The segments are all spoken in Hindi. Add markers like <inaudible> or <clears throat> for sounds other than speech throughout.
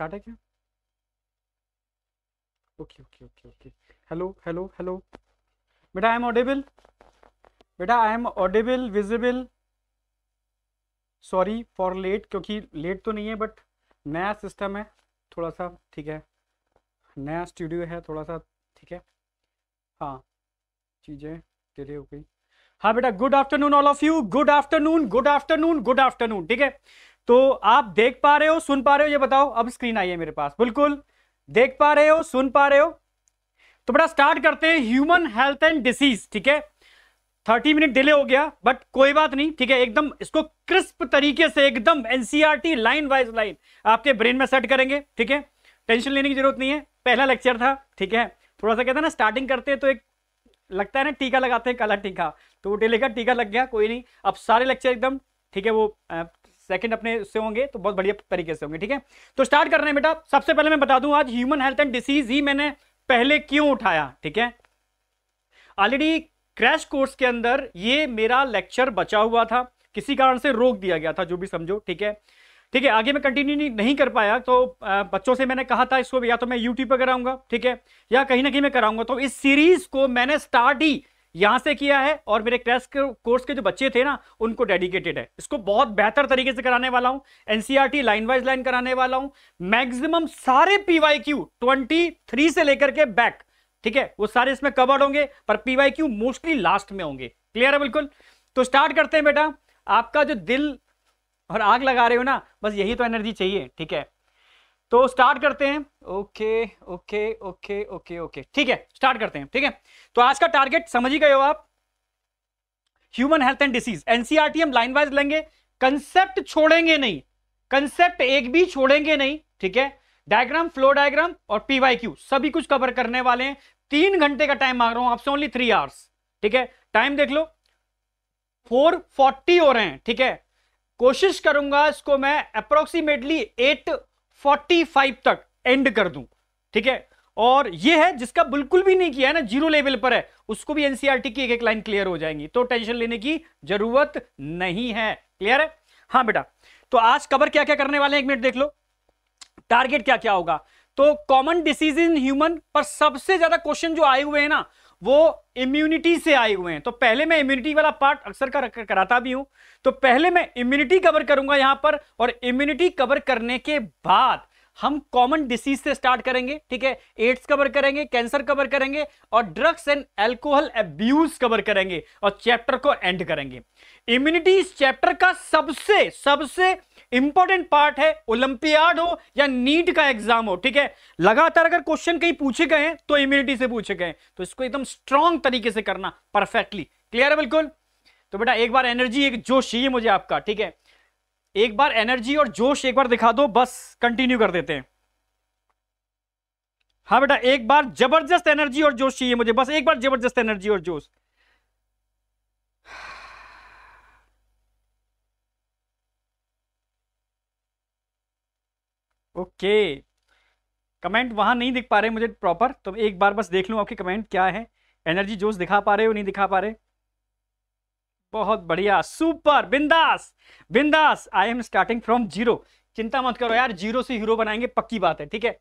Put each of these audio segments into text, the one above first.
स्टार्ट है क्या okay okay okay okay hello hello hello बेटा आई एम ऑडेबल बेटा I am audible visible sorry for late क्योंकि लेट तो नहीं है बट नया सिस्टम है थोड़ा सा ठीक है नया स्टूडियो है थोड़ा सा ठीक है हाँ चीज़ें डिले हो गई हाँ बेटा good afternoon all of you good afternoon good afternoon good afternoon ठीक है तो आप देख पा रहे हो सुन पा रहे हो ये बताओ अब स्क्रीन आई है मेरे पास बिल्कुल देख पा रहे हो सुन पा रहे हो तो बड़ा स्टार्ट करते हैं ह्यूमन हेल्थ एंड डिसीज ठीक है थर्टी मिनट डिले हो गया बट कोई बात नहीं ठीक है एकदम इसको क्रिस्प तरीके से एकदम एनसीआरटी लाइन वाइज लाइन आपके ब्रेन में सेट करेंगे ठीक है टेंशन लेने की जरूरत नहीं है पहला लेक्चर था ठीक है थोड़ा सा कहते हैं ना स्टार्टिंग करते हैं तो एक लगता है ना टीका लगाते हैं काला टीका तो वो डिले का टीका लग गया कोई नहीं अब सारे लेक्चर एकदम ठीक है वो सेकंड अपने से होंगे तो बहुत बढ़िया तरीके से होंगे ठीक है तो स्टार्ट कर रहे हैं बेटा सबसे पहले मैं बता दूं आज ह्यूमन हेल्थ एंड डिसीज ही मैंने पहले क्यों उठाया ठीक है ऑलरेडी क्रैश कोर्स के अंदर ये मेरा लेक्चर बचा हुआ था किसी कारण से रोक दिया गया था जो भी समझो ठीक है ठीक है आगे मैं कंटिन्यू नहीं कर पाया तो बच्चों से मैंने कहा था इसको या तो मैं यूट्यूब पर कराऊंगा ठीक है या कहीं ना कहीं मैं कराऊंगा तो इस सीरीज को मैंने स्टार्ट ही यहां से किया है और मेरे क्रैश कोर्स के जो बच्चे थे ना उनको डेडिकेटेड है इसको बहुत बेहतर तरीके से कराने वाला हूं NCERT e line wise line कराने वाला हूं मैक्सिमम सारे पीवाई क्यू ट्वेंटी से लेकर के बैक ठीक है वो सारे इसमें कवर्ड होंगे पर पीवाई क्यू मोस्टली लास्ट में होंगे क्लियर है बिल्कुल तो स्टार्ट करते हैं बेटा आपका जो दिल और आग लगा रहे हो ना बस यही तो एनर्जी चाहिए ठीक है तो स्टार्ट करते हैं okay okay okay okay okay ठीक है स्टार्ट करते हैं ठीक है तो आज का टारगेट समझ ही गए हो आप human health and disease NCERT हम लाइन वाइज लेंगे कंसेप्ट छोड़ेंगे नहीं कंसेप्ट एक भी छोड़ेंगे नहीं ठीक है डायग्राम फ्लो डायग्राम और पीवाई क्यू सभी कुछ कवर करने वाले हैं तीन घंटे का टाइम मांग रहा हूं आपसे ओनली थ्री आवर्स ठीक है टाइम देख लो फोर फोर्टी हो रहे हैं ठीक है कोशिश करूंगा इसको मैं अप्रोक्सीमेटली एट 45 तक एंड कर दूं ठीक है और ये है जिसका बिल्कुल भी नहीं किया है ना जीरो लेवल पर है उसको भी एनसीआरटी e की एक एक लाइन क्लियर हो जाएंगी तो टेंशन लेने की जरूरत नहीं है क्लियर है हाँ बेटा तो आज कवर क्या क्या करने वाले हैं एक मिनट देख लो टारगेट क्या क्या होगा तो कॉमन डिसीज इन ह्यूमन पर सबसे ज्यादा क्वेश्चन जो आए हुए हैं ना वो इम्यूनिटी से आए हुए हैं तो पहले मैं इम्यूनिटी वाला पार्ट अक्सर का कराता भी हूं तो पहले मैं इम्यूनिटी कवर करूंगा यहां पर और इम्यूनिटी कवर करने के बाद हम कॉमन डिसीज से स्टार्ट करेंगे ठीक है एड्स कवर करेंगे कैंसर कवर करेंगे और drugs and alcohol abuse cover करेंगे और चैप्टर को एंड करेंगे इम्यूनिटी इस चैप्टर का सबसे सबसे इंपॉर्टेंट पार्ट है ओलंपियाड हो या नीट का एग्जाम हो ठीक है लगातार अगर क्वेश्चन कहीं पूछे गए तो इम्यूनिटी से पूछे गए तो इसको एकदम स्ट्रॉन्ग तरीके से करना परफेक्टली क्लियर है बिल्कुल तो बेटा एक बार एनर्जी एक जोश चाहिए मुझे आपका ठीक है एक बार एनर्जी और जोश एक बार दिखा दो बस कंटिन्यू कर देते हैं हाँ बेटा एक बार जबरदस्त एनर्जी और जोश चाहिए मुझे बस एक बार जबरदस्त एनर्जी और जोश ओके कमेंट वहां नहीं दिख पा रहे मुझे प्रॉपर तो एक बार बस देख लूँ आपके कमेंट क्या है एनर्जी जोश दिखा पा रहे हो नहीं दिखा पा रहे बहुत बढ़िया सुपर बिंदास बिंदास I am starting from zero चिंता मत करो यार जीरो से हीरो बनाएंगे पक्की बात है ठीक है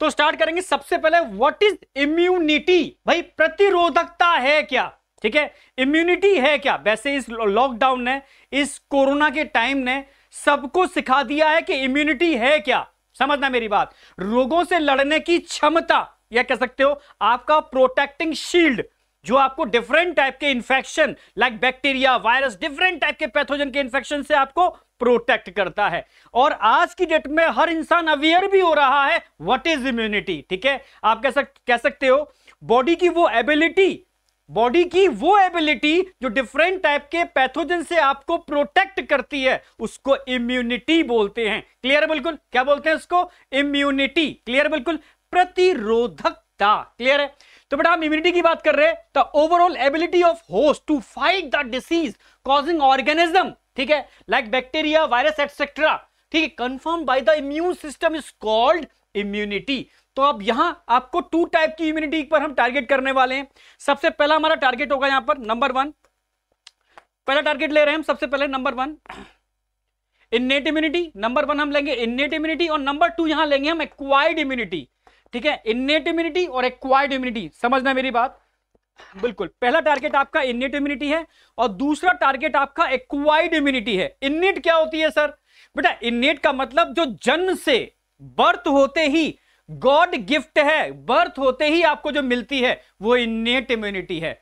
तो स्टार्ट करेंगे सबसे पहले व्हाट इज इम्यूनिटी भाई प्रतिरोधकता है क्या ठीक है इम्यूनिटी है क्या वैसे इस लॉकडाउन ने इस कोरोना के टाइम ने सबको सिखा दिया है कि इम्यूनिटी है क्या समझना मेरी बात रोगों से लड़ने की क्षमता या कह सकते हो आपका प्रोटेक्टिंग शील्ड जो आपको डिफरेंट टाइप के infection like bacteria virus different type के पैथोजन के इंफेक्शन से आपको प्रोटेक्ट करता है और आज की डेट में हर इंसान अवेयर भी हो रहा है व्हाट इज इम्यूनिटी ठीक है आप कह सक कह सकते हो बॉडी की वो एबिलिटी बॉडी की वो एबिलिटी जो डिफरेंट टाइप के पैथोजन से आपको प्रोटेक्ट करती है उसको इम्यूनिटी बोलते हैं क्लियर बिल्कुल क्या बोलते हैं उसको इम्यूनिटी क्लियर बिल्कुल प्रतिरोधकता क्लियर है तो बेटा हम इम्यूनिटी की बात कर रहे हैं the overall ability of host to fight the disease causing organism ठीक है लाइक बैक्टीरिया वायरस एटसेट्रा ठीक है confirm by the immune system is called immunity तो अब यहां आपको टू टाइप की इम्यूनिटी पर हम टारगेट करने वाले हैं सबसे पहला हमारा टारगेट होगा यहां पर नंबर वन पहला टारगेट ले रहे हैं हम सबसे पहले number one innate immunity number one हम लेंगे इन्नेट इम्यूनिटी और नंबर टू यहां लेंगे हम एक्वायर्ड इम्यूनिटी ठीक है इन्नेट इम्यूनिटी और एक्वायर्ड इम्यूनिटी समझना मेरी बात बिल्कुल पहला टारगेट आपका इन्नेट इम्यूनिटी है और दूसरा टारगेट आपका एक्वाइड इम्यूनिटी है इन्नेट क्या होती है सर बेटा इन्नेट का मतलब जो जन्म से बर्थ होते ही गॉड गिफ्ट है बर्थ होते ही आपको जो मिलती है वो इन्नेट इम्यूनिटी है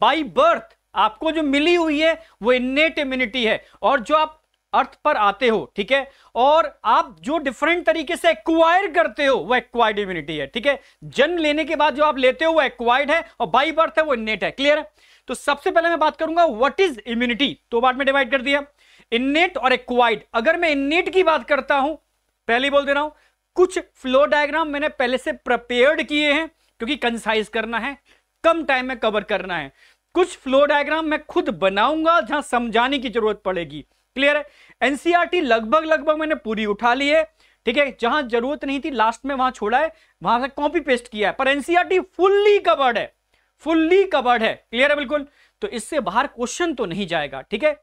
बाई बर्थ आपको जो मिली हुई है वो इन्नेट इम्यूनिटी है और जो आप अर्थ पर आते हो ठीक है और आप जो डिफरेंट तरीके से एक्वायर करते हो वो एक्वायर्ड इम्यूनिटी है ठीक है जन्म लेने के बाद जो आप लेते हो वो एक्वायर्ड है और बाई बर्थ है वो नेट है क्लियर तो सबसे पहले मैं बात करूंगा व्हाट इज इम्यूनिटी तो बात में डिवाइड कर दिया इननेट और एक्वाइड अगर मैं इननेट की बात करता हूं पहले बोल दे रहा हूं कुछ फ्लो डायग्राम मैंने पहले से प्रिपेयर्ड किए हैं क्योंकि कंसाइज करना है कम टाइम में कवर करना है कुछ फ्लो डायग्राम मैं खुद बनाऊंगा जहां समझाने की जरूरत पड़ेगी क्लियर है एनसीआरटी e लगभग लगभग मैंने पूरी उठा ली है ठीक है जहां जरूरत नहीं थी लास्ट में वहां छोड़ा है वहां से कॉपी पेस्ट किया है पर एनसीआरटी फुल्ली कवर्ड है फुल्ली कवर्ड है क्लियर है बिल्कुल तो इससे बाहर क्वेश्चन तो नहीं जाएगा ठीक है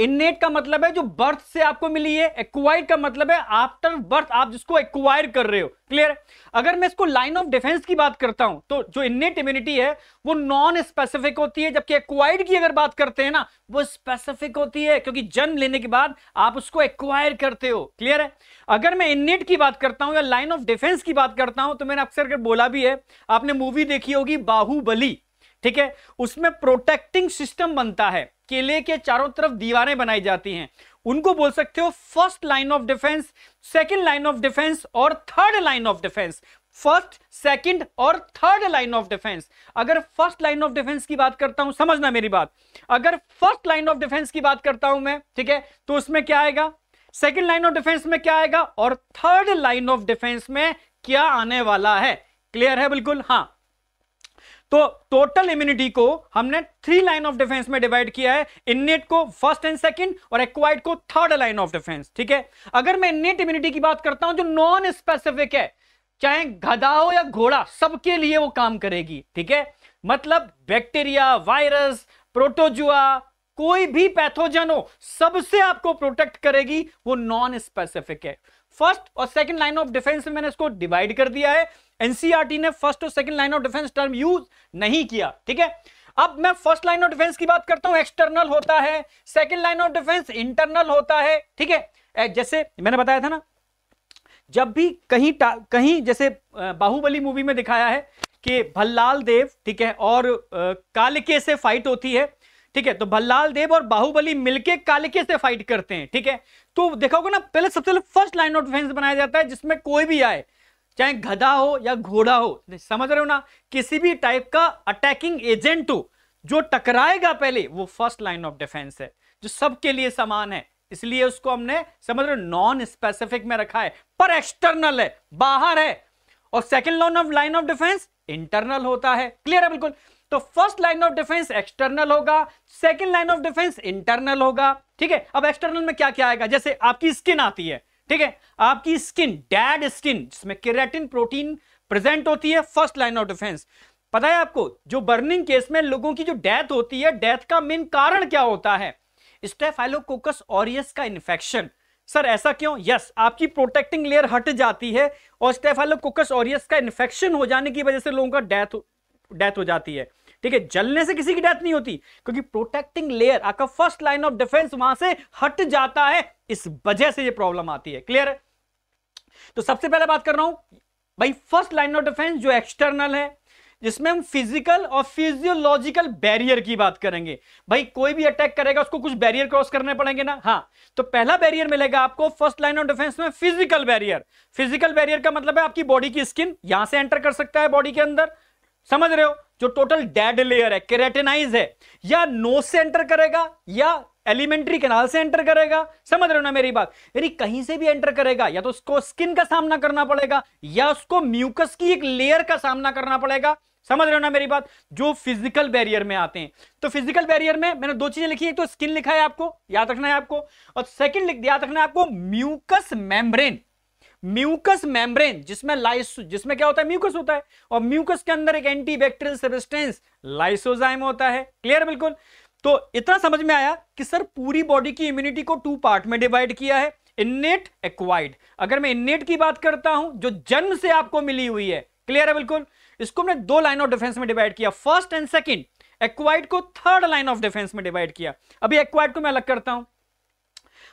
इननेट का मतलब है जो बर्थ से आपको मिली है एक्वायर का मतलब है आफ्टर बर्थ आप जिसको एक्वायर कर रहे हो क्लियर है अगर मैं इसको लाइन ऑफ डिफेंस की बात करता हूं तो जो इननेट इम्यूनिटी है वो नॉन स्पेसिफिक होती है जबकि एक्वायर की अगर बात करते हैं ना वो स्पेसिफिक होती है क्योंकि जन्म लेने के बाद आप उसको एक्वायर करते हो क्लियर है अगर मैं इननेट की बात करता हूं या लाइन ऑफ डिफेंस की बात करता हूं तो मैंने अक्सर अगर बोला भी है आपने मूवी देखी होगी बाहुबली ठीक है उसमें प्रोटेक्टिंग सिस्टम बनता है किले के चारों तरफ दीवारें बनाई जाती हैं उनको बोल सकते हो first line of defence second line of defence और third line of defence first second और थर्ड लाइन ऑफ डिफेंस अगर फर्स्ट लाइन ऑफ डिफेंस की बात करता हूं समझना मेरी बात अगर फर्स्ट लाइन ऑफ डिफेंस की बात करता हूं मैं ठीक है तो उसमें क्या आएगा सेकेंड लाइन ऑफ डिफेंस में क्या आएगा और थर्ड लाइन ऑफ डिफेंस में क्या आने वाला है क्लियर है बिल्कुल हाँ तो टोटल इम्यूनिटी को हमने थ्री लाइन ऑफ डिफेंस में डिवाइड किया है इननेट को फर्स्ट एंड सेकंड और एक्वाइड को थर्ड लाइन ऑफ डिफेंस ठीक है अगर मैं इननेट इम्यूनिटी की बात करता हूं जो नॉन स्पेसिफिक है चाहे गधा हो या घोड़ा सबके लिए वो काम करेगी ठीक है मतलब बैक्टीरिया वायरस प्रोटोजुआ कोई भी पैथोजन हो सबसे आपको प्रोटेक्ट करेगी वो नॉन स्पेसिफिक है फर्स्ट और सेकंड लाइन ऑफ डिफेंस में मैंने इसको डिवाइड कर दिया है एनसीआरटी ने फर्स्ट और second line of defence term use नहीं किया ठीक है अब मैं फर्स्ट लाइन ऑफ डिफेंस की बात करता हूं एक्सटर्नल होता है second line of defence internal होता है ठीक है जैसे मैंने बताया था ना जब भी कहीं कहीं जैसे बाहुबली मूवी में दिखाया है कि भल्लाल देव ठीक है और कालिके से फाइट होती है ठीक है तो भल्लाल देव और बाहुबली मिलके कालिके से फाइट करते हैं ठीक है तो देखोगे ना पहले सबसे पहले फर्स्ट लाइन ऑफ डिफेंस बनाया जाता है जिसमें कोई भी आए चाहे गधा हो या घोड़ा हो समझ रहे हो ना किसी भी टाइप का अटैकिंग एजेंट हो जो टकराएगा पहले वो फर्स्ट लाइन ऑफ डिफेंस है जो सबके लिए समान है इसलिए उसको हमने समझ रहे नॉन स्पेसिफिक में रखा है पर एक्सटर्नल है बाहर है और second line of line of defence internal होता है क्लियर है बिल्कुल तो first line of defence external होगा second line of defence internal होगा ठीक है अब एक्सटर्नल में क्या क्या आएगा जैसे आपकी स्किन आती है ठीक है आपकी स्किन डेड स्किन जिसमें केराटिन प्रोटीन प्रेजेंट होती है फर्स्ट लाइन ऑफ डिफेंस पता है आपको जो बर्निंग केस में लोगों की जो डेथ होती है डेथ का मेन कारण क्या होता है स्टेफाइलोकोकस ऑरियस का इन्फेक्शन सर ऐसा क्यों यस आपकी प्रोटेक्टिंग लेयर हट जाती है और स्टेफाइलोकोकस ऑरियस का इन्फेक्शन हो जाने की वजह से लोगों का डेथ डेथ हो जाती है ठीक है जलने से किसी की डेथ नहीं होती क्योंकि प्रोटेक्टिंग लेयर आपका फर्स्ट लाइन ऑफ डिफेंस वहां से हट जाता है इस वजह से ये प्रॉब्लम आती है क्लियर है तो सबसे पहले बात कर रहा हूं भाई फर्स्ट लाइन ऑफ डिफेंस जो एक्सटर्नल है जिसमें हम फिजिकल और फिजियोलॉजिकल बैरियर की बात करेंगे भाई कोई भी अटैक करेगा उसको कुछ बैरियर क्रॉस करने पड़ेंगे ना हाँ तो पहला बैरियर मिलेगा आपको फर्स्ट लाइन ऑफ डिफेंस में फिजिकल बैरियर फिजिकल बैरियर का मतलब है आपकी बॉडी की स्किन यहां से एंटर कर सकता है बॉडी के अंदर समझ रहे हो जो टोटल डेड लेयर है केरेटेनाइज है या नो से एंटर करेगा या एलिमेंट्री कैनाल से एंटर करेगा समझ रहे हो ना मेरी बात यानी कहीं से भी एंटर करेगा या तो उसको स्किन का सामना करना पड़ेगा या उसको म्यूकस की एक लेयर का सामना करना पड़ेगा समझ रहे हो ना मेरी बात जो फिजिकल बैरियर में आते हैं तो फिजिकल बैरियर में मैंने दो चीजें लिखी एक तो स्किन लिखा है आपको याद रखना है आपको और सेकंड लिख याद रखना है आपको म्यूकस मेम्ब्रेन म्यूकस मेम्ब्रेन जिसमें लाइस जिसमें क्या होता है म्यूकस होता है और म्यूकस के अंदर एक एंटीबैक्टीरियल सबिस्टेंस लाइसोजाइम होता है क्लियर बिल्कुल तो इतना समझ में आया कि सर पूरी बॉडी की इम्यूनिटी को टू पार्ट में डिवाइड किया है इन्नेट एक्वाइड अगर मैं इन्नेट की बात करता हूं जो जन्म से आपको मिली हुई है क्लियर है बिल्कुल इसको मैंने दो लाइन ऑफ डिफेंस में डिवाइड किया फर्स्ट एंड सेकेंड एक्वाइड को थर्ड लाइन ऑफ डिफेंस में डिवाइड किया अभी एक्वाइड को मैं अलग करता हूं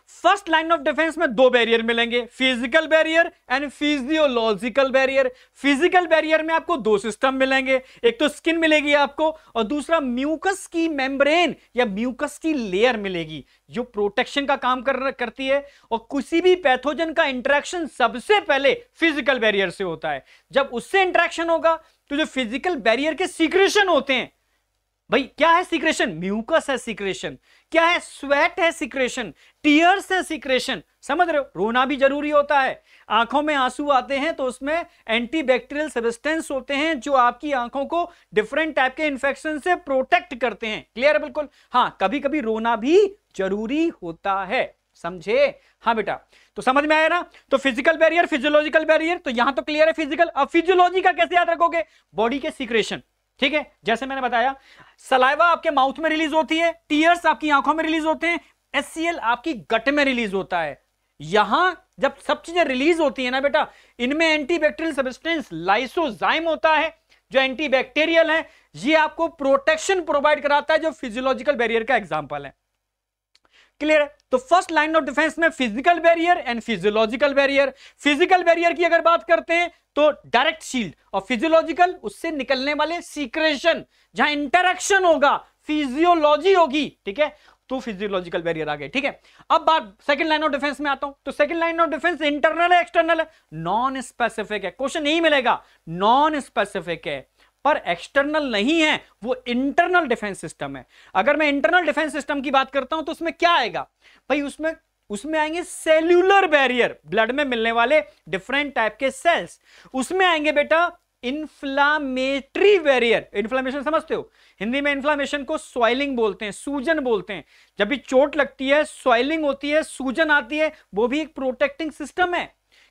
फर्स्ट लाइन ऑफ डिफेंस में दो बैरियर मिलेंगे physical barrier and physiological barrier physical barrier में आपको दो सिस्टम मिलेंगे एक तो स्किन मिलेगी आपको और दूसरा म्यूकस की मेम्ब्रेन या म्यूकस की लेयर मिलेगी जो प्रोटेक्शन का काम कर, करती है और किसी भी पैथोजन का इंट्रैक्शन सबसे पहले फिजिकल बैरियर से होता है जब उससे इंट्रैक्शन होगा तो जो फिजिकल बैरियर के सीक्रेशन होते हैं भाई क्या है सीक्रेशन म्यूकस है सीक्रेशन क्या है स्वेट है सिक्रेशन टीयर्स है सिक्रेशन समझ रहे हो रोना भी जरूरी होता है आंखों में आंसू आते हैं तो उसमें एंटीबैक्टीरियल सब्सटेंस होते हैं जो आपकी आंखों को डिफरेंट टाइप के इंफेक्शन से प्रोटेक्ट करते हैं क्लियर है बिल्कुल हाँ कभी कभी रोना भी जरूरी होता है समझे हाँ बेटा तो समझ में आया ना तो फिजिकल बैरियर फिजियोलॉजिकल बैरियर तो यहां तो क्लियर है फिजिकल अब फिजियोलॉजी का कैसे याद रखोगे बॉडी के सिक्रेशन ठीक है जैसे मैंने बताया सलाइवा आपके माउथ में रिलीज होती है टीयर्स आपकी आंखों में रिलीज होते हैं एस आपकी गट में रिलीज होता है यहां जब सब चीजें रिलीज होती है ना बेटा इनमें एंटीबैक्टीरियल सब्सटेंस लाइसोजाइम होता है जो एंटीबैक्टीरियल है ये आपको प्रोटेक्शन प्रोवाइड कराता है जो फिजियोलॉजिकल बैरियर का एग्जाम्पल है क्लियर तो फर्स्ट लाइन ऑफ डिफेंस में physical barrier and physiological barrier physical barrier की अगर बात करते हैं तो डायरेक्ट शील्ड और फिजियोलॉजिकल उससे निकलने वाले सीक्रेशन जहां इंटरक्शन होगा फिजियोलॉजी होगी ठीक है तो फिजियोलॉजिकल बैरियर आ गए ठीक है अब बात सेकंड लाइन ऑफ डिफेंस में आता हूं तो second line of defence internal है एक्सटर्नल है नॉन स्पेसिफिक है क्वेश्चन नहीं मिलेगा नॉन स्पेसिफिक है पर एक्सटर्नल नहीं है वो इंटरनल डिफेंस सिस्टम है अगर मैं इंटरनल डिफेंस सिस्टम की बात करता हूं तो उसमें क्या आएगा भाई उसमें उसमें आएंगे सेल्यूलर बैरियर ब्लड में मिलने वाले डिफरेंट टाइप के सेल्स उसमें आएंगे बेटा इन्फ्लामेटरी बैरियर इन्फ्लामेशन समझते हो हिंदी में इन्फ्लामेशन को स्वाइलिंग बोलते हैं सूजन बोलते हैं जब भी चोट लगती है स्वाइलिंग होती है सूजन आती है वो भी एक प्रोटेक्टिंग सिस्टम है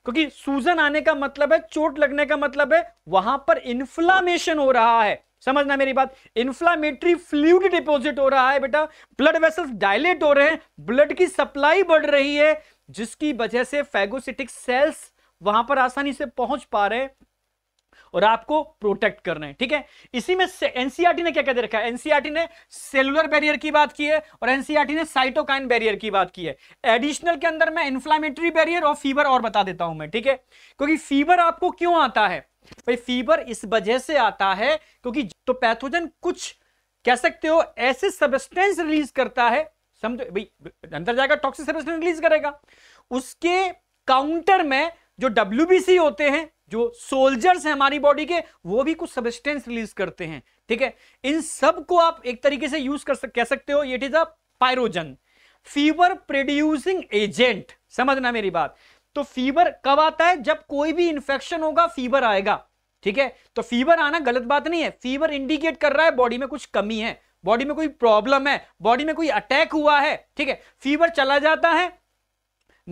क्योंकि सूजन आने का मतलब है चोट लगने का मतलब है वहां पर इन्फ्लामेशन हो रहा है समझना मेरी बात इंफ्लामेटरी फ्लूड डिपोजिट हो रहा है बेटा ब्लड वेसल्स डायलेट हो रहे हैं ब्लड की सप्लाई बढ़ रही है जिसकी वजह से फेगोसिटिक सेल्स वहां पर आसानी से पहुंच पा रहे हैं और आपको प्रोटेक्ट करना है ठीक है इसी में एनसीआरटी e ने क्या क्या दे रखा है एनसीआरटी e ने सेलुलर बैरियर की बात की है और एनसीआरटी e ने साइटोकाइन बैरियर की बात की है एडिशनल के अंदर मैं इंफ्लामेटरी बैरियर और फीवर और बता देता हूं मैं ठीक है क्योंकि फीवर आपको क्यों आता है भाई फीवर इस वजह से आता है क्योंकि तो पैथोजन कुछ कह सकते हो ऐसे सबस्टेंस रिलीज करता है समझो भाई अंदर जाएगा टॉक्सिक सबस्टेंस रिलीज करेगा उसके काउंटर में जो डब्ल्यू होते हैं जो सोल्जर्स हैं हमारी बॉडी के वो भी कुछ सबस्टेंस रिलीज करते हैं ठीक है इन सब को आप एक तरीके से यूज कर सक, कह सकते हो it is a pyrogen fever producing agent समझना मेरी बात तो फीवर कब आता है जब कोई भी इंफेक्शन होगा फीवर आएगा ठीक है तो फीवर आना गलत बात नहीं है फीवर इंडिकेट कर रहा है बॉडी में कुछ कमी है बॉडी में कोई प्रॉब्लम है बॉडी में कोई अटैक हुआ है ठीक है फीवर चला जाता है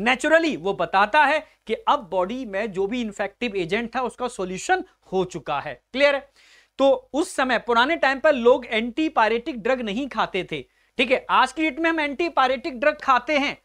नेचुरली वो बताता है कि अब बॉडी में जो भी इंफेक्टिव एजेंट था उसका सॉल्यूशन हो चुका है क्लियर है तो उस समय पुराने टाइम पर लोग एंटीपायरेटिक ड्रग नहीं खाते थे ठीक है आज की डेट में हम एंटीपायरेटिक ड्रग खाते हैं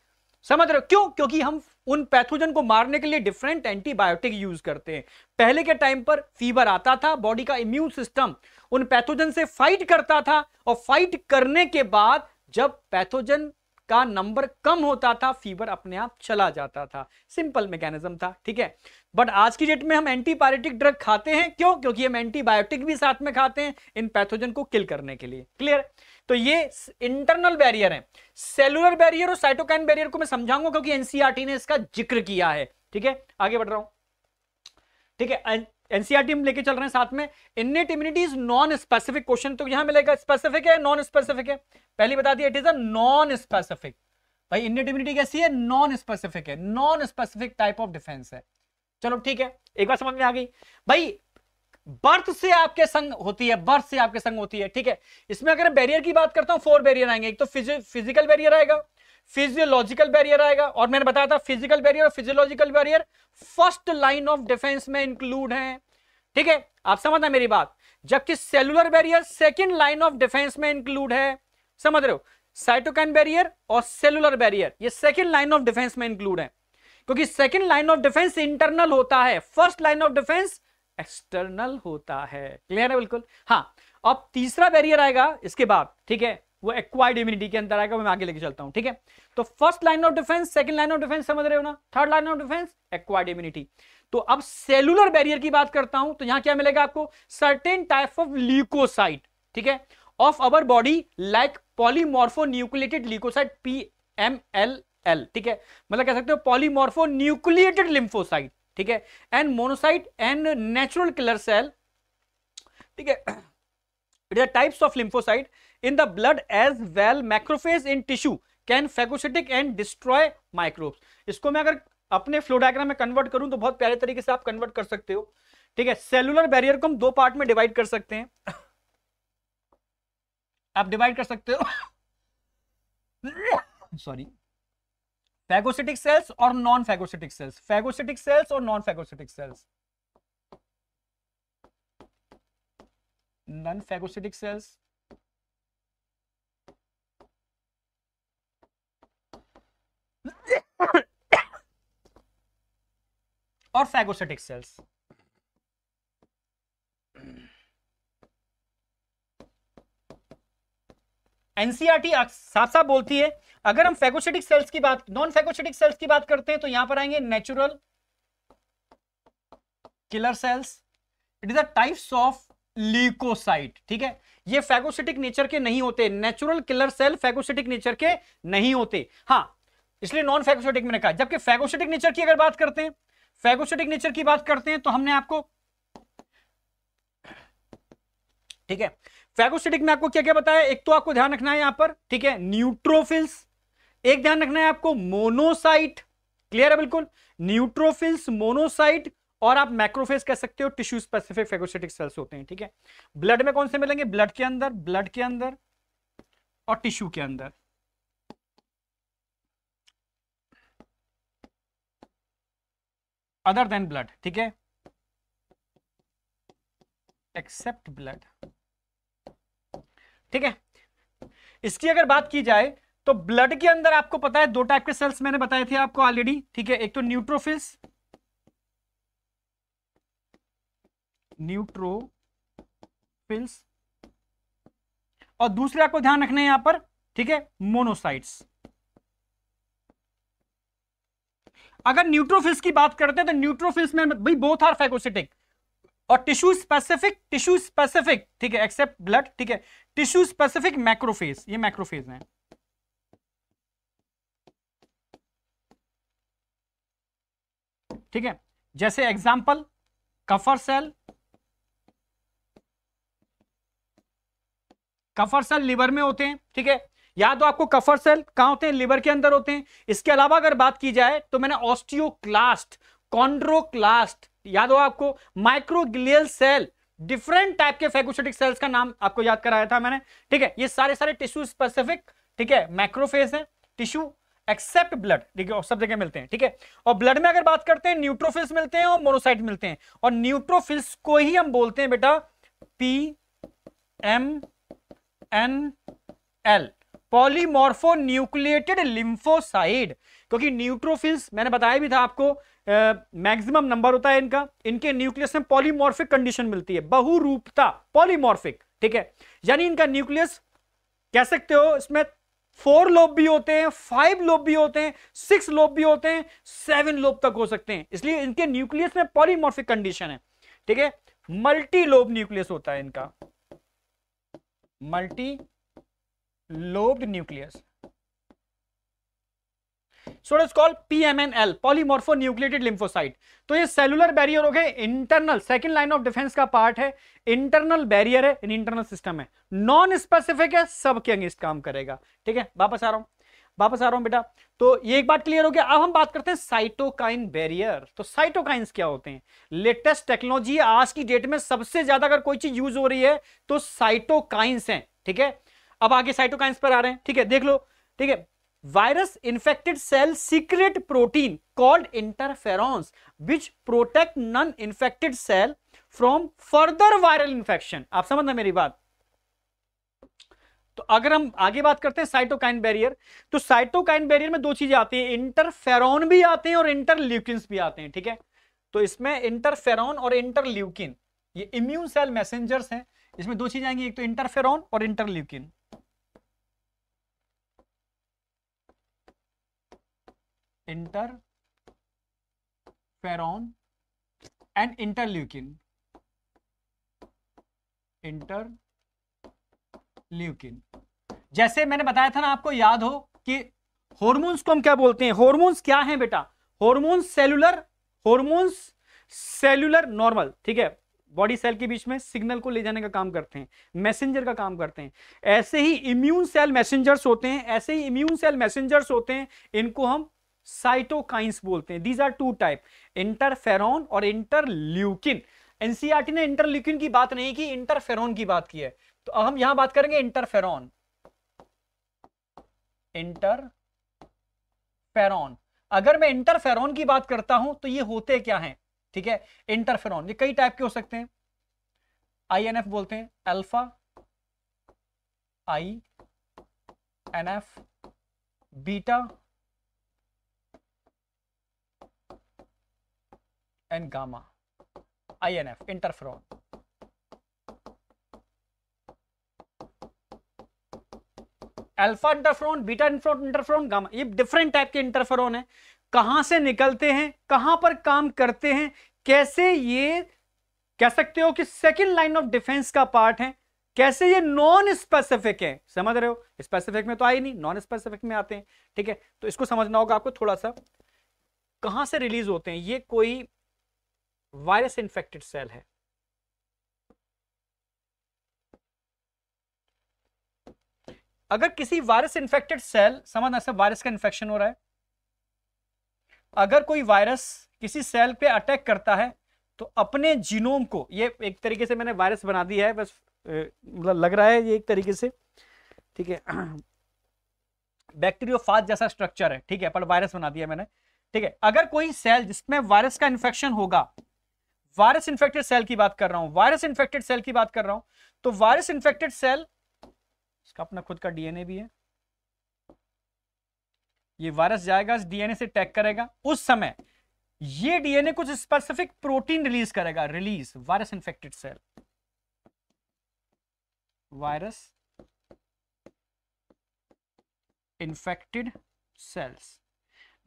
समझ रहे हो क्यों क्योंकि हम उन पैथोजन को मारने के लिए डिफरेंट एंटीबायोटिक यूज करते हैं पहले के टाइम पर फीवर आता था बॉडी का इम्यून सिस्टम उन पैथोजन से फाइट करता था और फाइट करने के बाद जब पैथोजन का नंबर कम होता था फीवर अपने आप चला जाता था सिंपल मैकेनिज्म था ठीक है बट आज की डेट में हम एंटीबायोटिक ड्रग खाते हैं क्यों क्योंकि हम एंटीबायोटिक भी साथ में खाते हैं इन पैथोजन को किल करने के लिए क्लियर तो ये इंटरनल बैरियर है सेलुलर बैरियर और साइटोकैन बैरियर को मैं समझाऊंगा क्योंकि एनसीआरटी e ने इसका जिक्र किया है ठीक है आगे बढ़ रहा हूं ठीक है एनसीआरटी e लेके चल रहे हैं साथ में innate immunity is non specific question तो यहां मिलेगा स्पेसिफिक है नॉन स्पेसिफिक है पहले बता दी it is a non specific भाई इननेट इम्यूनिटी कैसी है नॉन स्पेसिफिक है non specific type of defence है चलो ठीक है एक बार समझ में आ गई भाई बर्थ से आपके संग होती है बर्थ से आपके संग होती है ठीक है इसमें अगर बैरियर की बात करता हूं फोर बैरियर आएंगे एक तो फिजिकल बैरियर आएगा फिजियोलॉजिकल बैरियर आएगा और मैंने बताया था फिजिकल बैरियर और physiological barrier first line of defence में इंक्लूड है ठीक है आप समझना मेरी बात जबकि cellular barrier second line of defence में इंक्लूड है समझ रहे हो साइटोकैन बैरियर और सेलुलर बैरियर ये सेकेंड लाइन ऑफ डिफेंस में इंक्लूड है क्योंकि second line of defence internal होता है first line of defence external होता है क्लियर है बिल्कुल हाँ अब तीसरा बैरियर आएगा इसके बाद ठीक है वो एक्वाइड इम्यूनिटी के अंदर आएगा मैं आगे लेके चलता हूं ठीक है तो first line of defence second line of defence समझ रहे हो ना third line of defence acquired immunity तो अब सेलुलर बैरियर की बात करता हूं तो यहां क्या मिलेगा आपको सर्टेन टाइप ऑफ ल्यूकोसाइट ठीक है of our body like polymorphonucleated leukocyte P ठीक है मतलब कह सकते हो पॉलीमॉर्फो न्यूक्लिएटेड लिम्फोसाइट ठीक है and monocyte and natural killer cell ठीक है it is types of lymphocyte in the blood as well macrophage in tissue can phagocytic and destroy microbes इसको मैं अगर अपने फ्लो डायग्राम में कन्वर्ट करूं तो बहुत प्यारे तरीके से आप कन्वर्ट कर सकते हो ठीक है सेलुलर बैरियर को हम दो पार्ट में डिवाइड कर सकते हैं आप डिवाइड कर सकते हो सॉरी <laughs> फैगोसिटिक सेल्स और non phagocytic cells phagocytic cells और non phagocytic cells non phagocytic cells और फैगोसिटिक सेल्स एनसीआरटी साफ साफ बोलती है अगर हम फैगोसिटिक सेल्स की बात नॉन फैगोसिटिक सेल्स की बात करते हैं तो यहां पर आएंगे natural killer cells it is a types of leukocyte ठीक है ये फैगोसिटिक नेचर के नहीं होते natural killer cell phagocytic nature के नहीं होते हाँ इसलिए नॉन फैगोसिटिक मैंने कहा जबकि फैगोसिटिक नेचर की अगर बात करते हैं फैगोसिटिक नेचर की बात करते हैं तो हमने आपको ठीक है फैगोसिटिक में आपको क्या क्या बताया एक तो आपको ध्यान रखना है यहां पर ठीक है न्यूट्रोफिल्स एक ध्यान रखना है आपको मोनोसाइट क्लियर है बिल्कुल न्यूट्रोफिल्स मोनोसाइट और आप मैक्रोफेज कह सकते हो टिश्यू स्पेसिफिक फेगोसिटिक सेल्स होते हैं ठीक है ब्लड में कौन से मिलेंगे ब्लड के अंदर ब्लड के अंदर और टिश्यू के अंदर अदर देन ब्लड ठीक है एक्सेप्ट ब्लड ठीक है इसकी अगर बात की जाए तो ब्लड के अंदर आपको पता है दो टाइप के सेल्स मैंने बताए थे आपको ऑलरेडी ठीक है एक तो न्यूट्रोफिल्स न्यूट्रोफिल्स और दूसरे आपको ध्यान रखना है यहां पर ठीक है मोनोसाइट्स अगर न्यूट्रोफिल्स की बात करते हैं तो न्यूट्रोफिल्स में भाई बोथ आर फैगोसिटिक और टिश्यू स्पेसिफिक टिश्यू स्पेसिफिक ठीक है एक्सेप्ट ब्लड ठीक है टिश्यू स्पेसिफिक मैक्रोफेज ये मैक्रोफेज है ठीक है जैसे example Kupffer cell Kupffer cell liver में होते हैं ठीक है या तो आपको कफर सेल कहां होते हैं लिवर के अंदर होते हैं इसके अलावा अगर बात की जाए तो मैंने ऑस्टियोक्लास्ट कॉन्ड्रोक्लास्ट याद हो आपको माइक्रोग्लियल सेल डिफरेंट टाइप के फेगोसिटिक सेल्स का नाम आपको याद कराया था मैंने ठीक है ये सारे सारे टिश्यू स्पेसिफिक ठीक है मैक्रोफेज है टिश्यू एक्सेप्ट ब्लड देखिए सब जगह मिलते हैं ठीक है और ब्लड में अगर बात करते हैं न्यूट्रोफिल्स मिलते हैं और मोनोसाइट मिलते हैं और न्यूट्रोफिल्स को ही हम बोलते हैं बेटा P M N L polymorphonucleated lymphocyte क्योंकि न्यूट्रोफिल्स मैंने बताया भी था आपको मैक्सिमम नंबर होता है इनका इनके न्यूक्लियस में पॉलीमोर्फिक कंडीशन मिलती है बहुरूपता पॉलीमोर्फिक ठीक है यानी इनका न्यूक्लियस कह सकते हो इसमें फोर लोब भी होते हैं फाइव लोब भी होते हैं सिक्स लोब भी होते हैं सेवन लोब तक हो सकते हैं इसलिए इनके न्यूक्लियस में पॉलीमॉर्फिक कंडीशन है ठीक है मल्टी लोब न्यूक्लियस होता है इनका multi lobe nucleus so it is called PMNL polymorpho polymorphonucleated lymphocyte तो ये सेलुलर बैरियर हो गए internal second line of defence का पार्ट है इंटरनल बैरियर है इन इंटरनल सिस्टम है नॉन स्पेसिफिक है सबके अगेंस्ट काम करेगा ठीक है वापस आ रहा हूं वापस आ रहा हूं बेटा तो ये एक बात क्लियर हो गया अब हम बात करते हैं साइटोकाइन बैरियर तो साइटोकाइंस क्या होते हैं लेटेस्ट टेक्नोलॉजी आज की डेट में सबसे ज्यादा अगर कोई चीज यूज हो रही है तो साइटोकाइंस हैं ठीक है अब आगे साइटोकाइंस पर आ रहे हैं ठीक है देख लो ठीक है virus infected cell secrete protein called interferons which protect non infected cell from further viral infection आप समझना मेरी बात तो अगर हम आगे बात करते हैं साइटोकाइन बैरियर तो साइटोकाइन बैरियर में दो चीजें आती हैं इंटरफेरॉन भी आते हैं और इंटरल्यूकिन्स भी आते हैं ठीक है तो इसमें इंटरफेरॉन और इंटरल्यूकिन ये इम्यून सेल मैसेजर्स हैं इसमें दो चीजें आएंगी एक तो इंटरफेरॉन और interleukin inter and and interleukin जैसे मैंने बताया था ना आपको याद हो कि हॉर्मोन्स को हम क्या बोलते हैं हॉर्मोन्स क्या है बेटा hormones cellular hormones cellular normal ठीक है बॉडी सेल के बीच में सिग्नल को ले जाने का काम करते हैं मैसेंजर का काम करते हैं ऐसे ही इम्यून सेल मैसेंजर्स होते हैं ऐसे ही इम्यून सेल मैसेंजर्स होते हैं इनको हम साइटोकाइंस बोलते हैं these are two type interferon और इंटरल्यूकिन एनसीआरटी e ने इंटरल्यूकिन की बात नहीं की इंटरफेरॉन की बात की है तो अब हम यहां बात करेंगे इंटरफेरॉन इंटरफेरॉन अगर मैं इंटरफेरॉन की बात करता हूं तो ये होते क्या हैं ठीक है इंटरफेरॉन ये कई टाइप के हो सकते हैं आईएनएफ बोलते हैं alpha I N F beta and gamma INF interferon. Alpha interferon beta interferon interferon gamma ये डिफरेंट टाइप के इंटरफ्रोन है कहां से निकलते हैं कहां पर काम करते हैं कैसे ये कह सकते हो कि सेकेंड लाइन ऑफ डिफेंस का पार्ट है कैसे ये नॉन स्पेसिफिक है समझ रहे हो स्पेसिफिक में तो आए नहीं नॉन स्पेसिफिक में आते हैं ठीक है तो इसको समझना होगा आपको थोड़ा सा कहां से रिलीज होते हैं ये कोई वायरस इंफेक्टेड सेल है अगर किसी वायरस इंफेक्टेड सेल समझना से वायरस का इंफेक्शन हो रहा है अगर कोई वायरस किसी सेल पे अटैक करता है तो अपने जीनोम को ये एक तरीके से मैंने वायरस बना दिया है बस मतलब लग रहा है ये एक तरीके से ठीक है <clears throat> बैक्टीरियोफाज जैसा स्ट्रक्चर है ठीक है पर वायरस बना दिया मैंने ठीक है अगर कोई सेल जिसमें वायरस का इंफेक्शन होगा वायरस इन्फेक्टेड सेल की बात कर रहा हूं वायरस इंफेक्टेड सेल की बात कर रहा हूं तो वायरस इंफेक्टेड सेल इसका अपना खुद का डीएनए भी है ये वायरस जाएगा इस डीएनए से टैग करेगा उस समय ये डीएनए कुछ स्पेसिफिक प्रोटीन रिलीज करेगा release virus infected cell virus infected cells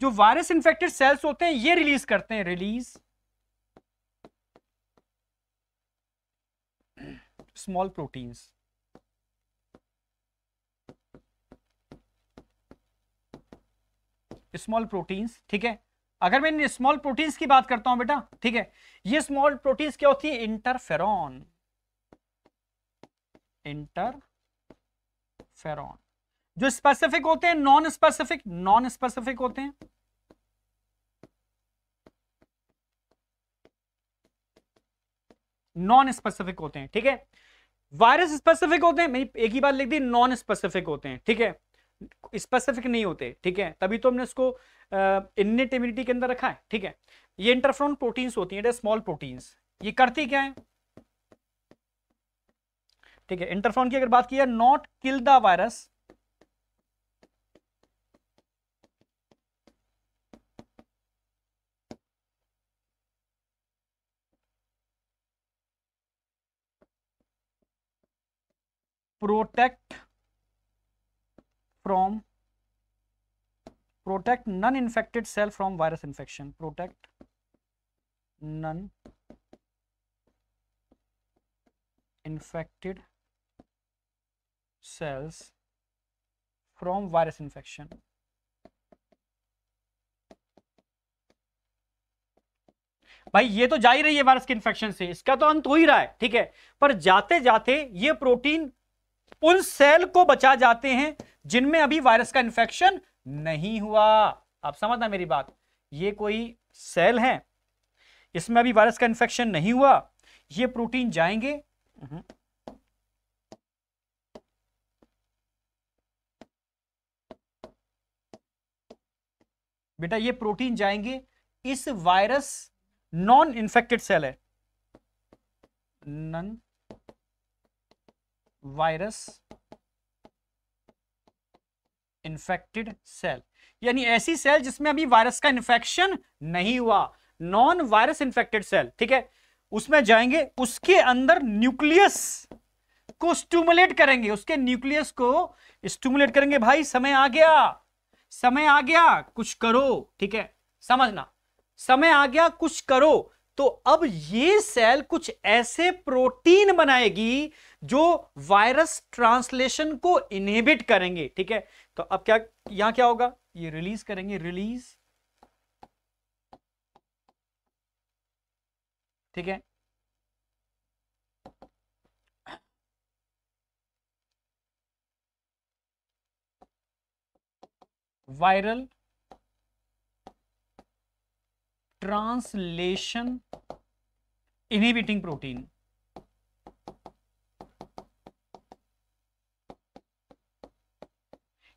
जो वायरस इंफेक्टेड सेल्स होते हैं ये रिलीज करते हैं release small proteins. Small proteins ठीक है अगर मैं स्मॉल प्रोटीन्स की बात करता हूं बेटा ठीक है ये स्मॉल प्रोटीन्स क्या होती है इंटरफेरॉन इंटरफेरॉन जो स्पेसिफिक होते हैं नॉन स्पेसिफिक नॉन स्पेसिफिक होते हैं नॉन स्पेसिफिक होते हैं ठीक है वायरस स्पेसिफिक होते हैं मैंने एक ही बात लिख दी नॉन स्पेसिफिक होते हैं ठीक है स्पेसिफिक नहीं होते ठीक है तभी तो हमने इसको इननेट इम्यूनिटी के अंदर रखा है ठीक है ये इंटरफ्रॉन प्रोटीन्स होती हैं स्मॉल प्रोटीन्स ये करती क्या है ठीक है इंटरफ्रॉन की अगर बात की जाए not kill the virus protect from protect non infected cell from virus infection protect non infected cells from virus infection भाई ये तो जा ही रही है वायरस के इन्फेक्शन से इसका तो अंत हो ही रहा है ठीक है पर जाते जाते ये प्रोटीन उन सेल को बचा जाते हैं जिनमें अभी वायरस का इंफेक्शन नहीं हुआ आप समझना मेरी बात ये कोई सेल है इसमें अभी वायरस का इंफेक्शन नहीं हुआ ये प्रोटीन जाएंगे हम्म। बेटा ये प्रोटीन जाएंगे इस वायरस नॉन इन्फेक्टेड सेल है नॉन वायरस इन्फेक्टेड सेल यानी ऐसी सेल जिसमें अभी वायरस का इन्फेक्शन नहीं हुआ नॉन वायरस इन्फेक्टेड सेल ठीक है उसमें जाएंगे उसके अंदर न्यूक्लियस को स्टूमुलेट करेंगे उसके न्यूक्लियस को स्टूमुलेट करेंगे भाई समय आ गया समय आ गया कुछ करो ठीक है समझना समय आ गया कुछ करो तो अब ये सेल कुछ ऐसे प्रोटीन बनाएगी जो वायरस ट्रांसलेशन को इनहिबिट करेंगे ठीक है तो अब क्या यहां क्या होगा ये रिलीज करेंगे रिलीज ठीक है वायरल ट्रांसलेशन इनहिबिटिंग प्रोटीन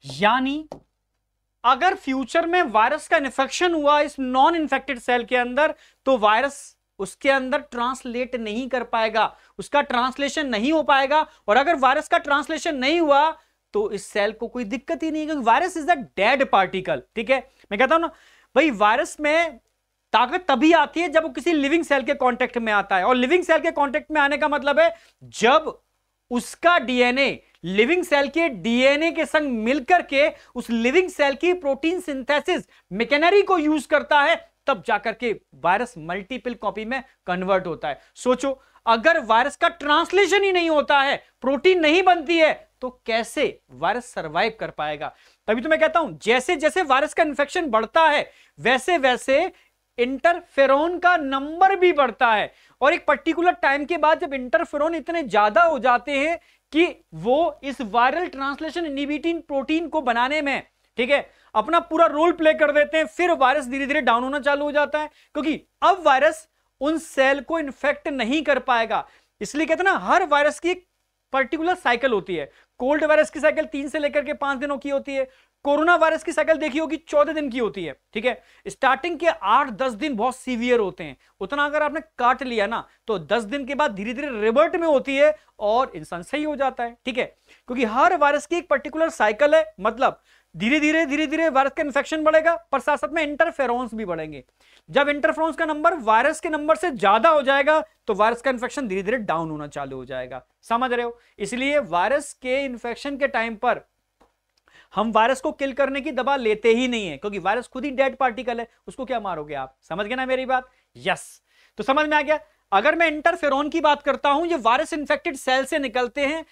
यानी अगर फ्यूचर में वायरस का इन्फेक्शन हुआ इस नॉन इन्फेक्टेड सेल के अंदर तो वायरस उसके अंदर ट्रांसलेट नहीं कर पाएगा उसका ट्रांसलेशन नहीं हो पाएगा और अगर वायरस का ट्रांसलेशन नहीं हुआ तो इस सेल को कोई दिक्कत ही नहीं क्योंकि virus is a dead particle ठीक है मैं कहता हूं ना भाई वायरस में ताकत तभी आती है जब वो किसी लिविंग सेल के कांटेक्ट में आता है और लिविंग सेल के कांटेक्ट में आने का मतलब है जब उसका डीएनए लिविंग सेल के डीएनए के संग मिलकर के उस लिविंग सेल की प्रोटीन सिंथेसिस मैकेनरी को यूज करता है तब जाकर के वायरस मल्टीपल कॉपी में कन्वर्ट होता है सोचो अगर वायरस का ट्रांसलेशन ही नहीं होता है प्रोटीन नहीं बनती है तो कैसे वायरस सरवाइव कर पाएगा तभी तो मैं कहता हूं जैसे जैसे वायरस का इंफेक्शन बढ़ता है वैसे वैसे इंटरफेरोन का नंबर भी बढ़ता है और एक पर्टिकुलर टाइम के बाद जब इंटरफेरोन इतने ज्यादा हो जाते हैं कि वो इस वायरल ट्रांसलेशन इनिबिटिन प्रोटीन को बनाने में ठीक है अपना पूरा रोल प्ले कर देते हैं फिर वायरस धीरे धीरे डाउन होना चालू हो जाता है क्योंकि अब वायरस उन सेल को इन्फेक्ट नहीं कर पाएगा इसलिए कहते ना हर वायरस की एक पर्टिकुलर साइकिल होती है कोल्ड वायरस की साइकिल तीन से लेकर के पांच दिनों की होती है कोरोना वायरस की साइकिल देखी होगी चौदह दिन की होती है ठीक है स्टार्टिंग के आठ दस दिन बहुत सीवियर होते हैं उतना अगर आपने काट लिया ना तो दस दिन के बाद धीरे धीरे रिवर्ट में होती है और इंसान सही हो जाता है ठीक है क्योंकि हर वायरस की एक पर्टिकुलर साइकिल है मतलब धीरे धीरे धीरे धीरे वायरस का इन्फेक्शन बढ़ेगा पर साथ साथ में इंटरफेरोंस भी बढ़ेंगे जब इंटरफेरोन्स का नंबर वायरस के नंबर से ज्यादा हो जाएगा तो वायरस का इन्फेक्शन धीरे धीरे डाउन होना चालू हो जाएगा समझ रहे हो इसलिए वायरस के इन्फेक्शन के टाइम पर हम वायरस को किल करने की दबा लेते ही नहीं है क्योंकि वायरस खुद ही डेड पार्टिकल है उसको क्या मारोगे आप समझ गए ना मेरी बात यस तो समझ में आ गया अगर मैं इंटरफेरोन की बात करता हूं ये वायरस इंफेक्टेड सेल से निकलते हैं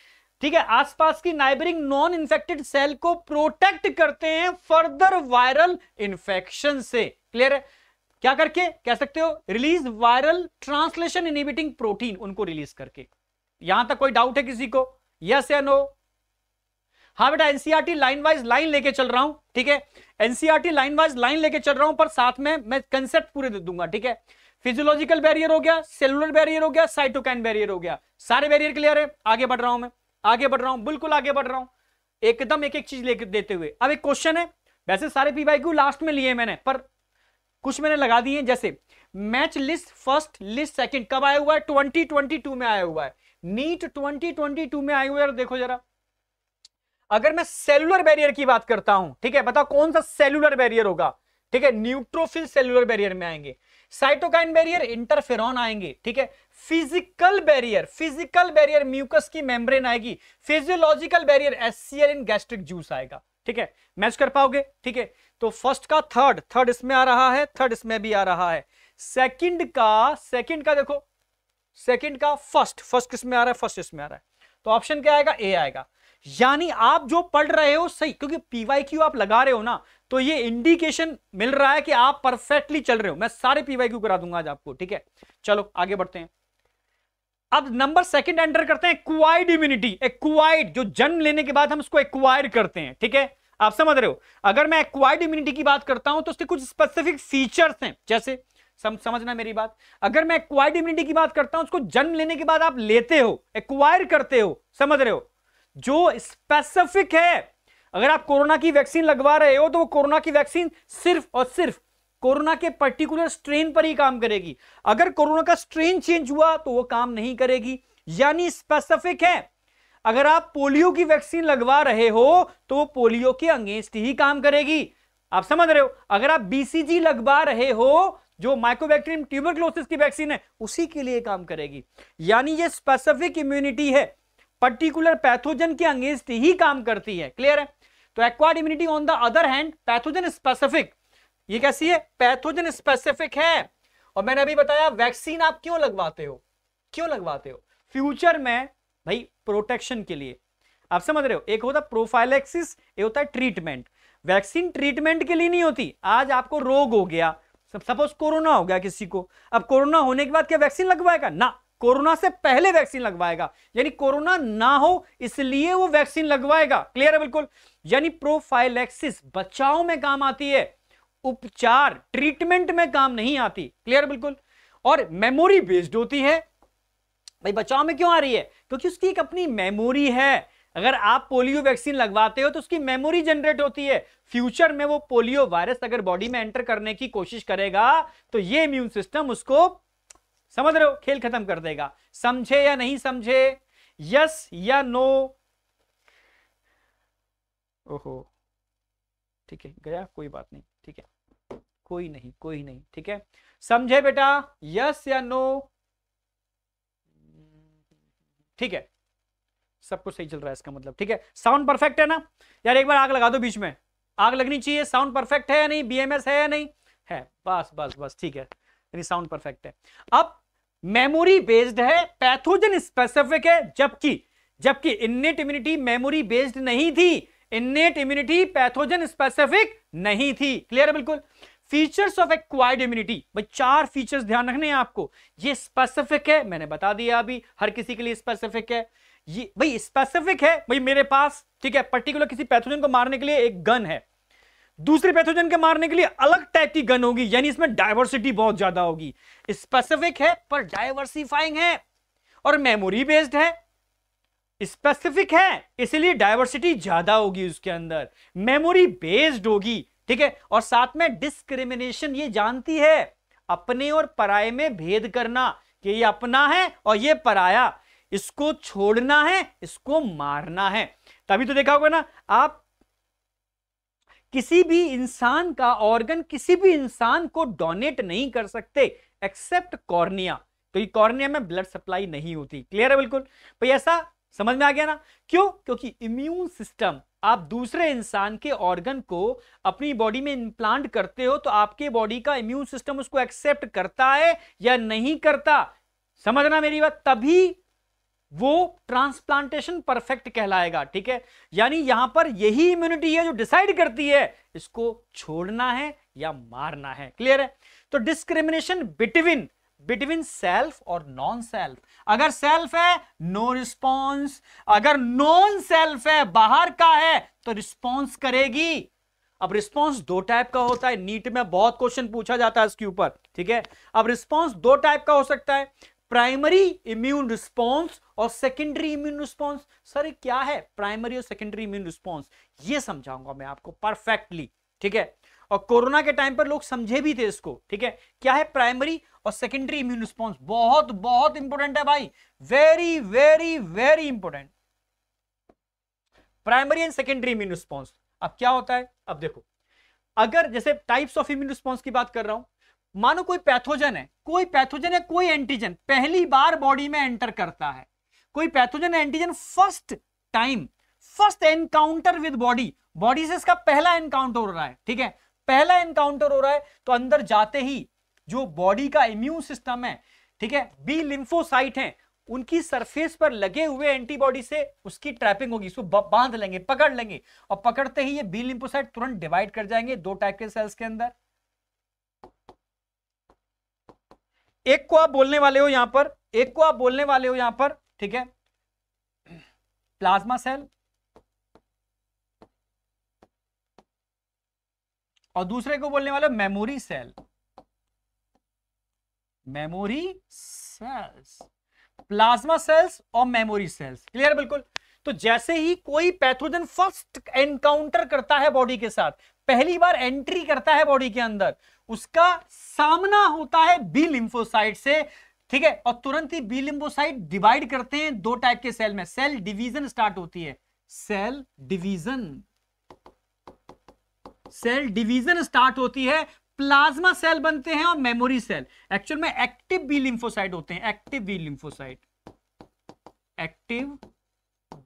ठीक है आसपास की नाइबरिंग नॉन इंफेक्टेड सेल को प्रोटेक्ट करते हैं फर्दर वायरल इन्फेक्शन से क्लियर है क्या करके कह सकते हो release viral translation inhibiting protein उनको रिलीज करके यहां तक कोई डाउट है किसी को यस या नो हाँ बेटा एनसीआरटी लाइन वाइज लाइन लेके चल रहा हूं ठीक है एनसीआरटी लाइन वाइज लाइन लेके चल रहा हूं पर साथ में मैं कंसेप्ट पूरे दे दूंगा ठीक है फिजियोलॉजिकल बैरियर हो गया सेलुलर बैरियर हो गया साइटोकैन बैरियर हो गया सारे बैरियर क्लियर है आगे बढ़ रहा हूं मैं आगे बढ़ रहा हूं बिल्कुल आगे बढ़ रहा हूं एकदम एक एक चीज लेकर देते हुए अब एक क्वेश्चन है वैसे सारे पी वाई लास्ट में लिए मैंने पर कुछ मैंने लगा दिए जैसे match list first list second कब आया हुआ है ट्वेंटी में आया हुआ है नीट ट्वेंटी में आया हुआ है देखो जरा अगर मैं सेलुलर बैरियर की बात करता हूं ठीक है बताओ कौन सा सेलुलर बैरियर होगा ठीक है न्यूट्रोफिल सेलुलर बैरियर में आएंगे साइटोकाइन बैरियर इंटरफेरॉन आएंगे ठीक है physical barrier physical barrier mucus की मेम्ब्रेन आएगी physiological barrier HCl in gastric juice आएगा ठीक है मैच कर पाओगे ठीक है तो फर्स्ट का थर्ड थर्ड इसमें आ रहा है थर्ड इसमें भी आ रहा है सेकेंड का सेकेंड का देखो सेकेंड का फर्स्ट फर्स्ट किसमें आ रहा है फर्स्ट इसमें आ रहा है तो ऑप्शन क्या आएगा ए आएगा यानी आप जो पढ़ रहे हो सही क्योंकि पीवाई क्यू आप लगा रहे हो ना तो ये इंडिकेशन मिल रहा है कि आप परफेक्टली चल रहे हो मैं सारे पीवाई क्यू करा दूंगा आज आपको ठीक है चलो आगे बढ़ते हैं अब नंबर सेकंड एंटर करते हैं क्वाइड इम्यूनिटी एक्वाइड जो जन्म लेने के बाद हम उसको एक्वायर करते हैं ठीक है आप समझ रहे हो अगर मैं एक्वाइड इम्यूनिटी की बात करता हूं तो उसके कुछ स्पेसिफिक फीचर्स हैं जैसे सम, समझना मेरी बात अगर मैं एक्वाइड इम्यूनिटी की बात करता हूं उसको जन्म लेने के बाद आप लेते हो एक्वायर करते हो समझ रहे हो जो स्पेसिफिक है अगर आप कोरोना की वैक्सीन लगवा रहे हो तो वो कोरोना की वैक्सीन सिर्फ और सिर्फ कोरोना के पर्टिकुलर स्ट्रेन पर ही काम करेगी अगर कोरोना का स्ट्रेन चेंज हुआ तो वो काम नहीं करेगी यानी स्पेसिफिक है अगर आप पोलियो की वैक्सीन लगवा रहे हो तो वो पोलियो के अंगेंस्ट ही काम करेगी आप समझ रहे हो अगर आप बीसीजी लगवा रहे हो जो माइक्रोबैक्टीरियम ट्यूबरक्लोसिस की वैक्सीन है उसी के लिए काम करेगी यानी ये स्पेसिफिक इम्यूनिटी है पर्टिकुलर पैथोजन के अंगेंस्ट ही काम करती है क्लियर है तो acquired immunity on the other hand pathogen specific ये कैसी है पैथोजन स्पेसिफिक है और मैंने अभी बताया वैक्सीन आप क्यों लगवाते हो क्यों लगवाते हो फ्यूचर में भाई प्रोटेक्शन के लिए आप समझ रहे हो एक होता है प्रोफाइलेक्सिस एक होता है ट्रीटमेंट वैक्सीन ट्रीटमेंट के लिए नहीं होती आज आपको रोग हो गया सपोज कोरोना हो गया किसी को अब कोरोना होने के बाद क्या वैक्सीन लगवाएगा ना कोरोना से पहले वैक्सीन लगवाएगा यानी कोरोना ना हो इसलिए वो वैक्सीन लगवाएगा क्लियर है बिल्कुल यानी प्रोफाइलेक्सिस बचाव में काम आती है उपचार ट्रीटमेंट में काम नहीं आती क्लियर बिल्कुल और मेमोरी बेस्ड होती है भाई बचाव में क्यों आ रही है क्योंकि उसकी एक अपनी मेमोरी है अगर आप पोलियो वैक्सीन लगवाते हो तो उसकी मेमोरी जनरेट होती है फ्यूचर में वो पोलियो वायरस अगर बॉडी में एंटर करने की कोशिश करेगा तो ये इम्यून सिस्टम उसको समझ रहे हो खेल खत्म कर देगा समझे या नहीं समझे यस या नो ओहो ठीक है गया कोई बात नहीं ठीक है कोई नहीं कोई नहीं ठीक है समझे बेटा यस या नो ठीक है सब कुछ सही चल रहा है इसका मतलब ठीक है साउंड परफेक्ट है ना यार एक बार आग लगा दो बीच में आग लगनी चाहिए साउंड परफेक्ट है या नहीं बीएमएस है या नहीं है बस बस बस ठीक है यानी साउंड परफेक्ट है अब मेमोरी बेस्ड है पैथोजन स्पेसिफिक है जबकि जबकि इननेट इम्यूनिटी मेमोरी बेस्ड नहीं थी इननेट इम्यूनिटी पैथोजन स्पेसिफिक नहीं थी क्लियर है बिल्कुल फीचर्स ऑफ एक्वायर्ड इम्यूनिटी भाई चार फीचर्स ध्यान रखने हैं आपको ये स्पेसिफिक है मैंने बता दिया अभी हर किसी के लिए स्पेसिफिक है ये भाई स्पेसिफिक है भाई मेरे पास ठीक है पर्टिकुलर किसी पैथोजन को मारने के लिए एक गन है दूसरे पैथोजन के मारने के लिए अलग टाइप की गन होगी यानी इसमें डायवर्सिटी बहुत ज्यादा होगी स्पेसिफिक है पर डायवर्सिफाइंग है और मेमोरी बेस्ड है स्पेसिफिक है इसलिए डायवर्सिटी ज्यादा होगी उसके अंदर मेमोरी बेस्ड होगी ठीक है और साथ में डिस्क्रिमिनेशन ये जानती है अपने और पराये में भेद करना कि ये अपना है और ये पराया इसको छोड़ना है इसको मारना है तभी तो देखा होगा ना आप किसी भी इंसान का ऑर्गन किसी भी इंसान को डोनेट नहीं कर सकते एक्सेप्ट कॉर्निया क्योंकि तो कॉर्निया में ब्लड सप्लाई नहीं होती क्लियर है बिल्कुल भाई तो ऐसा समझ में आ गया ना क्यों क्योंकि इम्यून सिस्टम आप दूसरे इंसान के ऑर्गन को अपनी बॉडी में इम्प्लांट करते हो तो आपके बॉडी का इम्यून सिस्टम उसको एक्सेप्ट करता है या नहीं करता समझना मेरी बात तभी वो ट्रांसप्लांटेशन परफेक्ट कहलाएगा ठीक है यानी यहां पर यही इम्यूनिटी है जो डिसाइड करती है इसको छोड़ना है या मारना है क्लियर है तो डिस्क्रिमिनेशन बिटवीन बिटवीन सेल्फ और नॉन सेल्फ अगर सेल्फ है नो रिस्पॉन्स अगर नॉन सेल्फ है बाहर का है तो रिस्पॉन्स करेगी अब रिस्पॉन्स दो टाइप का होता है नीट में बहुत क्वेश्चन पूछा जाता है इसके ऊपर ठीक है अब रिस्पॉन्स दो टाइप का हो सकता है प्राइमरी इम्यून रिस्पॉन्स और सेकेंडरी इम्यून रिस्पॉन्स सर क्या है प्राइमरी और सेकेंडरी इम्यून रिस्पॉन्स ये समझाऊंगा मैं आपको परफेक्टली ठीक है और कोरोना के टाइम पर लोग समझे भी थे इसको ठीक है क्या है प्राइमरी और सेकेंडरी इम्यून रिस्पॉन्स बहुत बहुत इंपॉर्टेंट है भाई very very very important primary and secondary immune response अब क्या होता है अब देखो अगर जैसे टाइप्स ऑफ इम्यून रिस्पॉन्स की बात कर रहा हूं मानो कोई पैथोजन है कोई पैथोजन है कोई एंटीजन पहली बार बॉडी में एंटर करता है कोई pathogen antigen first time first encounter with body body से इसका पहला एनकाउंटर हो रहा है ठीक है पहला एनकाउंटर हो रहा है तो अंदर जाते ही जो बॉडी का इम्यून सिस्टम है ठीक है बी लिंफोसाइट है उनकी सरफेस पर लगे हुए एंटीबॉडी से उसकी ट्रैपिंग होगी इसको बांध लेंगे पकड़ लेंगे और पकड़ते ही ये बी लिंफोसाइट तुरंत डिवाइड कर जाएंगे दो टाइप के सेल्स के अंदर एक को आप बोलने वाले हो यहां पर एक को आप बोलने वाले हो यहां पर ठीक है प्लाज्मा सेल और दूसरे को बोलने वाले memory cell memory cells plasma cells और मेमोरी सेल्स क्लियर बिल्कुल तो जैसे ही कोई पैथोजन फर्स्ट एनकाउंटर करता है बॉडी के साथ पहली बार एंट्री करता है बॉडी के अंदर उसका सामना होता है बी लिंफोसाइट से ठीक है और तुरंत ही बी लिंफोसाइट डिवाइड करते हैं दो टाइप के सेल में सेल डिवीजन स्टार्ट होती है cell division cell division start होती है प्लाज्मा सेल बनते हैं और मेमोरी सेल एक्चुअल में एक्टिव बी लिंफोसाइट होते हैं active B lymphocyte active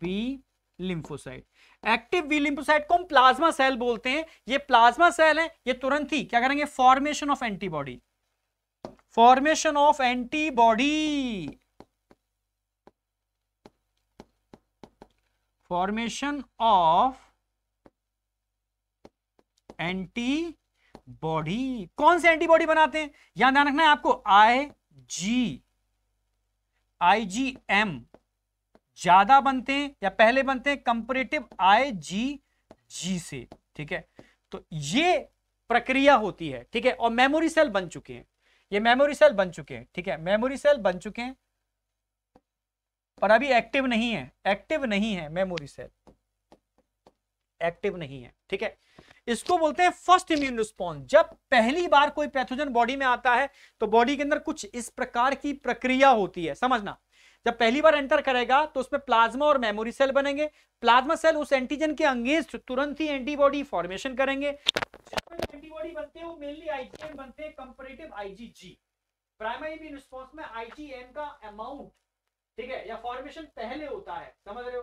B lymphocyte active B lymphocyte को हम प्लाज्मा सेल बोलते हैं ये प्लाज्मा सेल है ये तुरंत ही क्या करेंगे formation of antibody formation of antibody formation of anti body कौन से एंटीबॉडी बनाते हैं ध्यान रखना है आपको आई जी आई जी एम ज्यादा बनते हैं या पहले बनते हैं कंपेरेटिव आई जी जी से ठीक है तो ये प्रक्रिया होती है ठीक है और मेमोरी सेल बन चुके हैं ये मेमोरी सेल बन चुके हैं ठीक है मेमोरी सेल बन चुके हैं पर अभी एक्टिव नहीं है एक्टिव नहीं है मेमोरी सेल एक्टिव नहीं है ठीक है इसको बोलते हैं फर्स्ट इम्यून रिस्पॉन्स जब पहली बार कोई पैथोजन बॉडी में आता है तो बॉडी के अंदर कुछ इस प्रकार की प्रक्रिया होती है समझना जब पहली बार एंटर करेगा तो उसमें प्लाज्मा और मेमोरी सेल बनेंगे प्लाज्मा सेल उस एंटीजन के अंगेंस्ट तुरंत ही एंटीबॉडी फॉर्मेशन करेंगे एंटीबॉडी बनते हैं वो मेनली आईजीएम बनते हैं कंपेरेटिव आईजीजी प्राइमरी इम्यून में आईजीएम का अमाउंट ठीक है या फॉर्मेशन पहले होता है समझ रहे हो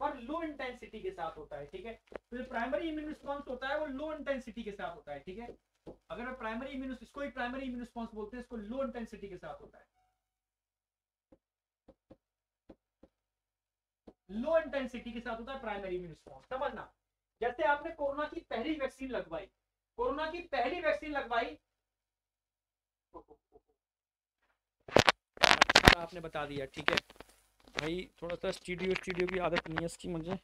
पर लो इंटेंसिटी के साथ होता है ठीक है तो जो प्राइमरी इम्यून होता है वो लो इंटेंसिटी के साथ होता है ठीक है अगर प्राइमरी इम्यून इसको प्राइमरी इम्यून रिस्पॉन्स बोलते हैं इसको लो इंटेंसिटी के साथ होता है लो इंटेंसिटी के साथ होता है प्राइमरी इम्यून रिस्पॉन्स समझना जैसे आपने कोरोना की पहली वैक्सीन लगवाई कोरोना की पहली वैक्सीन लगवाई आपने बता दिया ठीक है भाई थोड़ा सा स्टूडियो स्टूडियो की आदत नहीं है इसकी मुझे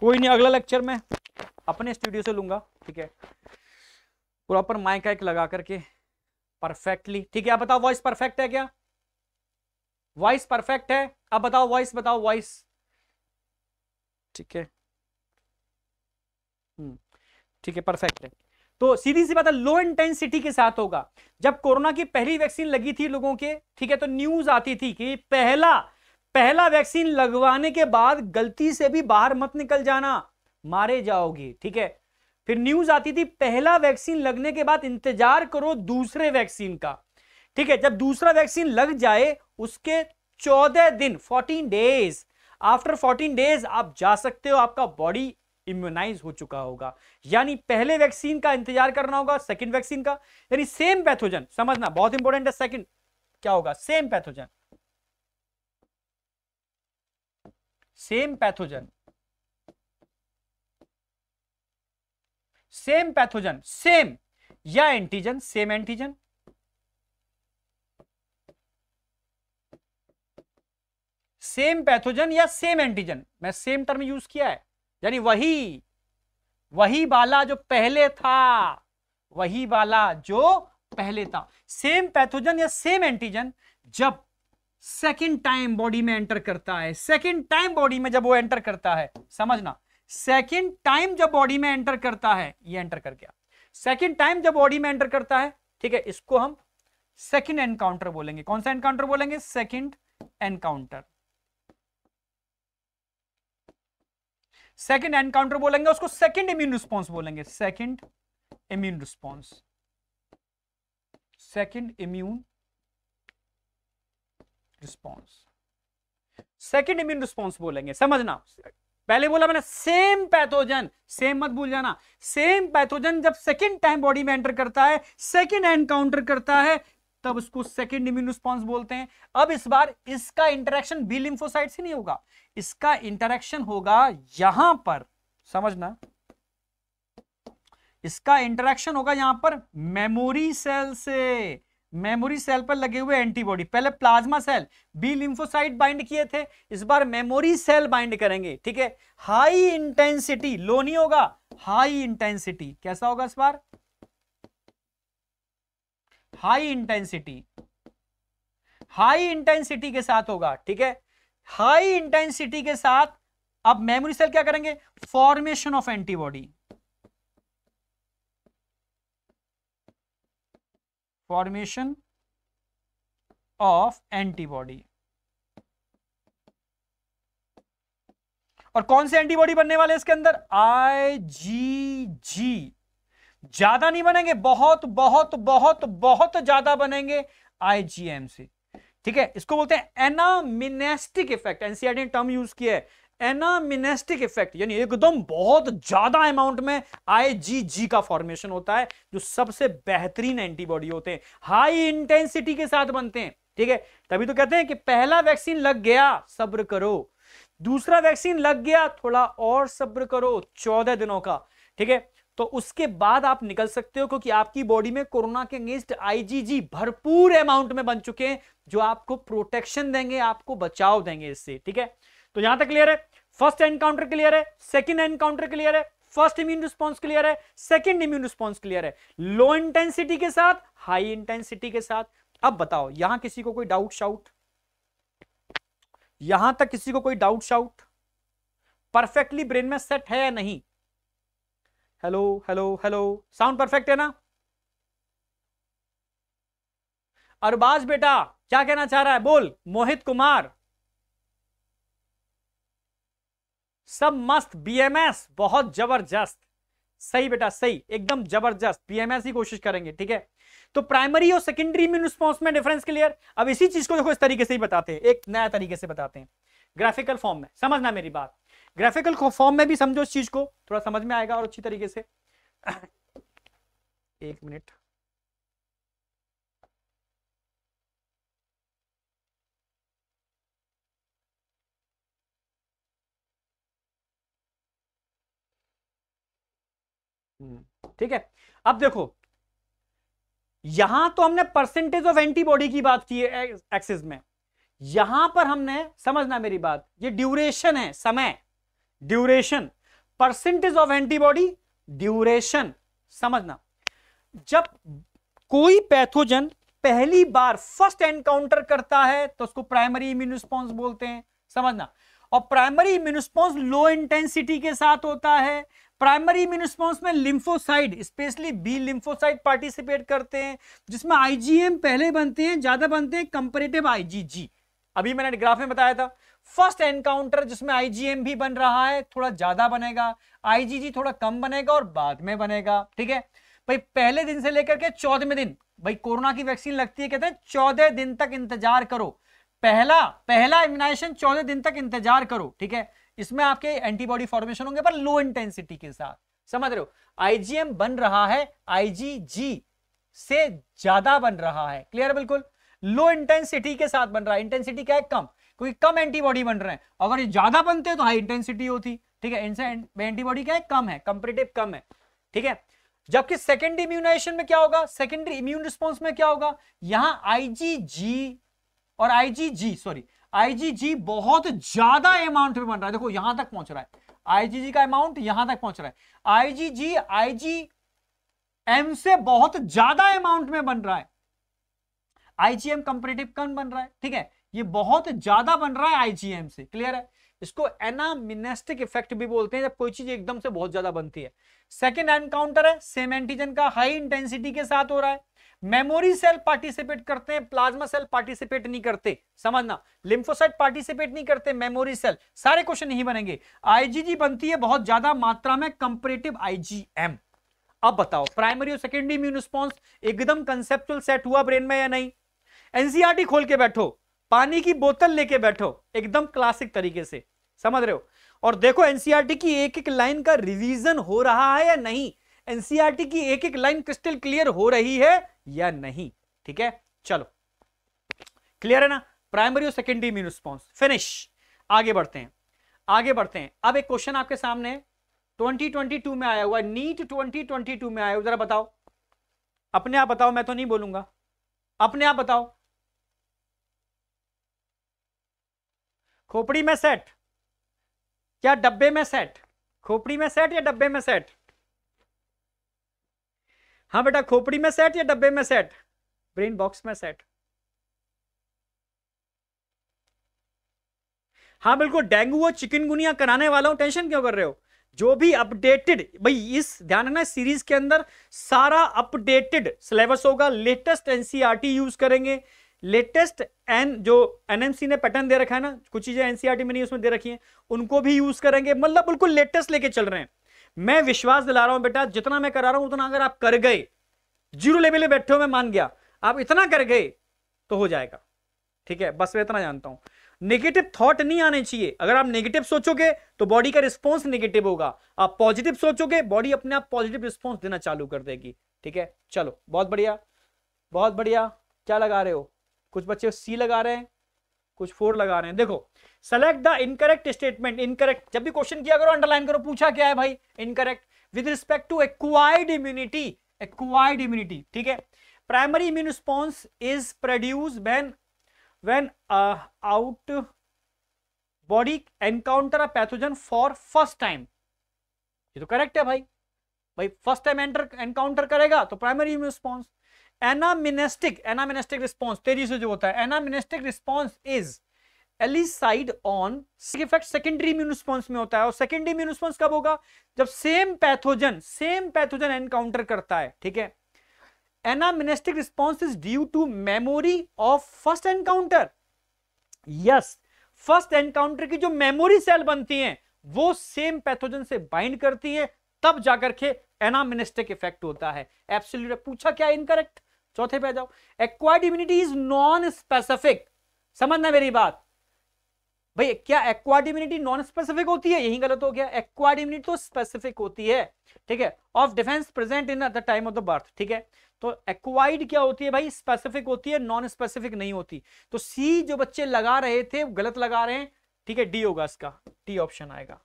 कोई नहीं अगला लेक्चर में अपने स्टूडियो से लूंगा ठीक है प्रॉपर माइक एक लगा करके परफेक्टली ठीक है आप बताओ वॉइस परफेक्ट है क्या वॉइस परफेक्ट है अब बताओ वॉइस बताओ वॉइस ठीक है हम्म, ठीक है परफेक्ट है तो सीधी सी बात है लो इंटेंसिटी के साथ होगा जब कोरोना की पहली वैक्सीन लगी थी लोगों के ठीक है तो न्यूज आती थी कि पहला पहला वैक्सीन लगवाने के बाद गलती से भी बाहर मत निकल जाना मारे जाओगे ठीक है फिर न्यूज आती थी पहला वैक्सीन लगने के बाद इंतजार करो दूसरे वैक्सीन का ठीक है जब दूसरा वैक्सीन लग जाए उसके चौदह दिन fourteen days after fourteen days आप जा सकते हो आपका बॉडी इम्यूनाइज हो चुका होगा यानी पहले वैक्सीन का इंतजार करना होगा सेकेंड वैक्सीन का यानी सेम पैथोजन समझना बहुत इंपॉर्टेंट है सेकेंड क्या होगा same pathogen same pathogen same pathogen same या antigen same antigen same pathogen या सेम एंटीजन मैं सेम टर्म यूज किया है यानी वही वही वाला जो पहले था वही वाला जो पहले था सेम पैथोजन या सेम एंटीजन जब सेकेंड टाइम बॉडी में एंटर करता है सेकेंड टाइम बॉडी में जब वो एंटर करता है समझना सेकेंड टाइम जब बॉडी में एंटर करता है ये एंटर कर गया सेकेंड टाइम जब बॉडी में एंटर करता है ठीक है इसको हम सेकेंड एनकाउंटर बोलेंगे कौन सा एनकाउंटर बोलेंगे सेकेंड एनकाउंटर सेकेंड एनकाउंटर बोलेंगे उसको सेकेंड इम्यून रिस्पॉन्स बोलेंगे second immune response second immune response second immune response बोलेंगे समझना पहले बोला मैंने सेम पैथोजन सेम मत भूल जाना सेम पैथोजन जब सेकेंड टाइम बॉडी में एंटर करता है सेकेंड एनकाउंटर करता है तब उसको सेकेंड इम्यून रिस्पॉन्स बोलते हैं अब इस बार इसका इंटरेक्शन बी लिम्फोसाइट से नहीं होगा इसका इंटरेक्शन होगा यहां पर समझना इसका इंटरेक्शन होगा यहां पर मेमोरी सेल से मेमोरी सेल पर लगे हुए एंटीबॉडी पहले plasma cell B lymphocyte bind किए थे इस बार मेमोरी सेल बाइंड करेंगे ठीक है हाई इंटेंसिटी लो नहीं होगा हाई इंटेंसिटी कैसा होगा इस बार हाई इंटेंसिटी हाई इंटेंसिटी के साथ होगा ठीक है हाई इंटेंसिटी के साथ अब मेमोरी सेल क्या करेंगे formation of antibody formation of antibody और कौन से एंटीबॉडी बनने वाले इसके अंदर आई जी जी ज्यादा नहीं बनेंगे बहुत बहुत बहुत बहुत ज्यादा बनेंगे आईजीएम से ठीक है इसको बोलते हैं एनामिनेस्टिक इफेक्ट एनसीआर ने टर्म यूज किया है एनामिनेस्टिक इफेक्ट यानी एकदम बहुत ज्यादा अमाउंट में आईजीजी का फॉर्मेशन होता है जो सबसे बेहतरीन एंटीबॉडी होते हैं हाई इंटेंसिटी के साथ बनते हैं ठीक है तभी तो कहते हैं कि पहला वैक्सीन लग गया सब्र करो दूसरा वैक्सीन लग गया थोड़ा और सब्र करो चौदह दिनों का ठीक है तो उसके बाद आप निकल सकते हो क्योंकि आपकी बॉडी में कोरोना के अगेंस्ट आईजीजी भरपूर अमाउंट में बन चुके हैं जो आपको प्रोटेक्शन देंगे आपको बचाव देंगे इससे ठीक है तो यहां तक क्लियर है फर्स्ट एनकाउंटर क्लियर है सेकंड एनकाउंटर क्लियर है फर्स्ट इम्यून रिस्पॉन्स क्लियर है सेकेंड इम्यून रिस्पॉन्स क्लियर है लो इंटेंसिटी के साथ हाई इंटेंसिटी के साथ अब बताओ यहां किसी को कोई डाउट शाउट यहां तक किसी को कोई डाउट शाउट परफेक्टली ब्रेन में सेट है या नहीं hello hello hello sound perfect है ना अरबाज बेटा क्या कहना चाह रहा है बोल मोहित कुमार सब मस्त बीएमएस बहुत जबरदस्त सही बेटा सही एकदम जबरदस्त बीएमएस ही कोशिश करेंगे ठीक है तो प्राइमरी और सेकेंडरी इम्यून रिस्पॉन्स में डिफरेंस क्लियर अब इसी चीज को देखो इस तरीके से ही बताते हैं एक नया तरीके से बताते हैं ग्राफिकल फॉर्म में समझना मेरी बात ग्राफिकल फॉर्म में भी समझो इस चीज को थोड़ा समझ में आएगा और अच्छी तरीके से <coughs> एक मिनट हम्म, ठीक है अब देखो यहां तो हमने परसेंटेज ऑफ एंटीबॉडी की बात की है एक्सिस में यहां पर हमने समझना मेरी बात ये ड्यूरेशन है समय duration percentage of antibody duration समझना जब कोई पैथोजन पहली बार फर्स्ट एनकाउंटर करता है तो उसको प्राइमरी इम्यून रिस्पॉन्स बोलते हैं समझना और primary immune response low intensity के साथ होता है प्राइमरी इम्यून रिस्पॉन्स में lymphocyte specially B lymphocyte participate करते हैं जिसमें आईजीएम पहले बनते हैं ज्यादा बनते हैं कंपेरेटिव आईजीजी अभी मैंने ग्राफ में बताया था फर्स्ट एनकाउंटर जिसमें आईजीएम भी बन रहा है थोड़ा ज्यादा बनेगा आईजीजी थोड़ा कम बनेगा और बाद में बनेगा ठीक है भाई पहले दिन से लेकर के चौदहवें दिन भाई कोरोना की वैक्सीन लगती है कहते हैं चौदह दिन तक इंतजार करो पहला पहला इम्यूनाइजेशन चौदह दिन तक इंतजार करो ठीक है इसमें आपके एंटीबॉडी फॉर्मेशन होंगे पर लो इंटेंसिटी के साथ समझ रहे हो आईजीएम बन रहा है आईजीजी से ज्यादा बन रहा है क्लियर बिल्कुल लो इंटेंसिटी के साथ बन रहा है इंटेंसिटी क्या है कम क्योंकि कम एंटीबॉडी बन रहे हैं अगर ये ज्यादा बनते हैं तो हाई इंटेंसिटी होती ठीक है इनसे एंटीबॉडी क्या है कम है कंपेरेटिव कम है ठीक है जबकि सेकेंडरी इम्यूनाइजेशन में क्या होगा सेकेंडरी इम्यून रिस्पॉन्स में क्या होगा यहां आईजीजी और आईजीजी सॉरी आईजीजी बहुत ज्यादा अमाउंट में बन रहा है देखो यहां तक पहुंच रहा है आईजीजी का अमाउंट यहां तक पहुंच रहा है आईजीजी आईजी एम से बहुत ज्यादा अमाउंट में बन रहा है आईजीएम कंपेरेटिव कम बन रहा है ठीक है ये बहुत ज्यादा बन रहा है आईजीएम से क्लियर है इसको एनामिनेस्टिक इफेक्ट भी बोलते हैं जब कोई चीज एकदम से बहुत ज्यादा बनती है सेकेंड एनकाउंटर है सेम एंटीजन का हाई इंटेंसिटी के साथ हो रहा है मेमोरी सेल पार्टिसिपेट करते हैं प्लाज्मा सेल पार्टिसिपेट नहीं करते समझना लिम्फोसाइट पार्टिसिपेट नहीं करते मेमोरी सेल सारे क्वेश्चन नहीं बनेंगे आईजीजी बनती है बहुत ज्यादा मात्रा में कंपेरेटिव आईजीएम अब बताओ प्राइमरी और सेकेंडरी इम्यून रिस्पॉन्स एकदम कंसेप्चुअल सेट हुआ ब्रेन में या नहीं एनसीआरटी e खोल के बैठो पानी की बोतल लेके बैठो एकदम क्लासिक तरीके से समझ रहे हो और देखो एनसीआरटी e की एक एक लाइन का रिवीजन हो रहा है या नहीं एनसीआरटी e की एक एक लाइन क्रिस्टल क्लियर हो रही है या नहीं ठीक है चलो क्लियर है ना प्राइमरी और सेकेंडरी मीन रिस्पॉन्स फिनिश आगे बढ़ते हैं आगे बढ़ते हैं अब एक क्वेश्चन आपके सामने ट्वेंटी ट्वेंटी टू में आया हुआ नीट ट्वेंटी ट्वेंटी टू में आया हुआ जरा बताओ अपने आप बताओ मैं तो नहीं बोलूंगा अपने आप बताओ खोपड़ी में सेट क्या डब्बे में सेट खोपड़ी में सेट या डब्बे में सेट हाँ बेटा खोपड़ी में सेट या डब्बे में सेट ब्रेन बॉक्स में सेट हाँ बिल्कुल डेंगू और चिकनगुनिया कराने वाला हूं टेंशन क्यों कर रहे हो जो भी अपडेटेड भाई इस ध्यान रखना सीरीज के अंदर सारा अपडेटेड सिलेबस होगा लेटेस्ट एनसीआरटी यूज करेंगे लेटेस्ट एन जो एनएमसी ने पैटर्न दे रखा है ना कुछ चीजें एनसीआरटी में नहीं उसमें दे रखी हैं उनको भी यूज करेंगे मतलब बिल्कुल लेटेस्ट लेके चल रहे हैं मैं विश्वास दिला रहा हूं बेटा जितना मैं करा रहा हूं उतना अगर आप कर गए जीरो लेवल पे बैठे हो मैं मान गया आप इतना कर गए तो हो जाएगा ठीक है बस मैं इतना जानता हूं नेगेटिव थॉट नहीं आने चाहिए अगर आप नेगेटिव सोचोगे तो बॉडी का रिस्पॉन्स नेगेटिव होगा आप पॉजिटिव सोचोगे बॉडी अपने आप पॉजिटिव रिस्पॉन्स देना चालू कर देगी ठीक है चलो बहुत बढ़िया बहुत बढ़िया क्या लगा रहे हो कुछ बच्चे सी लगा रहे हैं कुछ फोर लगा रहे हैं देखो select the incorrect statement incorrect जब भी क्वेश्चन किया करो अंडरलाइन करो पूछा क्या है भाई incorrect with respect to acquired immunity acquired immunity ठीक है primary immune response is produce when when our body encounter a pathogen for first time ये तो करेक्ट है भाई भाई फर्स्ट टाइम एंटर एनकाउंटर करेगा तो primary immune response anamnestic anamnestic response तेजी से जो होता है anamnestic response is elicited on effect secondary immune response में होता है और सेकेंडरी इम्यून रिस्पॉन्स कब होगा जब same pathogen same pathogen encounter करता है ठीक है anamnestic response is due to memory of first encounter yes first encounter की जो मेमोरी सेल बनती है वो सेम पैथोजन से बाइंड करती है तब जाकर के एनामिनेस्टिक इफेक्ट होता है एप्सोल्यूट पूछा क्या इनकरेक्ट चौथे पे आ जाओ acquired immunity is non specific समझना मेरी बात भाई क्या एक्वायर्ड इम्यूनिटी नॉन स्पेसिफिक होती है यही गलत हो गया एक्वायर्ड इम्यूनिटी तो स्पेसिफिक होती है ठीक है of defence present in the time of the birth ठीक है तो एक्वाइड क्या होती है भाई स्पेसिफिक होती है नॉन स्पेसिफिक नहीं होती तो सी जो बच्चे लगा रहे थे गलत लगा रहे हैं ठीक है डी होगा इसका टी ऑप्शन आएगा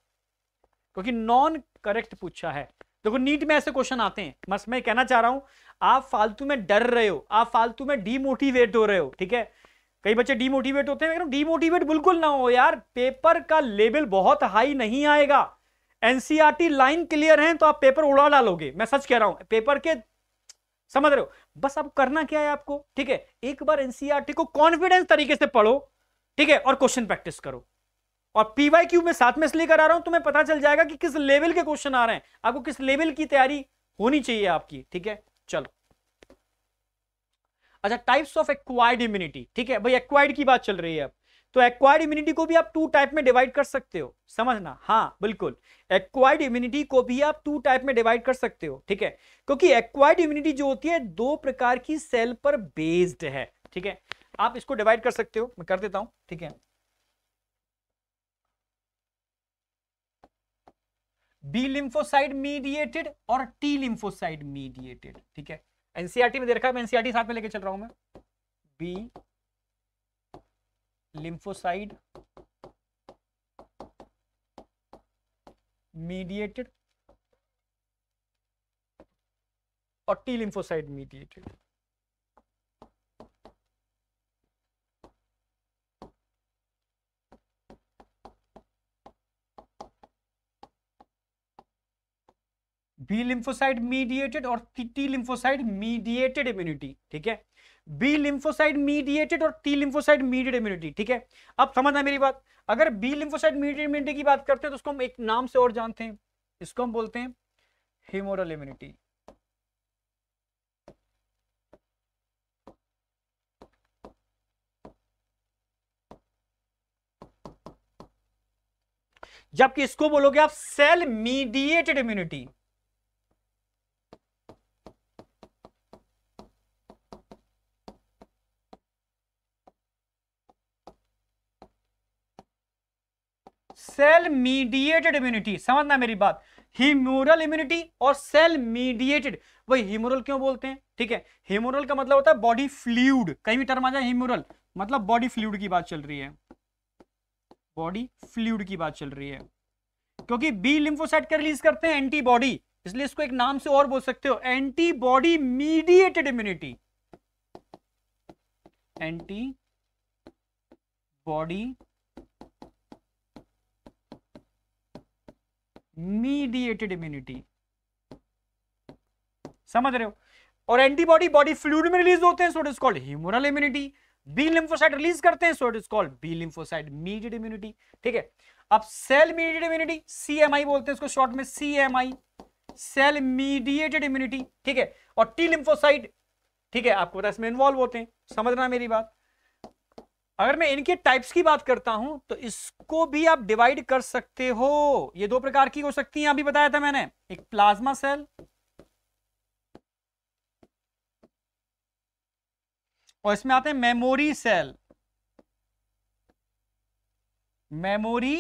क्योंकि नॉन करेक्ट पूछा है देखो नीट में ऐसे क्वेश्चन आते हैं बस मैं कहना चाह रहा हूं आप फालतू में डर रहे हो आप फालतू में डीमोटिवेट हो रहे हो ठीक है कई बच्चे डीमोटिवेट होते हैं डीमोटिवेट बिल्कुल ना हो यार पेपर का लेवल बहुत हाई नहीं आएगा एनसीआरटी लाइन क्लियर है तो आप पेपर उड़ा डालोगे मैं सच कह रहा हूं पेपर के समझ रहे हो बस अब करना क्या है आपको ठीक है एक बार एनसीआरटी e को कॉन्फिडेंस तरीके से पढ़ो ठीक है और क्वेश्चन प्रैक्टिस करो और पीवाई क्यू में साथ में इसलिए करा रहा हूं तुम्हें पता चल जाएगा कि किस लेवल के क्वेश्चन आ रहे हैं आपको किस लेवल की तैयारी होनी चाहिए आपकी ठीक है चलो अच्छा टाइप्स ऑफ एक्वायर्ड इम्यूनिटी ठीक है भाई एक्वायर्ड की बात चल रही है अब तो एक्वायर्ड इम्यूनिटी को भी आप टू टाइप में डिवाइड कर सकते हो समझना हाँ बिल्कुल एक्वायर्ड इम्यूनिटी को भी आप टू टाइप में डिवाइड कर सकते हो ठीक है क्योंकि एक्वायर्ड इम्यूनिटी जो होती है दो प्रकार की सेल पर बेस्ड है ठीक है आप इसको डिवाइड कर सकते हो मैं कर देता हूं ठीक है बी लिम्फोसाइड मीडिएटेड और टी लिम्फोसाइड मीडिएटेड ठीक है एनसीआरटी e में दे रखा है मैं एनसीआरटी e साथ में लेके चल रहा हूं मैं बी लिम्फोसाइड मीडिएटेड और T lymphocyte mediated B lymphocyte mediated और टी लिम्फोसाइड मीडिएटेड इम्यूनिटी ठीक है बी लिम्फोसाइड मीडिएटेड और टी लिम्फोसाइड मीडिएटेड इम्यूनिटी ठीक है अब समझना मेरी बात अगर बी लिम्फोसाइड मीडिएटेड इम्यूनिटी की बात करते हैं तो उसको हम एक नाम से और जानते हैं इसको हम बोलते हैं हिमोरल इम्यूनिटी जबकि इसको बोलोगे आप cell mediated immunity cell mediated immunity समझना मेरी बात हिमोरल इम्यूनिटी और सेल मीडिएटेड वही हीमोरल क्यों बोलते हैं ठीक है हीमोरल का मतलब होता है बॉडी फ्लूड कहीं भी टर्म आ जाए हीमोरल मतलब बॉडी फ्लूड की बात चल रही है बॉडी फ्लूड की बात चल रही है क्योंकि बी लिम्फोसाइट का रिलीज करते हैं एंटीबॉडी इसलिए इसको एक नाम से और बोल सकते हो antibody mediated immunity antibody mediated immunity समझ रहे हो और एंटीबॉडी बॉडी फ्लूड में रिलीज होते हैं so it is called humoral immunity B lymphocyte release करते हैं so it is called B lymphocyte mediate immunity ठीक है अब सेल मीडिएटेड इम्यूनिटी सीएमआई बोलते हैं इसको शॉर्ट में सीएमआई सेल मीडिएटेड इम्यूनिटी ठीक है और टी लिम्फोसाइट ठीक है आपको पता इसमें इन्वॉल्व होते हैं समझना मेरी बात अगर मैं इनके टाइप्स की बात करता हूं तो इसको भी आप डिवाइड कर सकते हो ये दो प्रकार की हो सकती हैं अभी बताया था मैंने एक प्लाज्मा सेल और इसमें आते हैं मेमोरी सेल मेमोरी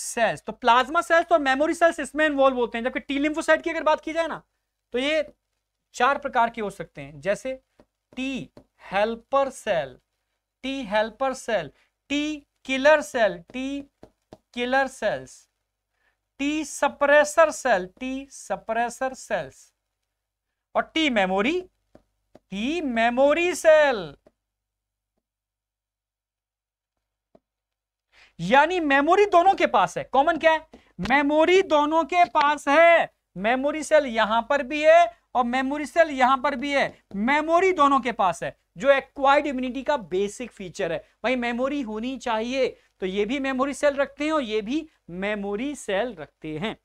सेल्स तो प्लाज्मा सेल्स तो और मेमोरी सेल्स इसमें इन्वॉल्व होते हैं जबकि टी लिम्फोसाइट की अगर बात की जाए ना तो ये चार प्रकार के हो सकते हैं जैसे T helper cell T helper cell T killer cell T killer cells T suppressor cell T suppressor cells और T memory T memory cell यानी मेमोरी दोनों के पास है कॉमन क्या है मेमोरी दोनों के पास है मेमोरी सेल यहां पर भी है और मेमोरी सेल यहां पर भी है मेमोरी दोनों के पास है जो एक्वाइड इम्यूनिटी का बेसिक फीचर है भाई मेमोरी होनी चाहिए तो ये भी मेमोरी सेल रखते हैं और ये भी मेमोरी सेल रखते हैं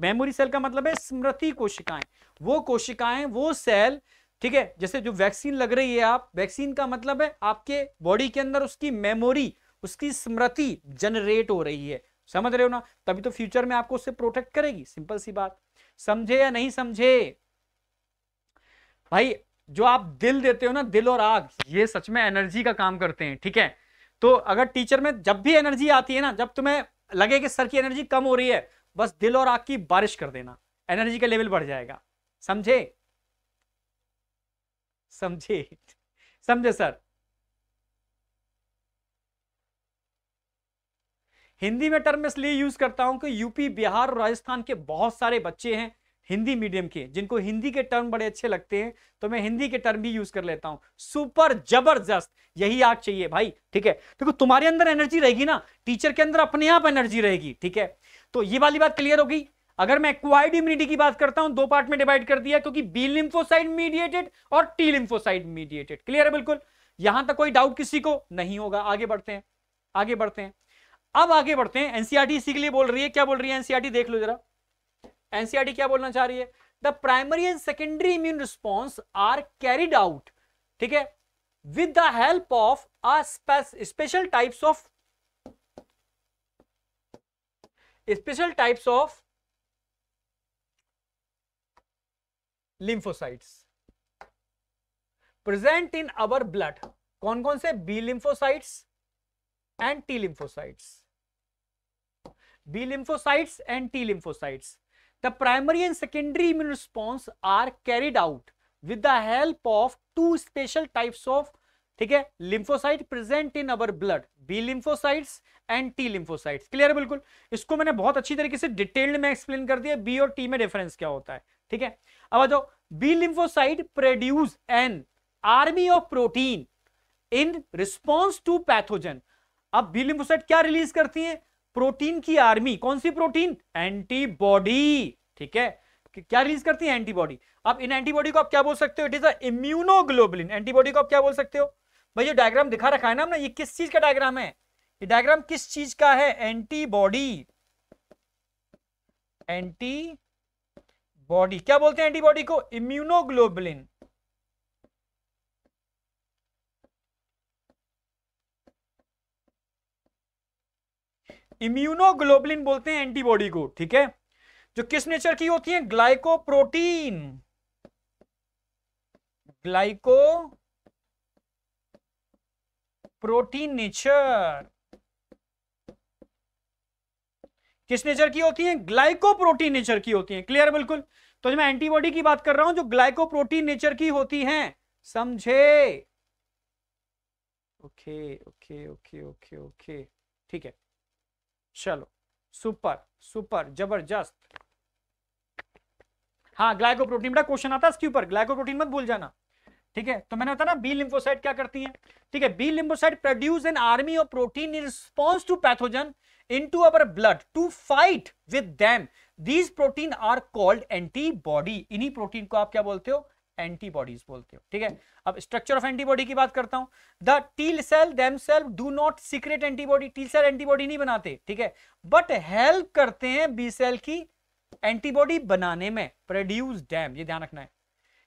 मेमोरी सेल का मतलब है स्मृति कोशिकाएं वो कोशिकाएं वो सेल ठीक है जैसे जो वैक्सीन लग रही है आप वैक्सीन का मतलब है आपके बॉडी के अंदर उसकी मेमोरी उसकी स्मृति जनरेट हो रही है समझ रहे हो ना तभी तो फ्यूचर में आपको उससे प्रोटेक्ट करेगी सिंपल सी बात समझे या नहीं समझे भाई जो आप दिल देते हो ना दिल और आग ये सच में एनर्जी का काम करते हैं ठीक है तो अगर टीचर में जब भी एनर्जी आती है ना जब तुम्हें लगे कि सर की एनर्जी कम हो रही है बस दिल और आग की बारिश कर देना एनर्जी का लेवल बढ़ जाएगा समझे समझे समझे सर हिंदी में टर्म इसलिए यूज करता हूं कि यूपी बिहार और राजस्थान के बहुत सारे बच्चे हैं हिंदी मीडियम के जिनको हिंदी के टर्म बड़े अच्छे लगते हैं तो मैं हिंदी के टर्म भी यूज कर लेता हूं सुपर जबरदस्त यही आग चाहिए भाई ठीक है देखो तो तुम्हारे अंदर एनर्जी रहेगी ना टीचर के अंदर अपने आप एनर्जी रहेगी ठीक है तो ये वाली बात क्लियर होगी अगर मैं एक्वायर्ड इम्यूनिटी की बात करता हूं दो पार्ट में डिवाइड कर दिया क्योंकि बी लिम्फोसाइड मीडिएटेड और टी लिम्फोसाइड मीडिएटेड क्लियर है बिल्कुल यहां तक कोई डाउट किसी को नहीं होगा आगे बढ़ते हैं आगे बढ़ते हैं अब आगे बढ़ते हैं एनसीआरटी इसी e के लिए बोल रही है क्या बोल रही है एनसीआरटी e देख लो जरा एनसीआरटी क्या बोलना चाह रही है the primary and secondary immune response are carried out ठीक है with the help of a special types of special types of lymphocytes present in our blood कौन कौन से B lymphocytes and T lymphocytes B lymphocytes and T lymphocytes The primary and secondary immune response are carried out with the help of two special types of ठीक है lymphocyte present in our blood B lymphocytes and T lymphocytes clear है बिल्कुल इसको मैंने बहुत अच्छी तरीके से डिटेल्ड में एक्सप्लेन कर दिया बी और टी में डिफरेंस क्या होता है ठीक है अब आ जाओ B lymphocyte produce an army of protein in response to pathogen अब बी लिम्फोसाइट क्या रिलीज करती है प्रोटीन की आर्मी कौन सी प्रोटीन एंटीबॉडी ठीक है क्या रिलीज करती है एंटीबॉडी आप इन एंटीबॉडी को आप क्या बोल सकते हो इट इज अ एंटीबॉडी को आप क्या बोल सकते हो भाई जो डायग्राम दिखा रखा है ना हमने ये किस चीज का डायग्राम है ये डायग्राम किस चीज का है एंटीबॉडी एंटी बॉडी क्या बोलते हैं एंटीबॉडी को इम्यूनोग्लोबुलिन इम्यूनोग्लोबलिन बोलते हैं एंटीबॉडी को ठीक है जो किस नेचर की होती है ग्लाइकोप्रोटीन ग्लाइको प्रोटीन नेचर किस नेचर की होती है ग्लाइकोप्रोटीन नेचर की होती है क्लियर बिल्कुल तो मैं एंटीबॉडी की बात कर रहा हूं जो ग्लाइकोप्रोटीन नेचर की होती है समझे okay okay okay okay okay ठीक है चलो सुपर सुपर जबरदस्त हाँ ग्लाइकोप्रोटीन बड़ा क्वेश्चन आता है इसके ऊपर ग्लाइकोप्रोटीन मत भूल जाना ठीक है तो मैंने बताया ना बी लिम्फोसाइट क्या करती है ठीक है B lymphocyte produce an army of protein in response to pathogen into our blood to fight with these protein are called antibody इन्हीं प्रोटीन को आप क्या बोलते हो एंटीबॉडीज बोलते हो ठीक है अब स्ट्रक्चर ऑफ एंटीबॉडी की बात करता हूं the T cell themselves do not secrete antibody T cell antibody नहीं बनाते ठीक है बट हेल्प करते हैं बी सेल की एंटीबॉडी बनाने में प्रोड्यूस डैम ये ध्यान रखना है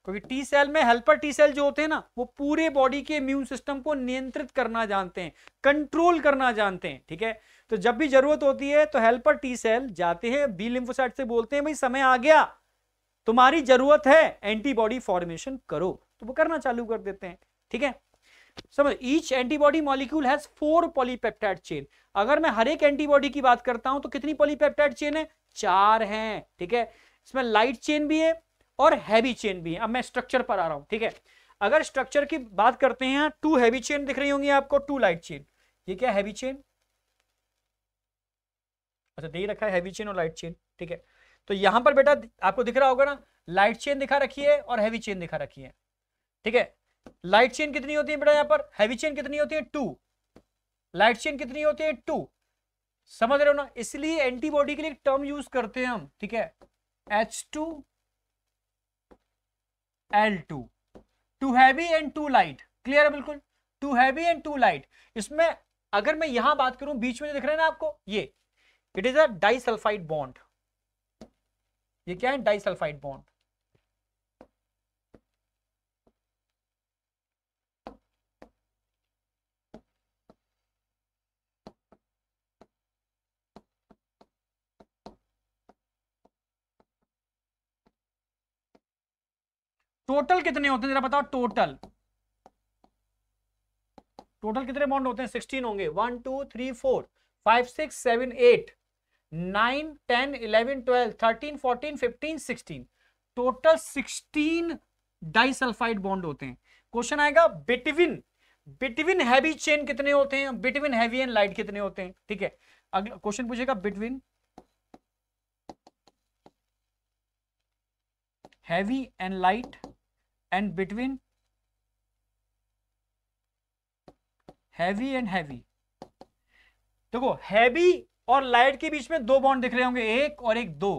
क्योंकि टी सेल में हेल्पर टी सेल जो होते हैं ना वो पूरे बॉडी के इम्यून सिस्टम को नियंत्रित करना जानते हैं कंट्रोल करना जानते हैं ठीक है तो जब भी जरूरत होती है तो हेल्पर टी सेल जाते हैं बी लिम्फोसाइट से बोलते हैं भाई समय आ गया तुम्हारी जरूरत है एंटीबॉडी फॉर्मेशन करो तो वो करना चालू कर देते हैं ठीक है समझ each antibody molecule has four polypeptide chain अगर मैं हर एक एंटीबॉडी की बात करता हूं तो कितनी पॉलीपेप्टाइड चेन है चार हैं ठीक है इसमें लाइट चेन भी है और हैवी चेन भी है अब मैं स्ट्रक्चर पर आ रहा हूं ठीक है अगर स्ट्रक्चर की बात करते हैं टू हैवी चेन दिख रही होंगी आपको टू लाइट चेन ये क्या हैवी चेन अच्छा दे रखा है हैवी चेन और लाइट चेन ठीक है तो यहां पर बेटा आपको दिख रहा होगा ना लाइट चेन दिखा रखी है और हैवी चेन दिखा रखी है ठीक है लाइट चेन कितनी होती है बेटा यहां पर हैवी चेन कितनी होती है टू लाइट चेन कितनी होती है टू समझ रहे हो ना इसलिए एंटीबॉडी के लिए टर्म यूज करते हैं हम ठीक है H two L two two heavy and two light clear है बिल्कुल two heavy and two light इसमें अगर मैं यहां बात करूं बीच में दिख रहे हैं ना आपको ये it is a disulphide bond ये क्या है डाइसल्फाइड बॉन्ड टोटल कितने होते हैं जरा बताओ टोटल टोटल कितने बॉन्ड होते हैं सिक्सटीन होंगे one two three four five six seven eight nine ten eleven twelve thirteen fourteen fifteen sixteen total sixteen disulphide bond होते हैं क्वेश्चन आएगा बिटवीन बिटवीन हैवी चेन कितने होते हैं बिटवीन हैवी एंड लाइट कितने होते हैं ठीक है अगला क्वेश्चन पूछेगा between heavy and light and between heavy and heavy देखो हैवी और लाइट के बीच में दो बॉन्ड दिख रहे होंगे एक और एक दो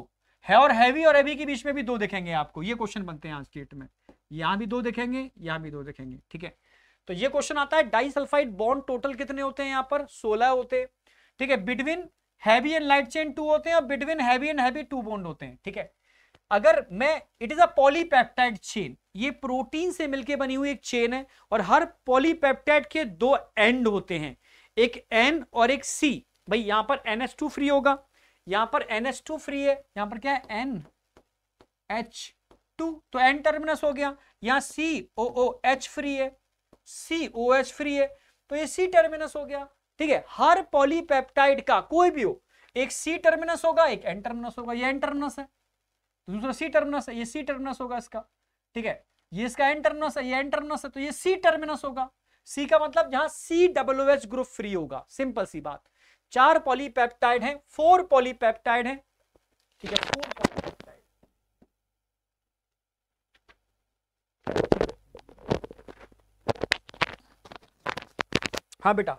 है और हैवी और हैवी के बीच में भी दो दिखेंगे आपको ये क्वेश्चन बनते हैं आज की डेट में यहां भी दो दिखेंगे यहां भी दो दिखेंगे ठीक है तो ये क्वेश्चन आता है डाइसल्फाइड बॉन्ड टोटल कितने होते हैं यहाँ पर सोलह होते हैं ठीक है between heavy and light chain two होते हैं और between heavy and heavy two bond होते हैं ठीक है अगर मैं it is a polypeptide chain ये प्रोटीन से मिलकर बनी हुई एक चेन है और हर पॉलीपेप्टाइड के दो एंड होते हैं एक एन और एक सी भाई यहां पर एन एच टू फ्री होगा यहां पर एन एच टू फ्री है यहां पर क्या है एन एच टू तो एन टर्मिनस हो गया यहां सी ओ ओ एच फ्री है सी ओ एच फ्री है तो ये सी टर्मिनस हो गया ठीक है हर पॉलीपेप्टाइड का कोई भी हो एक सी टर्मिनस होगा एक एन टर्मिनस होगा ये एन टर्मिनस है तो दूसरा सी टर्मिनस है ये सी टर्मिनस होगा इसका ठीक है ये इसका एन टर्मिनस है ये एन टर्मिनस है तो ये सी टर्मिनस होगा सी का मतलब जहां C W H group free होगा सिंपल सी बात चार पॉलीपेप्टाइड हैं फोर पॉलीपेप्टाइड हैं ठीक है फोर पॉलीपेप्टाइड हाँ बेटा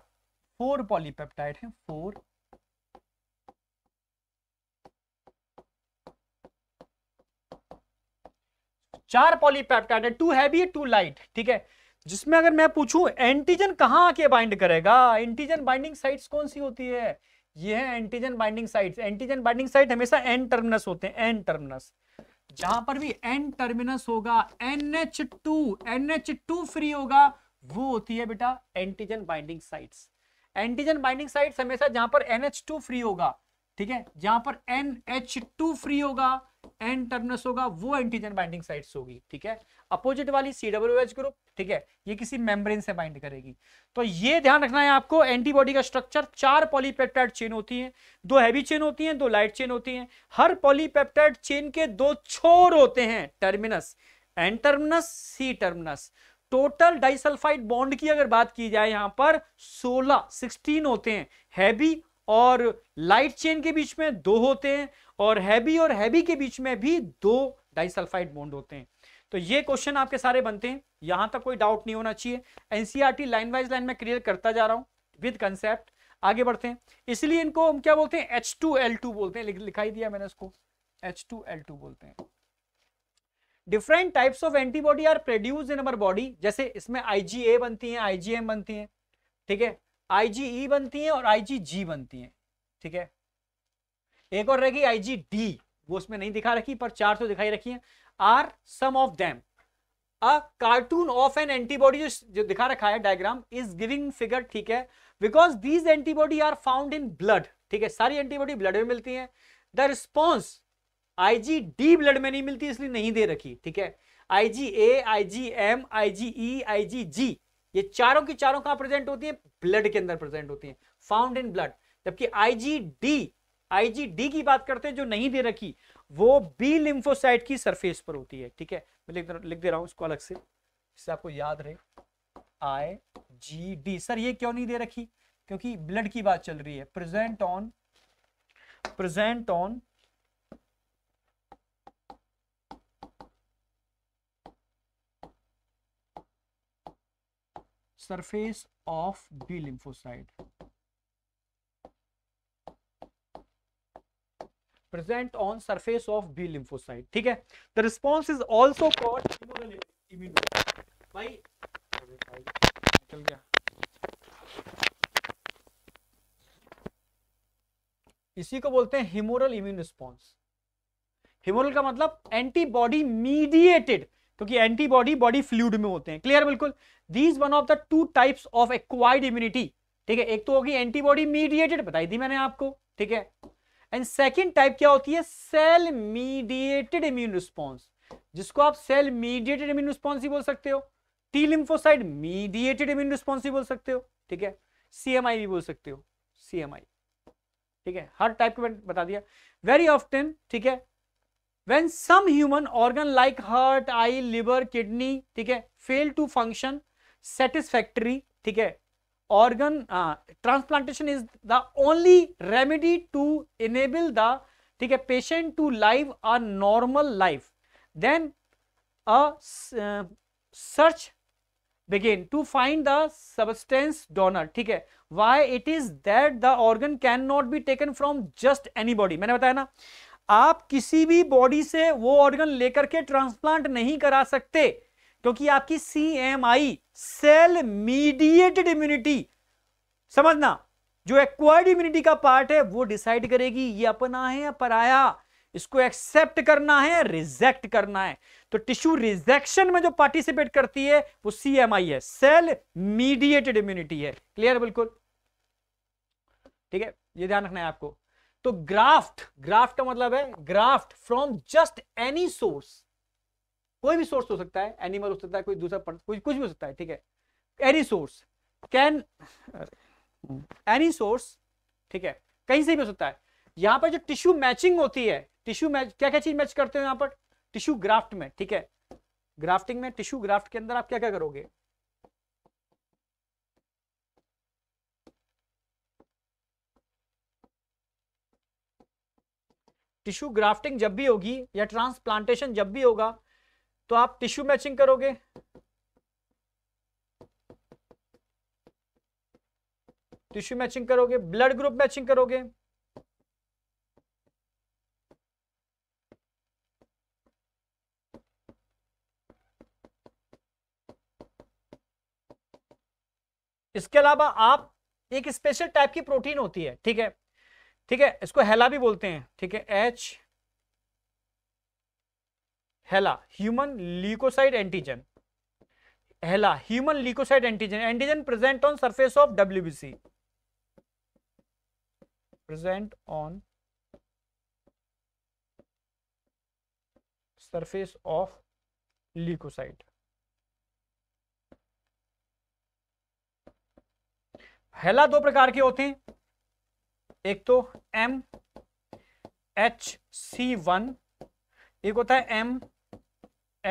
फोर पॉलीपेप्टाइड हैं फोर चार पॉलीपेप्टाइड है टू हैवी टू लाइट ठीक है जिसमें अगर मैं पूछूं एंटीजन कहाँ आके बाइंड करेगा एंटीजन बाइंडिंग साइट्स कौन सी होती है यह है antigen binding sites antigen binding site हमेशा एन टर्मिनस होते हैं एन टर्मिनस जहां पर भी एन टर्मिनस होगा NH two NH two free होगा वो होती है बेटा antigen binding sites antigen binding sites हमेशा जहां पर एनएच टू फ्री होगा ठीक है जहां पर एनएच टू फ्री होगा एन टर्मिनस होगा वो एंटीजन बाइंडिंग साइट्स होगी ठीक है अपोजिट वाली सी डब्ल्यू एच ग्रुप ठीक है ये किसी मेम्ब्रेन से बाइंड करेगी तो ये ध्यान रखना है आपको एंटीबॉडी का स्ट्रक्चर चार पॉलीपेप्टाइड चेन होती है दो हैवी चेन होती है दो लाइट चेन होती है हर पॉलीपेप्टाइड चेन के दो छोर होते हैं terminus N terminus C terminus total disulphide bond की अगर बात की जाए यहां पर सोलह सिक्सटीन होते हैं हैवी और लाइट चेन के बीच में दो होते हैं और हैवी और हैवी के बीच में भी दो डाइसल्फाइड बॉन्ड होते हैं तो ये क्वेश्चन आपके सारे बनते हैं यहां तक कोई डाउट नहीं होना चाहिए एनसीआर लाइन वाइज लाइन में क्लियर करता जा रहा हूं विद कंसेप्ट आगे बढ़ते हैं इसलिए इनको हम क्या बोलते हैं एच टू एल टू बोलते हैं लिखाई दिया मैंने इसको एच टू एल टू बोलते हैं different types of antibody are produce in our body जैसे इसमें आईजीए बनती है आईजीएम बनती है ठीक है आईजीई e बनती हैं और जी बनती हैं ठीक है एक और रहेगी डी वो उसमें नहीं दिखा रखी पर चार तो दिखाई रखी है are some of them a cartoon of an antibody जो दिखा रखा है डायग्राम इज गिविंग फिगर ठीक है because these antibody are found in blood ठीक है सारी एंटीबॉडी ब्लड में मिलती है द रिस्पॉन्स डी ब्लड में नहीं मिलती इसलिए नहीं दे रखी ठीक है आई आई जी जी ए एम ई आई जी जी ये चारों की चारों कहां प्रेजेंट होती है ब्लड के अंदर प्रेजेंट होती है फाउंड इन ब्लड जबकि आईजीडी आईजीडी की बात करते हैं जो नहीं दे रखी वो बी लिंफोसाइट की सरफेस पर होती है ठीक है मैं लिख लिख दे रहा हूं इसको अलग से इससे आपको याद रहे आई जी डी सर ये क्यों नहीं दे रखी क्योंकि ब्लड की बात चल रही है present on present on surface of B lymphocyte. present on surface of B lymphocyte. ठीक है The response is also called immunogenic. भाई चल गया इसी को बोलते हैं हिमोरल इम्यून रिस्पॉन्स हिमोरल का मतलब एंटीबॉडी मीडिएटेड क्योंकि एंटीबॉडी बॉडी फ्लूड में होते हैं क्लियर बिल्कुल these one of the two types of acquired immunity ठीक है एक तो होगी एंटीबॉडी मीडिएटेड बताई थी मैंने आपको ठीक है एंड सेकेंड टाइप क्या होती है सेल मीडिएटेड इम्यून रिस्पॉन्स जिसको आप सेल मीडिएटेड इम्यून रिस्पॉन्स ही बोल सकते हो T lymphocyte mediated immune response ही बोल सकते हो ठीक है सीएमआई भी बोल सकते हो सीएमआई ठीक है हर टाइप के बता दिया वेरी ऑफ्टन ठीक है when some human organ like heart eye liver kidney ठीक है fail to function satisfactory ठीक है organ uh, transplantation is the only remedy to enable the ठीक है patient to live a normal life then a uh, search begin to find the substance donor ठीक है why it is that the organ cannot be taken from just anybody मैंने बताया ना आप किसी भी बॉडी से वो ऑर्गन लेकर के ट्रांसप्लांट नहीं करा सकते क्योंकि आपकी C M I cell mediated immunity समझना जो एक्वायर्ड इम्यूनिटी का पार्ट है वो डिसाइड करेगी ये अपना है या पराया इसको एक्सेप्ट करना है रिजेक्ट करना है तो टिश्यू रिजेक्शन में जो पार्टिसिपेट करती है वो सीएमआई है सेल मीडिएटेड इम्यूनिटी है क्लियर बिल्कुल ठीक है ये ध्यान रखना है आपको तो ग्राफ्ट ग्राफ्ट का मतलब है graft from just any source कोई भी सोर्स हो सकता है एनिमल हो सकता है कोई दूसरा कोई कुछ भी हो सकता है ठीक है any source can any source ठीक है कहीं से भी हो सकता है यहां पर जो टिश्यू मैचिंग होती है टिश्यू मैच क्या क्या चीज मैच करते हो यहां पर टिश्यू ग्राफ्ट में ठीक है ग्राफ्टिंग में टिश्यू ग्राफ्ट के अंदर आप क्या क्या करोगे टिश्यू ग्राफ्टिंग जब भी होगी या ट्रांसप्लांटेशन जब भी होगा तो आप टिश्यू मैचिंग करोगे टिश्यू मैचिंग करोगे ब्लड ग्रुप मैचिंग करोगे इसके अलावा आप एक स्पेशल टाइप की प्रोटीन होती है ठीक है ठीक है इसको हेला भी बोलते हैं ठीक है H HLA human leukocyte antigen HLA human leukocyte antigen antigen present on surface of WBC present on surface of leukocyte HLA दो प्रकार के होते हैं एक तो एम एच सी वन एक होता है M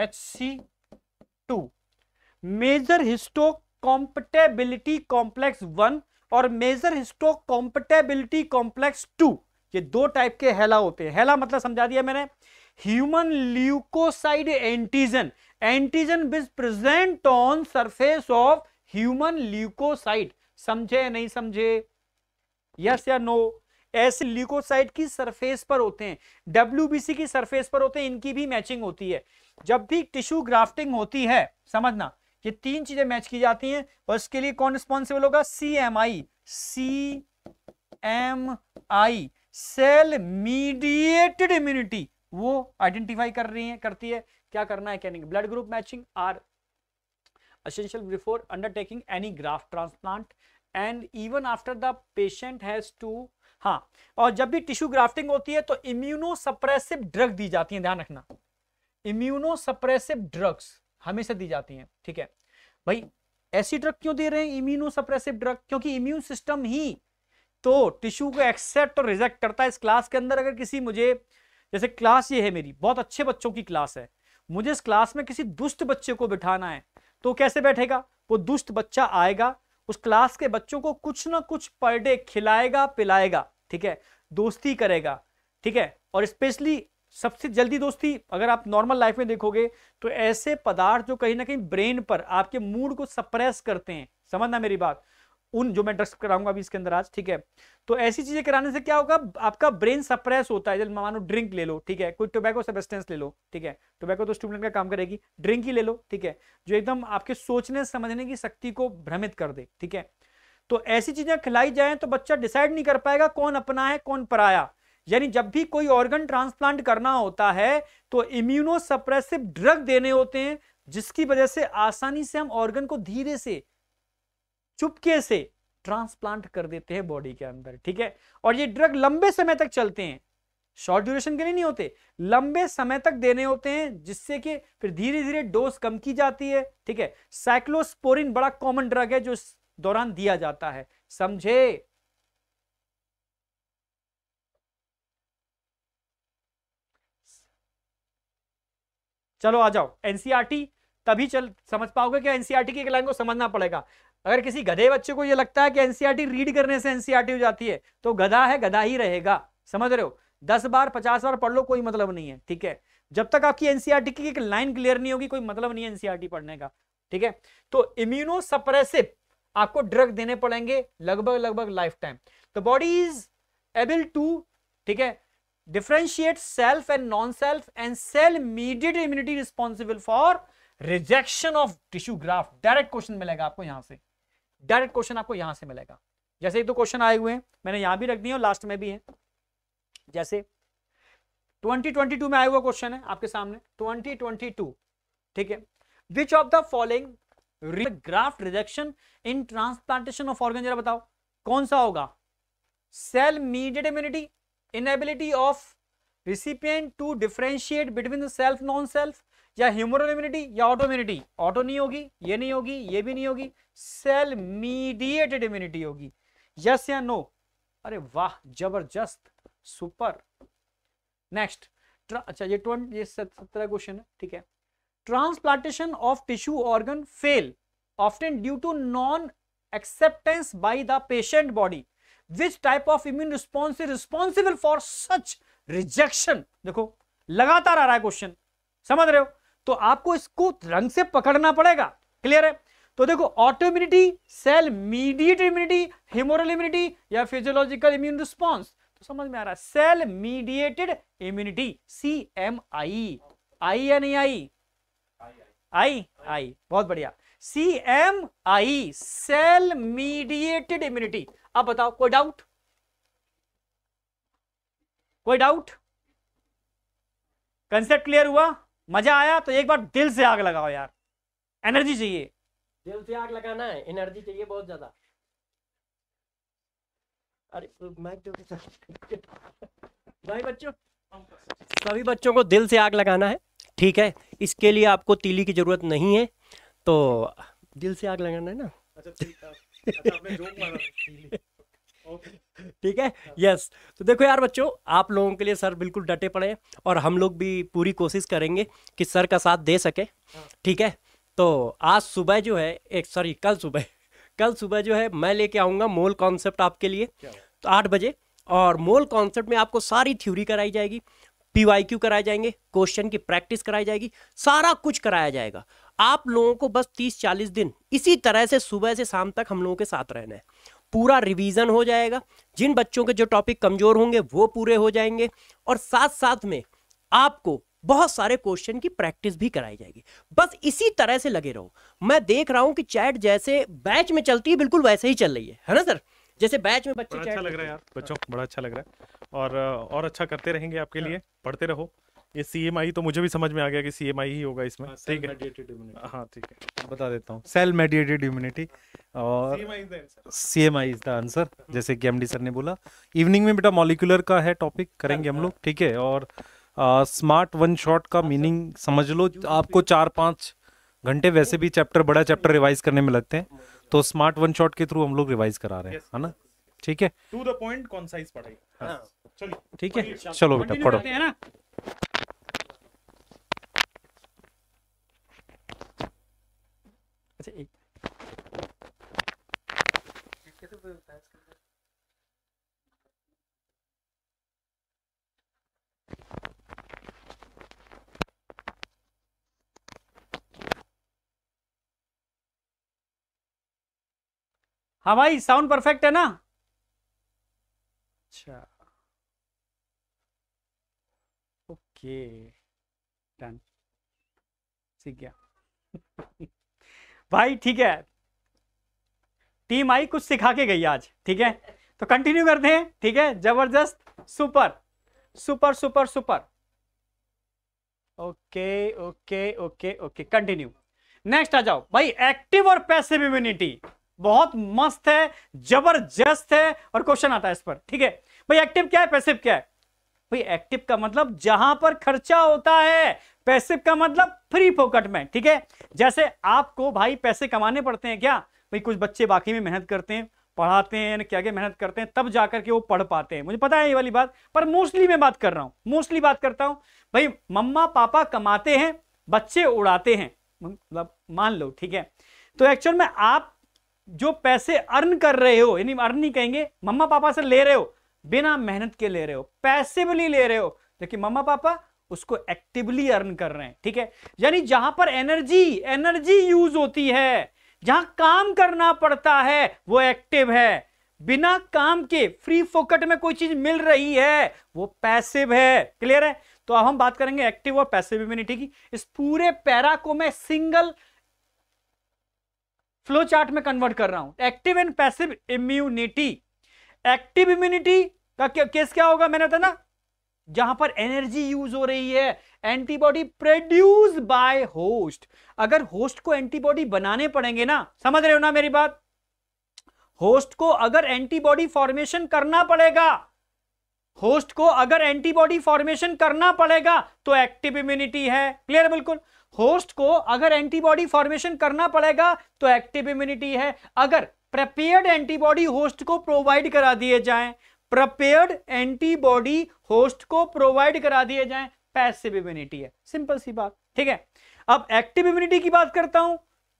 H C two major histocompatibility complex one और major histocompatibility complex two ये दो टाइप के हेला होते हैं हेला मतलब समझा दिया मैंने human leukocyte antigen antigen is present on surface of human leukocyte समझे नहीं समझे यस या नो ऐसे ल्यूकोसाइट की सरफेस पर होते हैं डब्ल्यू की सरफेस पर होते हैं इनकी भी मैचिंग होती है जब भी टिश्यू ग्राफ्टिंग होती है समझना ये तीन चीजें मैच की जाती हैं और इसके लिए कौन रिस्पॉन्सिबल होगा C M I C M I cell mediated immunity वो आइडेंटिफाई कर रही है करती है क्या करना है क्या नहीं blood group matching are essential before undertaking any graft transplant and even after the patient has to हाँ और जब भी टिश्यू ग्राफ्टिंग होती है तो इम्यूनोसप्रेसिव ड्रग दी जाती है ध्यान रखना इम्यूनोसप्रेसिव ड्रग्स हमेशा दी जाती हैं ठीक है भाई ऐसी ड्रग क्यों दे रहे हैं इम्यूनोसप्रेसिव ड्रग क्योंकि इम्यून सिस्टम ही तो टिश्यू को एक्सेप्ट और रिजेक्ट करता है इस क्लास के अंदर अगर किसी मुझे जैसे क्लास ये है मेरी बहुत अच्छे बच्चों की क्लास है मुझे इस क्लास में किसी दुष्ट बच्चे को बिठाना है तो कैसे बैठेगा वो दुष्ट बच्चा आएगा उस क्लास के बच्चों को कुछ ना कुछ पर डे खिलाएगा पिलाएगा ठीक है दोस्ती करेगा ठीक है और स्पेशली सबसे जल्दी दोस्ती अगर आप नॉर्मल लाइफ में देखोगे तो ऐसे पदार्थ जो कहीं ना कहीं ब्रेन पर आपके मूड को सप्रेस करते हैं समझना मेरी बात उन जो मैं ड्रग्स कराऊंगा अभी इसके अंदर आज ठीक है तो ऐसी चीजें कराने से क्या होगा आपका ब्रेन सप्रेस होता है जब मानो ड्रिंक ले लो ठीक है कोई टोबैको सबस्टेंस ले लो ठीक है टोबैको तो स्टूडेंट का काम करेगी ड्रिंक ही ले लो ठीक है जो एकदम आपके सोचने समझने की शक्ति को भ्रमित कर दे ठीक है तो ऐसी चीजें खिलाई जाए तो बच्चा डिसाइड नहीं कर पाएगा कौन अपना है कौन पराया यानी जब भी कोई ऑर्गन ट्रांसप्लांट करना होता है तो इम्यूनो सप्रेसिव ड्रग देने होते हैं जिसकी वजह से आसानी से हम ऑर्गन को धीरे से चुपके से ट्रांसप्लांट कर देते हैं बॉडी के अंदर ठीक है और ये ड्रग लंबे समय तक चलते हैं शॉर्ट ड्यूरेशन के लिए नहीं होते लंबे समय तक देने होते हैं जिससे कि फिर धीरे धीरे डोज कम की जाती है ठीक है साइक्लोस्पोरिन बड़ा कॉमन ड्रग है जो इस दौरान दिया जाता है समझे चलो आ जाओ एनसीआरटी e तभी चल समझ पाओगे कि एनसीआरटी e की एक लाइन को समझना पड़ेगा अगर किसी गधे बच्चे को ये लगता है कि एनसीआरटी रीड करने से एनसीआरटी हो जाती है तो गधा है गधा ही रहेगा समझ रहे हो दस बार पचास बार पढ़ लो कोई मतलब नहीं है ठीक है जब तक आपकी एनसीआरटी की एक लाइन क्लियर नहीं होगी कोई मतलब नहीं है एनसीआरटी पढ़ने का ठीक है तो इम्यूनो सप्रेसिव आपको ड्रग देने पड़ेंगे लगभग लगभग life time the body is able to ठीक है differentiate self and non self and cell mediate immunity responsible for rejection of tissue graft direct question मिलेगा आपको यहां से डायरेक्ट क्वेश्चन आपको यहां से मिलेगा जैसे एक दो क्वेश्चन आए हुए हैं मैंने यहां भी रख दिए और लास्ट में भी है जैसे 2022 में आया हुआ क्वेश्चन है आपके सामने 2022 ठीक है which of the following graft rejection in transplantation of organ जरा बताओ कौन सा होगा cell mediated immunity inability of recipient to differentiate between the self non self या ह्यूमरल इम्यूनिटी या ऑटो इम्यूनिटी ऑटो नहीं होगी ये नहीं होगी ये भी नहीं होगी सेल मीडिएटेड इम्यूनिटी होगी यस या नो अरे वाह जबरदस्त सुपर नेक्स्ट अच्छा ये ये सत्रह क्वेश्चन है ठीक है transplantation of tissue organ fail often due to non acceptance by the patient body which type of immune response is responsible for such rejection देखो लगातार आ रहा है क्वेश्चन समझ रहे हो तो आपको इसको रंग से पकड़ना पड़ेगा क्लियर है तो देखो auto immunity cell mediate immunity humoral immunity या फिजियोलॉजिकल इम्यून रिस्पॉन्स तो समझ में आ रहा है cell mediated immunity C M I आई या नहीं आई आई आई बहुत बढ़िया C M I cell mediated immunity अब बताओ कोई डाउट कोई डाउट कंसेप्ट क्लियर हुआ मजा आया तो एक बार दिल से आग लगाओ यार एनर्जी चाहिए दिल से आग लगाना है एनर्जी चाहिए बहुत ज्यादा अरे तो- भाई बच्चों सभी बच्चों को दिल से आग लगाना है ठीक है इसके लिए आपको तीली की जरूरत नहीं है तो दिल से आग लगाना है ना अच्छा, अच्छा, अच्छा, अच्छा, अच्छा, अच्छा, अच्छा, ओके ठीक है यस तो देखो यार बच्चों आप लोगों के लिए सर बिल्कुल डटे पड़े और हम लोग भी पूरी कोशिश करेंगे कि सर का साथ दे सके हाँ। ठीक है तो आज सुबह जो है एक सॉरी कल सुबह कल सुबह जो है मैं लेके आऊँगा मोल कॉन्सेप्ट आपके लिए तो आठ बजे और मोल कॉन्सेप्ट में आपको सारी थ्योरी कराई जाएगी पीवाईक्यू कराए जाएंगे क्वेश्चन की प्रैक्टिस कराई जाएगी सारा कुछ कराया जाएगा आप लोगों को बस तीस चालीस दिन इसी तरह से सुबह से शाम तक हम लोगों के साथ रहना है पूरा रिवीजन हो जाएगा जिन बच्चों के जो टॉपिक कमज़ोर होंगे वो पूरे हो जाएंगे और साथ साथ में आपको बहुत सारे क्वेश्चन की प्रैक्टिस भी कराई जाएगी बस इसी तरह से लगे रहो मैं देख रहा हूं कि चैट जैसे बैच में चलती है बिल्कुल वैसे ही चल रही है है ना सर जैसे बैच में बच्चे अच्छा लग रहा है यार बच्चों बड़ा अच्छा लग रहा है और और अच्छा करते रहेंगे आपके हाँ। लिए पढ़ते रहो ये सी एम आई तो मुझे भी समझ में आ गया कि सी एम आई ही होगा इसमें ठीक है हाँ ठीक है हाँ, बता देता हूँ सेल मेडिएटेड इम्यूनिटी और C M I is the answer जैसे कि एम डी सर ने बोला इवनिंग में बेटा मॉलिकुलर का है टॉपिक करेंगे हम हाँ। लोग ठीक है और स्मार्ट वन शॉट का मीनिंग हाँ, समझ लो आपको चार पाँच घंटे वैसे भी चैप्टर बड़ा चैप्टर रिवाइज करने में लगते हैं तो स्मार्ट वन शॉट के थ्रू हम लोग रिवाइज करा रहे हैं है ना ठीक है टू द पॉइंट कॉन्साइज पढ़ाई ठीक है चलो बेटा पढ़ो है ना अच्छा एक हाँ भाई साउंड परफेक्ट है ना अच्छा ओके डन सीख गया <laughs> भाई ठीक है टीम आई कुछ सिखा के गई आज ठीक है तो कंटिन्यू करते हैं ठीक है जबरदस्त super super super super okay okay okay okay continue next आ जाओ भाई एक्टिव और पैसिव इम्यूनिटी बहुत मस्त है जबरदस्त है और क्वेश्चन आता है इस पर ठीक है भाई एक्टिव क्या है पैसिव क्या है भाई एक्टिव का मतलब जहां पर खर्चा होता है पैसिव का मतलब फ्री पॉकेट में ठीक है जैसे आपको भाई पैसे कमाने पड़ते हैं क्या भाई कुछ बच्चे बाकी में मेहनत करते हैं पढ़ाते हैं क्या क्या मेहनत करते हैं तब जाकर के वो पढ़ पाते हैं मुझे पता है ये वाली बात पर मोस्टली मैं बात कर रहा हूँ मोस्टली बात करता हूँ भाई मम्मा पापा कमाते हैं बच्चे उड़ाते हैं मतलब मान लो ठीक है तो एक्चुअल में आप जो पैसे अर्न कर रहे हो यानी अर्न नहीं कहेंगे मम्मा पापा से ले रहे हो बिना मेहनत के ले रहे हो पैसिवली ले रहे हो जबकि मम्मा पापा उसको एक्टिवली अर्न कर रहे हैं ठीक है यानी जहां पर एनर्जी एनर्जी यूज होती है जहां काम करना पड़ता है वो एक्टिव है बिना काम के फ्री फोकट में कोई चीज मिल रही है वो पैसिव है क्लियर है तो अब हम बात करेंगे एक्टिव और पैसिव इम्यूनिटी की इस पूरे पैरा को मैं सिंगल फ्लो चार्ट में कन्वर्ट कर रहा हूं active and passive immunity active immunity का केस क्या होगा मैंने बताया ना जहां पर एनर्जी यूज हो रही है एंटीबॉडी प्रोड्यूस बाय होस्ट अगर होस्ट को एंटीबॉडी बनाने पड़ेंगे ना समझ रहे हो ना मेरी बात होस्ट को अगर एंटीबॉडी फॉर्मेशन करना पड़ेगा होस्ट को अगर एंटीबॉडी फॉर्मेशन करना पड़ेगा तो एक्टिव इम्यूनिटी है क्लियर बिल्कुल होस्ट को अगर एंटीबॉडी फॉर्मेशन करना पड़ेगा तो एक्टिव इम्यूनिटी है अगर प्रिपेयर्ड एंटीबॉडी होस्ट को प्रोवाइड करा दिए जाएं प्रपेयर्ड एंटीबॉडी होस्ट को प्रोवाइड करा दिए जाए पैसिव इम्यूनिटी है सिंपल सी बात ठीक है अब एक्टिव इम्यूनिटी की बात करता हूं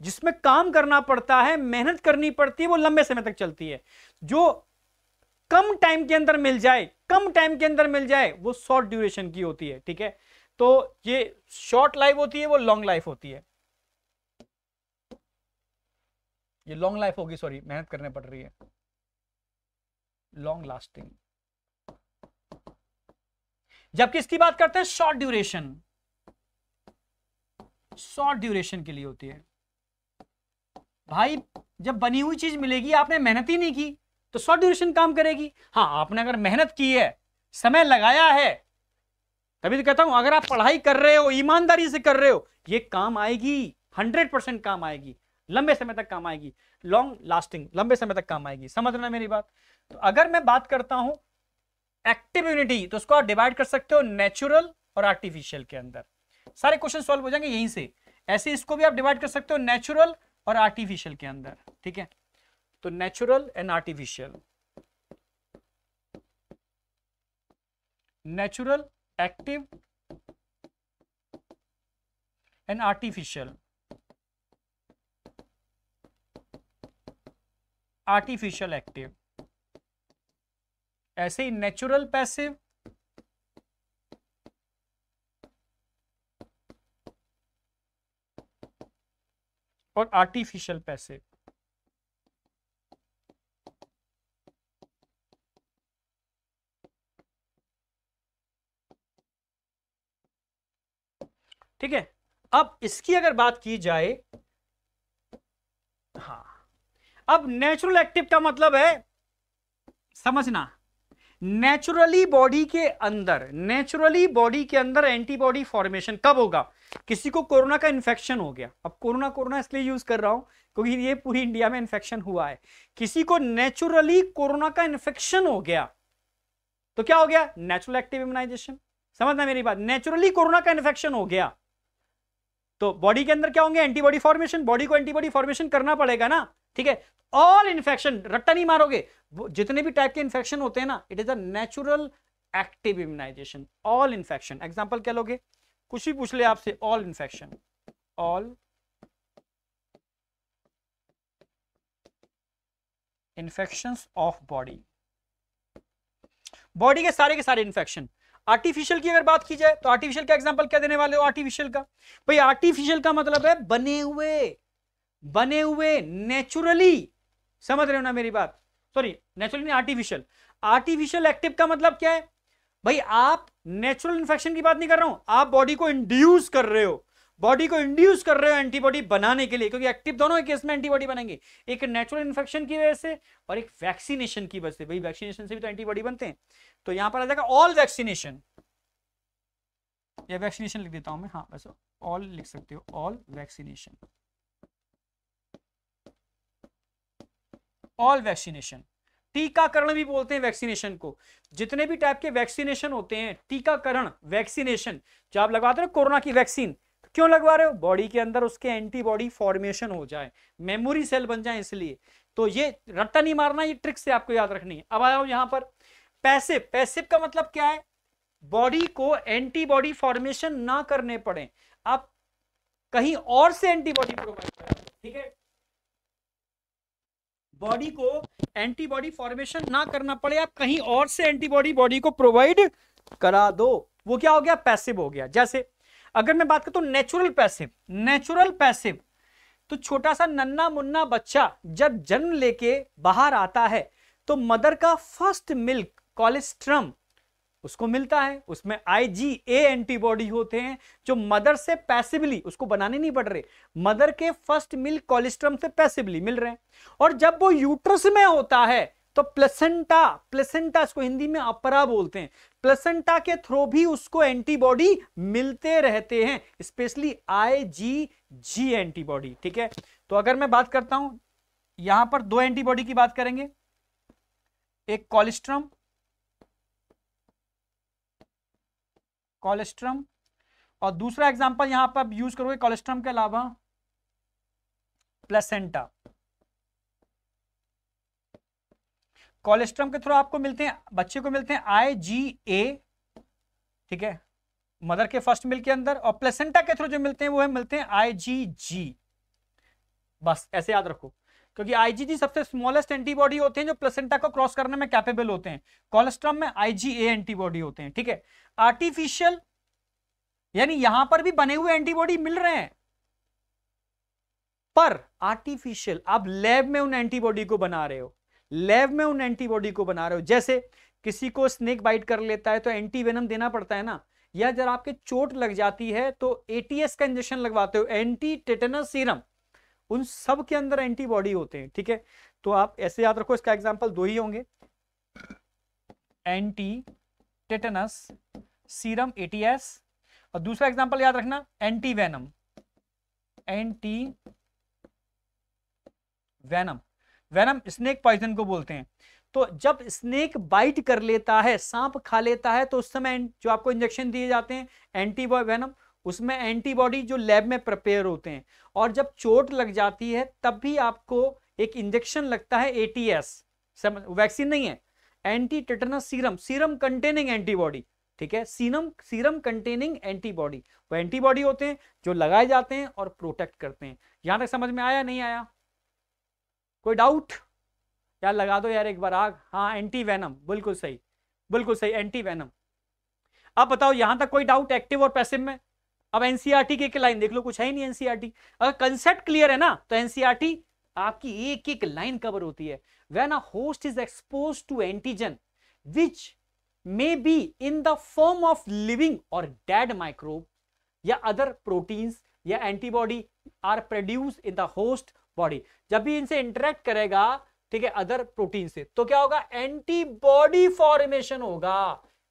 जिसमें काम करना पड़ता है मेहनत करनी पड़ती है वो लंबे समय तक चलती है जो कम टाइम के अंदर मिल जाए कम टाइम के अंदर मिल जाए वो शॉर्ट ड्यूरेशन की होती है ठीक है तो ये शॉर्ट लाइफ होती है वो लॉन्ग लाइफ होती है ये लॉन्ग लाइफ होगी सॉरी मेहनत करने पड़ रही है लॉन्ग लास्टिंग जबकि इसकी बात करते हैं शॉर्ट ड्यूरेशन शॉर्ट ड्यूरेशन के लिए होती है भाई जब बनी हुई चीज मिलेगी आपने मेहनत ही नहीं की तो शॉर्ट ड्यूरेशन काम करेगी हाँ आपने अगर मेहनत की है समय लगाया है तभी तो कहता हूं अगर आप पढ़ाई कर रहे हो ईमानदारी से कर रहे हो ये काम आएगी हंड्रेड परसेंट काम आएगी लंबे समय तक काम आएगी लॉन्ग लास्टिंग लंबे समय तक काम आएगी समझ रहे मेरी बात तो अगर मैं बात करता हूं एक्टिव यूनिटी तो उसको आप डिवाइड कर सकते हो नेचुरल और आर्टिफिशियल के अंदर सारे क्वेश्चन सॉल्व हो जाएंगे यहीं से ऐसे इसको भी आप डिवाइड कर सकते हो नेचुरल और आर्टिफिशियल के अंदर ठीक है तो natural and artificial natural active and artificial artificial active ऐसे ही नेचुरल पैसिव और आर्टिफिशियल पैसिव ठीक है अब इसकी अगर बात की जाए हाँ अब नेचुरल एक्टिव का मतलब है समझना नेचुरली बॉडी के अंदर नेचुरली बॉडी के अंदर एंटीबॉडी फॉर्मेशन कब होगा किसी को कोरोना का इन्फेक्शन हो गया अब कोरोना कोरोना इसलिए यूज कर रहा हूं क्योंकि ये पूरी इंडिया में इन्फेक्शन हुआ है किसी को नेचुरली कोरोना का इन्फेक्शन हो गया तो क्या हो गया नेचुरल एक्टिव इम्यूनाइजेशन समझना मेरी बात नेचुरली कोरोना का इन्फेक्शन हो गया तो बॉडी के अंदर क्या होंगे एंटीबॉडी फॉर्मेशन बॉडी को एंटीबॉडी फॉर्मेशन करना पड़ेगा ना ठीक है ऑल इन्फेक्शन रट्टा नहीं मारोगे जितने भी टाइप के इन्फेक्शन होते हैं ना इट इज अचुरल active immunization all infection example क्या लोगे कुछ भी पूछ ले आपसे all infection all infection of body body के सारे के सारे इन्फेक्शन आर्टिफिशियल की अगर बात की जाए तो आर्टिफिशियल का एग्जांपल क्या देने वाले हो आर्टिफिशियल का भाई आर्टिफिशियल का मतलब है बने हुए बने हुए नेचुरली समझ रहे हो ना मेरी बात सॉरी नेचुरल नहीं आर्टिफिशियल आर्टिफिशियल एक्टिव का मतलब क्या है भाई आप नेचुरल इन्फेक्शन की बात नहीं कर रहा हूं आप बॉडी को इंड्यूस कर रहे हो बॉडी को इंड्यूस कर रहे हो एंटीबॉडी बनाने के लिए क्योंकि एक्टिव दोनों केस में एंटीबॉडी बनेंगे एक नेचुरल इन्फेक्शन की वजह से और एक वैक्सीनेशन की वजह से भाई वैक्सीनेशन से भी तो एंटीबॉडी बनते हैं तो यहां पर आ जाएगा ऑल वैक्सीनेशन या वैक्सीनेशन लिख देता हूं मैं हाँ वैसे ऑल लिख सकते हो ऑल वैक्सीनेशन ऑल वैक्सीनेशन टीकाकरण भी बोलते हैं वैक्सीनेशन को जितने भी टाइप के वैक्सीनेशन होते हैं टीकाकरण वैक्सीनेशन जो आप लगवाते हैं कोरोना की वैक्सीन तो क्यों लगवा रहे हो बॉडी के अंदर उसके एंटीबॉडी फॉर्मेशन हो जाए मेमोरी सेल बन जाए इसलिए तो ये रट्टा नहीं मारना ये ट्रिक से आपको याद रखनी है अब आया यहां पर पैसिव पैसिव का मतलब क्या है बॉडी को एंटीबॉडी फॉर्मेशन ना करने पड़े आप कहीं और से एंटीबॉडी प्रोवाइड करें ठीक है बॉडी को एंटीबॉडी फॉर्मेशन ना करना पड़े आप कहीं और से एंटीबॉडी बॉडी को प्रोवाइड करा दो वो क्या हो गया पैसिव हो गया जैसे अगर मैं बात करता हूँ नेचुरल पैसिव नेचुरल पैसिव तो छोटा सा नन्ना मुन्ना बच्चा जब जन्म लेके बाहर आता है तो मदर का फर्स्ट मिल्क कोलेस्ट्रम उसको मिलता है उसमें आई ए एंटीबॉडी होते हैं जो मदर से पैसिवली उसको बनाने नहीं पड़ रहे मदर के फर्स्ट मिल कोलेस्ट्रम से पैसिवली मिल रहे हैं और जब वो यूट्रस में होता है तो प्लेसेंटा प्लेसेंटा इसको हिंदी में अपरा बोलते हैं प्लेसेंटा के थ्रू भी उसको एंटीबॉडी मिलते रहते हैं specially I ji ji antibody ठीक है तो अगर मैं बात करता हूं यहां पर दो एंटीबॉडी की बात करेंगे एक कोलेस्ट्रम कोलेस्ट्रम और दूसरा एग्जाम्पल यहां पर आप यूज करोगे कोलेस्ट्रम के अलावा प्लेसेंटा कोलेस्ट्रम के थ्रू आपको मिलते हैं बच्चे को मिलते हैं आई जी ए ठीक है मदर के फर्स्ट मिल के अंदर और प्लेसेंटा के थ्रू जो मिलते हैं वो है मिलते हैं आई जी जी बस ऐसे याद रखो क्योंकि आईजीजी सबसे स्मॉलेस्ट एंटीबॉडी होते हैं जो प्लेसेंटा को क्रॉस करने में कैपेबल होते हैं कोलेस्ट्रॉम में आईजीए एंटीबॉडी होते हैं ठीक है आर्टिफिशियल यानी यहां पर भी बने हुए एंटीबॉडी मिल रहे हैं पर आर्टिफिशियल आप लैब में उन एंटीबॉडी को बना रहे हो लैब में उन एंटीबॉडी को बना रहे हो जैसे किसी को स्नेक बाइट कर लेता है तो एंटीवेनम देना पड़ता है ना या जब आपके चोट लग जाती है तो एटीएस का इंजेक्शन लगवाते हो एंटी टेटेनस सीरम उन सब के अंदर एंटीबॉडी होते हैं ठीक है तो आप ऐसे याद रखो इसका एग्जाम्पल दो ही होंगे एंटी टेटनस सीरम एटीएस और दूसरा एग्जाम्पल याद रखना anti venom anti venom venom snake poison को बोलते हैं तो जब स्नेक बाइट कर लेता है सांप खा लेता है तो उस समय जो आपको इंजेक्शन दिए जाते हैं एंटी वेनम उसमें एंटीबॉडी जो लैब में प्रिपेयर होते हैं और जब चोट लग जाती है तब भी आपको एक इंजेक्शन लगता है एटीएस वैक्सीन नहीं है anti tetanus serum serum containing antibody ठीक है सीरम सीरम कंटेनिंग एंटीबॉडी वो एंटीबॉडी होते हैं जो लगाए जाते हैं और प्रोटेक्ट करते हैं यहां तक समझ में आया नहीं आया कोई डाउट यार लगा दो यार एक बार आग हाँ एंटी वैनम बिल्कुल सही बिल्कुल सही एंटी वैनम अब बताओ यहां तक कोई डाउट एक्टिव और पैसिव में अब एनसीआरटी e की एक लाइन देख लो कुछ है ही नहीं एनसीआरटी e अगर कंसेप्ट क्लियर है ना तो एनसीआरटी e आपकी एक एक लाइन कवर होती है when a host is expose to antigen which may be in the form of living और डेड माइक्रोब या अदर प्रोटीन्स या antibody are produce in the host body जब भी इनसे इंटरेक्ट करेगा ठीक है अदर प्रोटीन से तो क्या होगा एंटीबॉडी फॉर्मेशन होगा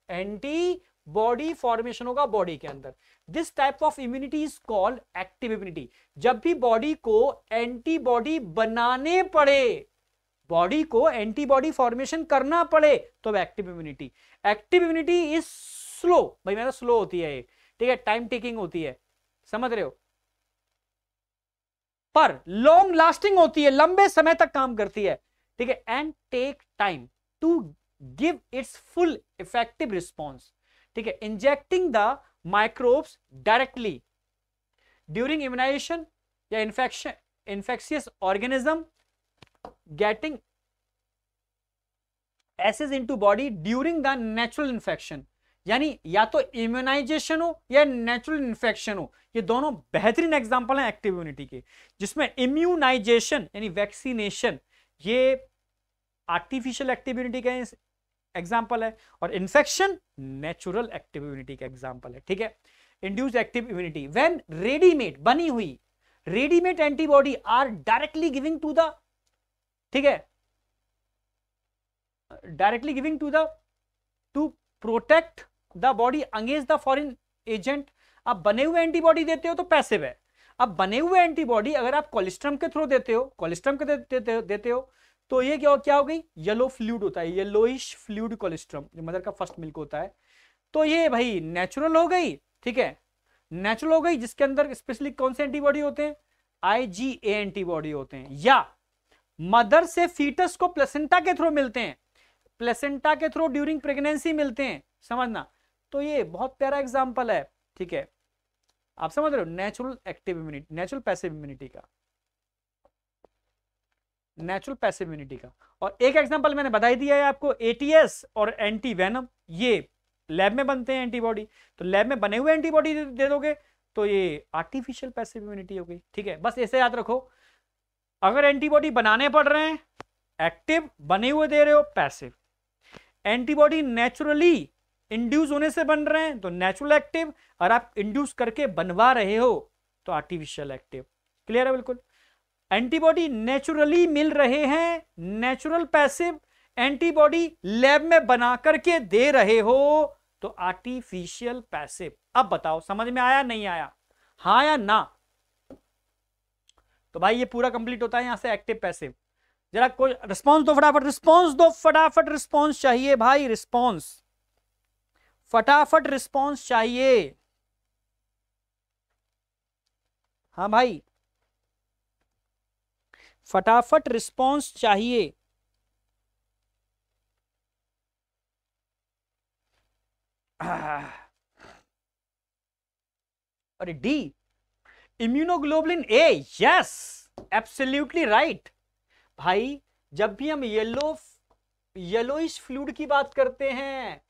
एंटीबॉडी फॉर्मेशन होगा बॉडी के अंदर this type of immunity is called active immunity जब भी बॉडी को एंटीबॉडी बनाने पड़े बॉडी को एंटीबॉडी फॉर्मेशन करना पड़े तो active immunity active immunity is slow भाई मेरा स्लो होती है ये ठीक है टाइम टेकिंग होती है समझ रहे हो पर लॉन्ग लास्टिंग होती है लंबे समय तक काम करती है ठीक है and take time to give its full effective response ठीक है injecting the microbes directly during immunization या infection infectious organism getting access into body during the natural infection यानी या तो इम्यूनाइजेशन हो या नेचुरल इन्फेक्शन हो ये दोनों बेहतरीन एग्जांपल हैं एक्टिव इम्यूनिटी के जिसमें इम्यूनाइजेशन यानी वैक्सीनेशन ये आर्टिफिशियल एक्टिव इम्यूनिटी का एग्जाम्पल है और इन्फेक्शन नेचुरल एक्टिव इम्यूनिटी का एग्जाम्पल है ठीक है induce active immunity when readymade बनी हुई readymade antibody are directly giving to the ठीक है directly giving to the to protect the body against the foreign agent आप बने हुए एंटीबॉडी देते हो तो पैसिव है अब बने हुए एंटीबॉडी अगर आप कोलिस्ट्रम के थ्रू देते हो कोलिस्ट्रम के देते हो देते हो तो ये क्या क्या हो गई येलो फ्लूड होता है येलोइश फ्लूड कोलेस्ट्रम जो मदर का फर्स्ट मिल्क होता है तो ये भाई नेचुरल हो गई ठीक है नेचुरल हो गई जिसके अंदर स्पेशली कौन से एंटीबॉडी होते हैं आई एंटीबॉडी होते हैं या मदर से फीटस को प्लेसेंटा के थ्रू मिलते हैं प्लेसेंटा के थ्रू ड्यूरिंग प्रेगनेंसी मिलते हैं समझना तो ये बहुत प्यारा एग्जाम्पल है ठीक है आप समझ रहे हो natural active immunity natural passive immunity का नेचुरल पैसिव इम्यूनिटी का और एक एग्जांपल मैंने बताई दिया है आपको एटीएस और एंटी वेनम ये लैब में बनते हैं एंटीबॉडी तो लैब में बने हुए एंटीबॉडी दे दोगे तो ये आर्टिफिशियल पैसिव इम्यूनिटी हो गई ठीक है बस ऐसे याद रखो अगर एंटीबॉडी बनाने पड़ रहे हैं एक्टिव बने हुए दे रहे हो पैसिव एंटीबॉडी नेचुरली इंड्यूस होने से बन रहे हैं तो नेचुरल एक्टिव और आप इंड्यूस करके बनवा रहे हो तो आर्टिफिशियल एक्टिव क्लियर है बिल्कुल एंटीबॉडी नेचुरली मिल रहे हैं नेचुरल पैसिव एंटीबॉडी लैब में बना करके दे रहे हो तो आर्टिफिशियल पैसिव अब बताओ समझ में आया नहीं आया हाँ या ना तो भाई ये पूरा कंप्लीट होता है यहां से एक्टिव पैसिव जरा कोई रिस्पॉन्स दो फटाफट रिस्पॉन्स दो फटाफट रिस्पॉन्स चाहिए भाई रिस्पॉन्स फटाफट रिस्पॉन्स चाहिए हाँ भाई फटाफट रिस्पॉन्स चाहिए अरे D immunoglobulin A yes absolutely right भाई जब भी हम येलो येलोइश फ्लूड की बात करते हैं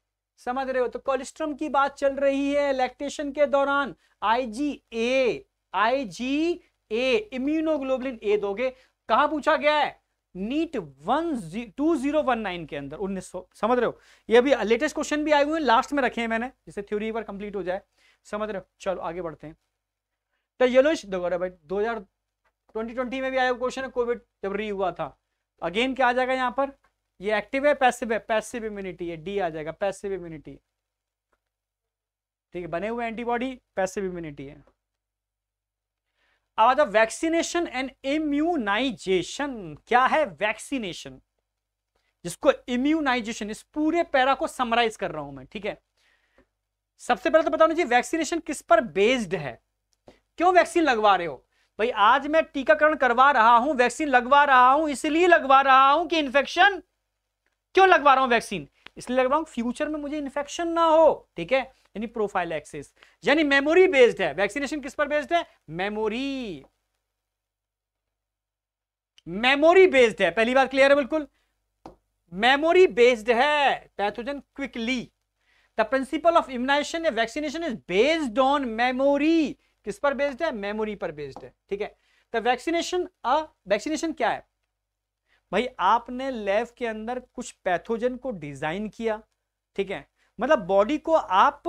समझ रहे हो तो कोलेस्ट्रम की बात चल रही है लैक्टेशन के दौरान IgA IgA immunoglobulin A दोगे कहा पूछा गया है NEET one two zero one nine के अंदर उन्नीस सौ समझ रहे हो ये अभी लेटेस्ट क्वेश्चन भी आए हुए हैं लास्ट में रखे हैं मैंने जिससे थ्योरी पर कंप्लीट हो जाए समझ रहे हो चलो आगे बढ़ते हैं तो येलोइश दोबारा भाई दो हजार ट्वेंटी ट्वेंटी में भी आया क्वेश्चन है कोविड जब री हुआ था अगेन क्या आ जाएगा यहाँ पर ये एक्टिव है पैसिव है पैसिव इम्यूनिटी है डी आ जाएगा पैसिव इम्यूनिटी ठीक है बने हुए एंटीबॉडी पैसिव इम्यूनिटी है अब आता वैक्सीनेशन एंड इम्यूनाइजेशन क्या है वैक्सीनेशन जिसको इम्यूनाइजेशन इस पूरे पैरा को समराइज कर रहा हूं मैं ठीक है सबसे पहले तो बताओ जी वैक्सीनेशन किस पर बेस्ड है क्यों वैक्सीन लगवा रहे हो भाई आज मैं टीकाकरण करवा रहा हूं वैक्सीन लगवा रहा हूं इसलिए लगवा रहा हूं कि इन्फेक्शन क्यों लगवा रहा हूं वैक्सीन इसलिए लगवा रहा हूं फ्यूचर में मुझे इन्फेक्शन ना हो ठीक है यानी प्रोफाइल एक्सिस यानी मेमोरी बेस्ड है वैक्सीनेशन किस पर बेस्ड है मेमोरी मेमोरी बेस्ड है पहली बात क्लियर है बिल्कुल मेमोरी बेस्ड है pathogen quickly the principle of immunization या vaccination is based on memory किस पर बेस्ड है मेमोरी पर बेस्ड है ठीक है तो वैक्सीनेशन अ वैक्सीनेशन क्या है भाई आपने लैब के अंदर कुछ पैथोजन को डिजाइन किया ठीक है मतलब बॉडी को आप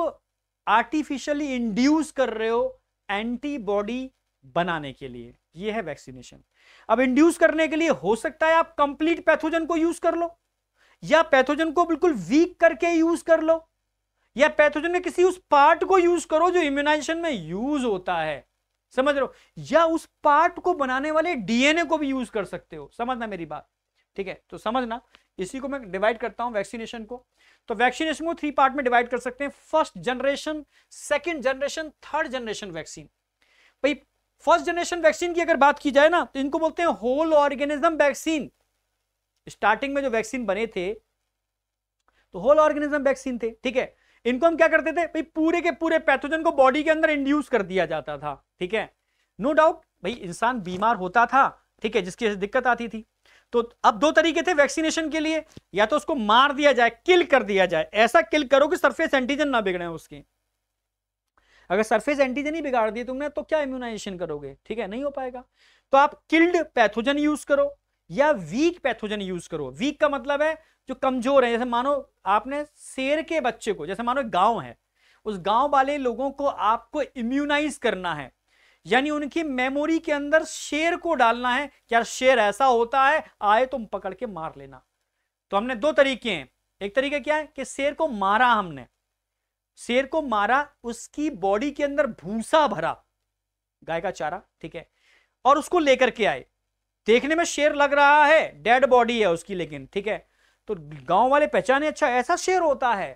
आर्टिफिशियली इंड्यूस कर रहे हो एंटीबॉडी बनाने के लिए यह है वैक्सीनेशन अब इंड्यूस करने के लिए हो सकता है आप कंप्लीट पैथोजन को यूज कर लो या पैथोजन को बिल्कुल वीक करके यूज कर लो या पैथोजन में किसी उस पार्ट को यूज करो जो इम्यूनाइजेशन में यूज होता है समझ रहे हो या उस पार्ट को बनाने वाले डीएनए को भी यूज कर सकते हो समझना मेरी बात ठीक है तो समझना इसी को मैं डिवाइड करता हूं वैक्सीनेशन को तो वैक्सीन इसमें थ्री पार्ट में डिवाइड कर सकते हैं first generation second generation third generation vaccine भाई फर्स्ट जनरेशन वैक्सीन की अगर बात की जाए ना तो इनको बोलते हैं होल ऑर्गेनिज्म वैक्सीन स्टार्टिंग में जो वैक्सीन बने थे तो होल ऑर्गेनिज्म वैक्सीन थे ठीक है इनको हम क्या करते थे भाई पूरे के पूरे पैथोजन को बॉडी के अंदर इंड्यूस कर दिया जाता था ठीक है नो डाउट भाई इंसान बीमार होता था ठीक है जिसकी दिक्कत आती थी तो अब दो तरीके थे वैक्सीनेशन के लिए या तो उसको मार दिया जाए किल कर दिया जाए ऐसा किल करो कि सरफेस एंटीजन ना बिगड़े उसकी अगर सरफेस एंटीजन ही बिगाड़ दिए तुमने तो क्या इम्यूनाइजेशन करोगे ठीक है नहीं हो पाएगा तो आप किल्ड पैथोजन यूज करो या वीक पैथोजन यूज करो वीक का मतलब है जो कमजोर है जैसे मानो आपने शेर के बच्चे को जैसे मानो गांव है उस गांव वाले लोगों को आपको इम्यूनाइज करना है यानी उनकी मेमोरी के अंदर शेर को डालना है यार शेर ऐसा होता है आए तुम पकड़ के मार लेना तो हमने दो तरीके हैं एक तरीका क्या है कि शेर को मारा हमने शेर को मारा उसकी बॉडी के अंदर भूसा भरा गाय का चारा ठीक है और उसको लेकर के आए देखने में शेर लग रहा है डेड बॉडी है उसकी लेकिन ठीक है तो गांव वाले पहचाने अच्छा ऐसा शेर होता है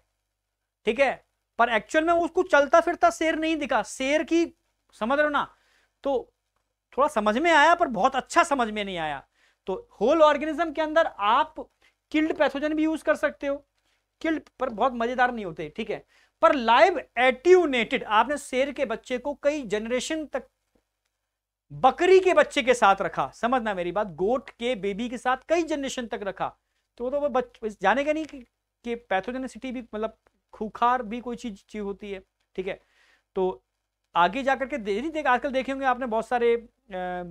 ठीक है पर एक्चुअल में उसको चलता फिरता शेर नहीं दिखा शेर की समझ रहे हो ना तो थोड़ा समझ में आया पर बहुत अच्छा समझ में नहीं आया तो होल ऑर्गेनिज्म के अंदर आप किल्ड पैथोजन भी यूज कर सकते हो किल्ड पर बहुत मजेदार नहीं होते ठीक है पर लाइव एट्यूनेटेड आपने शेर के बच्चे को कई जनरेशन तक बकरी के बच्चे के साथ रखा समझना मेरी बात गोट के बेबी के साथ कई जनरेशन तक रखा तो तो वो जानेगा नहीं कि, कि पैथोजेनिसिटी भी मतलब खुखार भी कोई चीज चीज होती है ठीक है तो आगे जा करके देख आजकल देखे होंगे आपने बहुत सारे आ,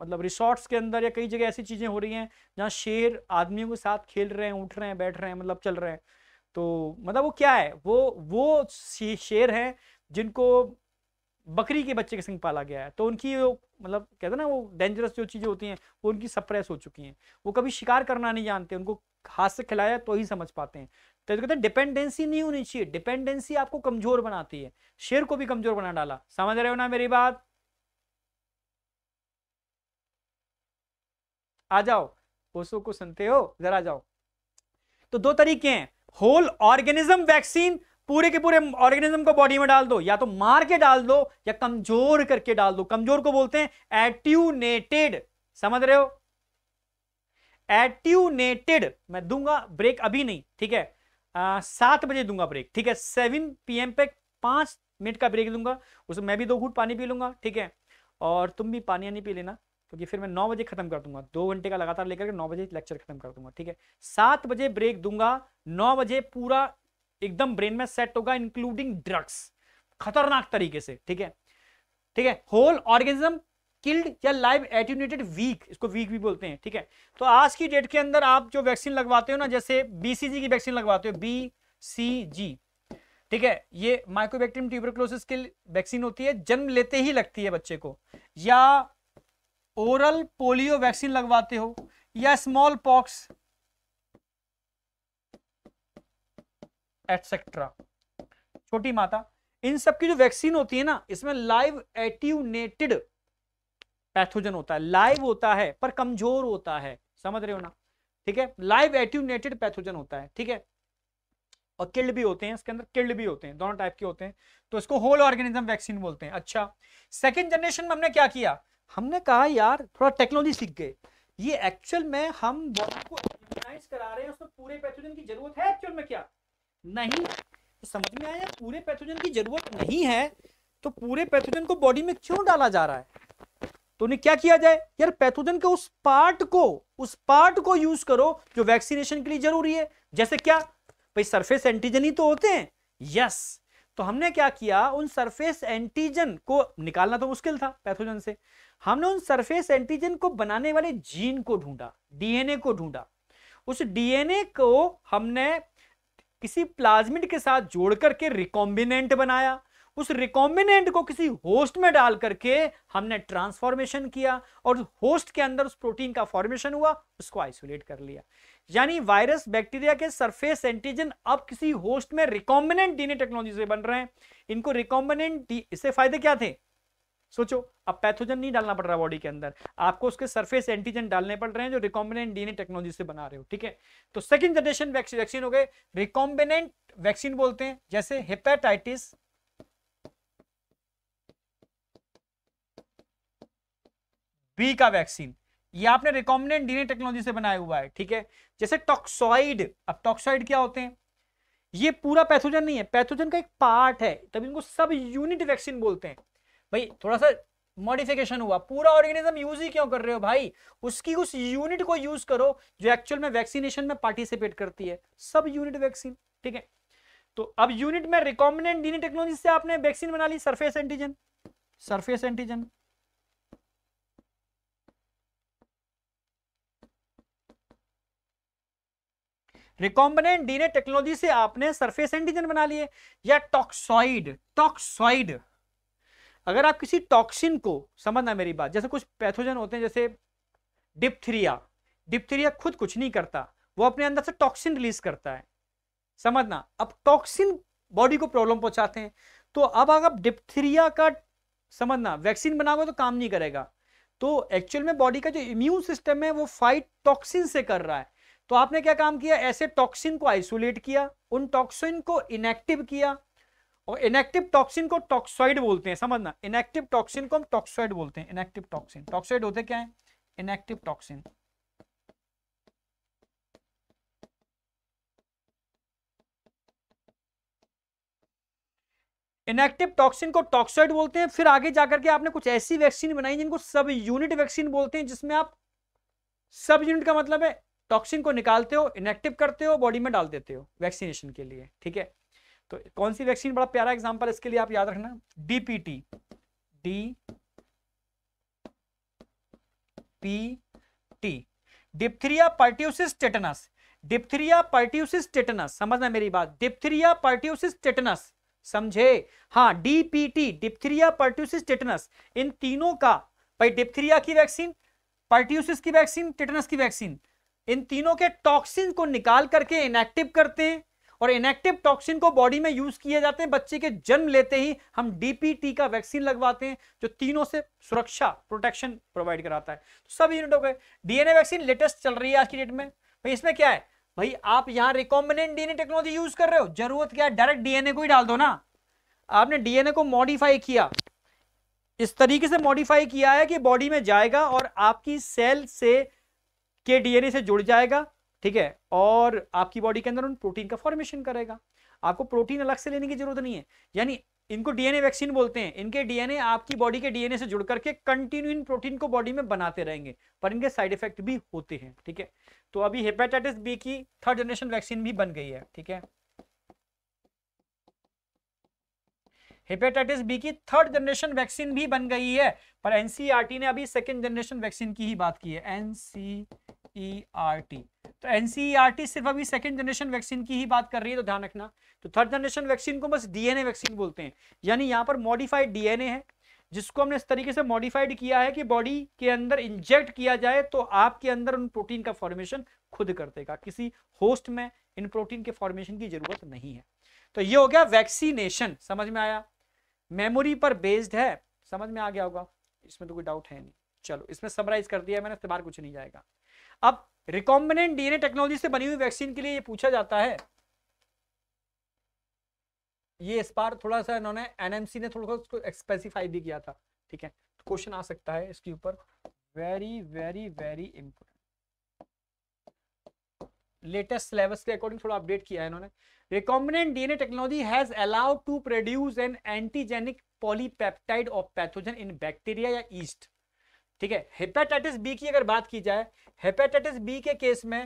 मतलब रिसोर्ट्स के अंदर या कई जगह ऐसी चीज़ें हो रही हैं जहाँ शेर आदमियों के साथ खेल रहे हैं उठ रहे हैं बैठ रहे हैं मतलब चल रहे हैं तो मतलब वो क्या है वो वो शेर हैं जिनको बकरी के बच्चे के संग पाला गया है तो उनकी वो मतलब कहते हैं ना वो डेंजरस जो चीज़ें होती हैं वो उनकी सप्रेस हो चुकी हैं वो कभी शिकार करना नहीं जानते उनको हाथ से खिलाया तो ही समझ पाते हैं तो कहते हैं डिपेंडेंसी नहीं होनी चाहिए डिपेंडेंसी आपको कमजोर बनाती है शेर को भी कमजोर बना डाला समझ रहे हो ना मेरी बात आ जाओ ओसो को सुनते हो जरा जाओ तो दो तरीके हैं होल ऑर्गेनिज्म वैक्सीन पूरे के पूरे ऑर्गेनिज्म को बॉडी में डाल दो या तो मार के डाल दो या कमजोर करके डाल दो कमजोर को बोलते हैं एट्यूनेटेड समझ रहे हो एट्यूनेटेड मैं दूंगा ब्रेक अभी नहीं ठीक है सात बजे दूंगा ब्रेक ठीक है सेवन पी एम पे पांच मिनट का ब्रेक दूंगा उसमें मैं भी दो घूट पानी पी लूंगा ठीक है और तुम भी पानी यानी पी लेना क्योंकि फिर मैं नौ बजे खत्म कर दूंगा दो घंटे का लगातार लेकर के नौ बजे लेक्चर खत्म कर दूंगा ठीक है सात बजे ब्रेक दूंगा नौ बजे पूरा एकदम ब्रेन में सेट होगा इंक्लूडिंग ड्रग्स खतरनाक तरीके से ठीक है ठीक है होल ऑर्गेनिज्म किल्ड या लाइव एट्यूनेटेड वीक इसको वीक भी बोलते हैं ठीक है तो आज की डेट के अंदर आप जो वैक्सीन लगवाते हो ना जैसे बीसीजी की वैक्सीन लगवाते हो बी सी जी ठीक है ये माइक्रोबैक्टीरियम ट्यूबरक्लोसिस की वैक्सीन होती है जन्म लेते ही लगती है बच्चे को या ओरल पोलियो वैक्सीन लगवाते हो या स्मॉल पॉक्स एटसेट्रा छोटी माता इन सब की जो वैक्सीन होती है ना इसमें लाइव एट्यूनेटेड पैथोजन होता है लाइव होता है पर कमजोर होता है समझ रहे हो ना ठीक है लाइव एट्यूनेटेड पैथोजन होता है ठीक है और किल्ड भी होते हैं इसके अंदर किल्ड भी होते हैं दोनों टाइप के होते हैं तो इसको होल ऑर्गेनिज्म वैक्सीन बोलते हैं अच्छा सेकेंड जनरेशन में हमने क्या किया हमने कहा यार थोड़ा टेक्नोलॉजी सीख गए ये एक्चुअल में हम बॉडी को इम्यूनाइज करा रहे हैं उसमें पूरे पैथोजन की जरूरत है एक्चुअल में क्या नहीं तो समझ में आया पूरे पैथोजन की जरूरत नहीं है तो पूरे पैथोजन को बॉडी में क्यों डाला जा रहा है तो उन्हें क्या किया जाए यार पैथोजन के उस पार्ट को उस पार्ट को यूज करो जो वैक्सीनेशन के लिए जरूरी है जैसे क्या भाई सरफेस एंटीजन ही तो होते हैं यस तो हमने क्या किया उन सरफेस एंटीजन को निकालना तो मुश्किल था पैथोजन से हमने उन सरफेस एंटीजन को बनाने वाले जीन को ढूंढा डीएनए को ढूंढा उस डीएनए को हमने किसी प्लाज्मिड के साथ जोड़ करके रिकॉम्बिनेंट बनाया उस रिकॉम्बिनेंट को किसी होस्ट में डाल करके हमने ट्रांसफॉर्मेशन किया और होस्ट के अंदर उस प्रोटीन का फॉर्मेशन हुआ उसको आइसोलेट कर लिया यानी वायरस बैक्टीरिया के सरफेस एंटीजन अब किसी होस्ट में रिकॉम्बिनेंट डीएनए टेक्नोलॉजी से बन रहे हैं इनको रिकॉम्बिनेंट इससे फायदे क्या थे सोचो अब पैथोजन नहीं डालना पड़ रहा बॉडी के अंदर आपको उसके सरफेस एंटीजन डालने पड़ रहे हैं जो रिकॉम्बिनेंट डीएनए टेक्नोलॉजी से बना रहे हो ठीक है तो सेकंड जनरेशन वैक्सीन हो गए रिकॉम्बिनेंट वैक्सीन बोलते हैं जैसे हेपेटाइटिस बी का वैक्सीन ये आपने रिकॉम्बिनेंट डीएनए टेक्नोलॉजी से बनाया हुआ है ठीक है जैसे टॉक्सॉइड अब टॉक्सॉइड क्या होते हैं ये पूरा पैथोजन नहीं है पैथोजन का एक पार्ट है तभी इनको सब यूनिट वैक्सीन बोलते हैं भाई थोड़ा सा मॉडिफिकेशन हुआ पूरा ऑर्गेनिज्म यूज ही क्यों कर रहे हो भाई उसकी उस यूनिट को यूज करो जो एक्चुअल में वैक्सीनेशन में पार्टिसिपेट करती है सब यूनिट वैक्सीन ठीक है तो अब यूनिट में रिकॉम्बिनेंट डीएनए टेक्नोलॉजी से आपने वैक्सीन बना ली surface antigen surface antigen recombinant DNA technology से आपने सरफेस एंटीजन बना लिए या टॉक्सॉइड टॉक्सॉइड अगर आप किसी टॉक्सिन को समझना मेरी बात जैसे कुछ पैथोजन होते हैं जैसे डिप्थीरिया डिप्थीरिया खुद कुछ नहीं करता वो अपने अंदर से टॉक्सिन रिलीज करता है समझना अब टॉक्सिन बॉडी को प्रॉब्लम पहुंचाते हैं तो अब अगर आप डिप्थीरिया का समझना वैक्सीन बनाओगे तो काम नहीं करेगा तो एक्चुअल में बॉडी का जो इम्यून सिस्टम है वो फाइट टॉक्सिन से कर रहा है तो आपने क्या काम किया ऐसे टॉक्सिन को आइसोलेट किया उन टॉक्सिन को इनएक्टिव किया और इनएक्टिव टॉक्सिन को टॉक्सॉइड बोलते हैं समझना इनएक्टिव टॉक्सिन को हम टॉक्सॉइड बोलते हैं इनएक्टिव टॉक्सिन टॉक्सॉइड होते क्या है इनएक्टिव टॉक्सिन इनएक्टिव टॉक्सिन को टॉक्सॉइड बोलते हैं फिर आगे जाकर के आपने कुछ ऐसी वैक्सीन बनाई जिनको सब यूनिट वैक्सीन बोलते हैं जिसमें आप सब यूनिट का मतलब है टॉक्सिन को निकालते हो इनएक्टिव करते हो बॉडी में डाल देते हो वैक्सीनेशन के लिए ठीक है तो कौन सी वैक्सीन बड़ा प्यारा एग्जाम्पल इसके लिए आप याद रखना DPT D P T diphtheria pertussis tetanus diphtheria pertussis tetanus समझना मेरी बात डिप्थरिया पार्टियोसिस टेटनस समझे हाँ डीपीटी डिप्थीरिया पार्टियोसिस टेटनस इन तीनों का भाई डिप्थीरिया की वैक्सीन पार्टियोसिस की वैक्सीन टेटनस की वैक्सीन इन तीनों के टॉक्सिन को निकाल करके इनएक्टिव करते हैं और इनएक्टिव टॉक्सिन को बॉडी में यूज किए जाते हैं बच्चे के जन्म लेते ही हम डीपीटी का वैक्सीन लगवाते हैं जो तीनों से सुरक्षा प्रोटेक्शन प्रोवाइड कराता है तो सब यूनिट हो गए डीएनए वैक्सीन लेटेस्ट चल रही है आज की डेट में भाई इसमें क्या है भाई आप यहाँ रिकॉम्बिनेंट डीएनए टेक्नोलॉजी यूज कर रहे हो जरूरत क्या है डायरेक्ट डीएनए को ही डाल दो ना आपने डीएनए को मॉडिफाई किया इस तरीके से मॉडिफाई किया है कि बॉडी में जाएगा और आपकी सेल से के डीएनए से जुड़ जाएगा ठीक है और आपकी बॉडी के अंदर उन प्रोटीन का फॉर्मेशन करेगा आपको प्रोटीन अलग से लेने की जरूरत नहीं है यानी इनको डीएनए वैक्सीन बोलते हैं इनके डीएनए आपकी बॉडी के डीएनए से जुड़ करके कंटिन्यू इन प्रोटीन को बॉडी में बनाते रहेंगे पर इनके साइड इफेक्ट भी होते हैं ठीक है तो अभी हेपेटाइटिस बी की थर्ड जनरेशन वैक्सीन भी बन गई है ठीक है हेपेटाइटिस बी की थर्ड जनरेशन वैक्सीन भी बन गई है पर एनसीईआरटी e ने अभी सेकेंड जनरेशन वैक्सीन की ही बात की है एनसी ई आर टी तो एन सी आर टी सिर्फ अभी सेकेंड जनरेशन वैक्सीन की ही बात कर रही है तो ध्यान रखना तो थर्ड जनरेशन वैक्सीन को बस डीएनए वैक्सीन बोलते हैं यानी यहाँ पर मॉडिफाइड डीएनए है जिसको हमने इस तरीके से मॉडिफाइड किया है कि बॉडी के अंदर इंजेक्ट किया जाए तो आपके अंदर उन प्रोटीन का फॉर्मेशन खुद कर देगा किसी होस्ट में इन प्रोटीन के फॉर्मेशन की जरूरत नहीं है तो ये हो गया वैक्सीनेशन समझ में आया मेमोरी पर बेस्ड है समझ में आ गया होगा इसमें तो कोई डाउट है नहीं चलो इसमें समराइज कर दिया मैंने इसके बाहर कुछ नहीं जाएगा अब रिकॉम्बिनेंट डीएनए टेक्नोलॉजी से बनी हुई वैक्सीन के लिए ये पूछा जाता है ये इस बार थोड़ा सा इन्होंने एनएमसी ने थोड़ा सा उसको एक्सपेसिफाई भी किया था ठीक है क्वेश्चन आ सकता है इसके ऊपर very very very important latest syllabus के अकॉर्डिंग थोड़ा अपडेट किया है इन्होंने recombinant DNA technology has allowed to produce an antigenic polypeptide of pathogen in bacteria या ईस्ट ठीक है हेपेटाइटिस बी की अगर बात की जाए हेपेटाइटिस बी के केस में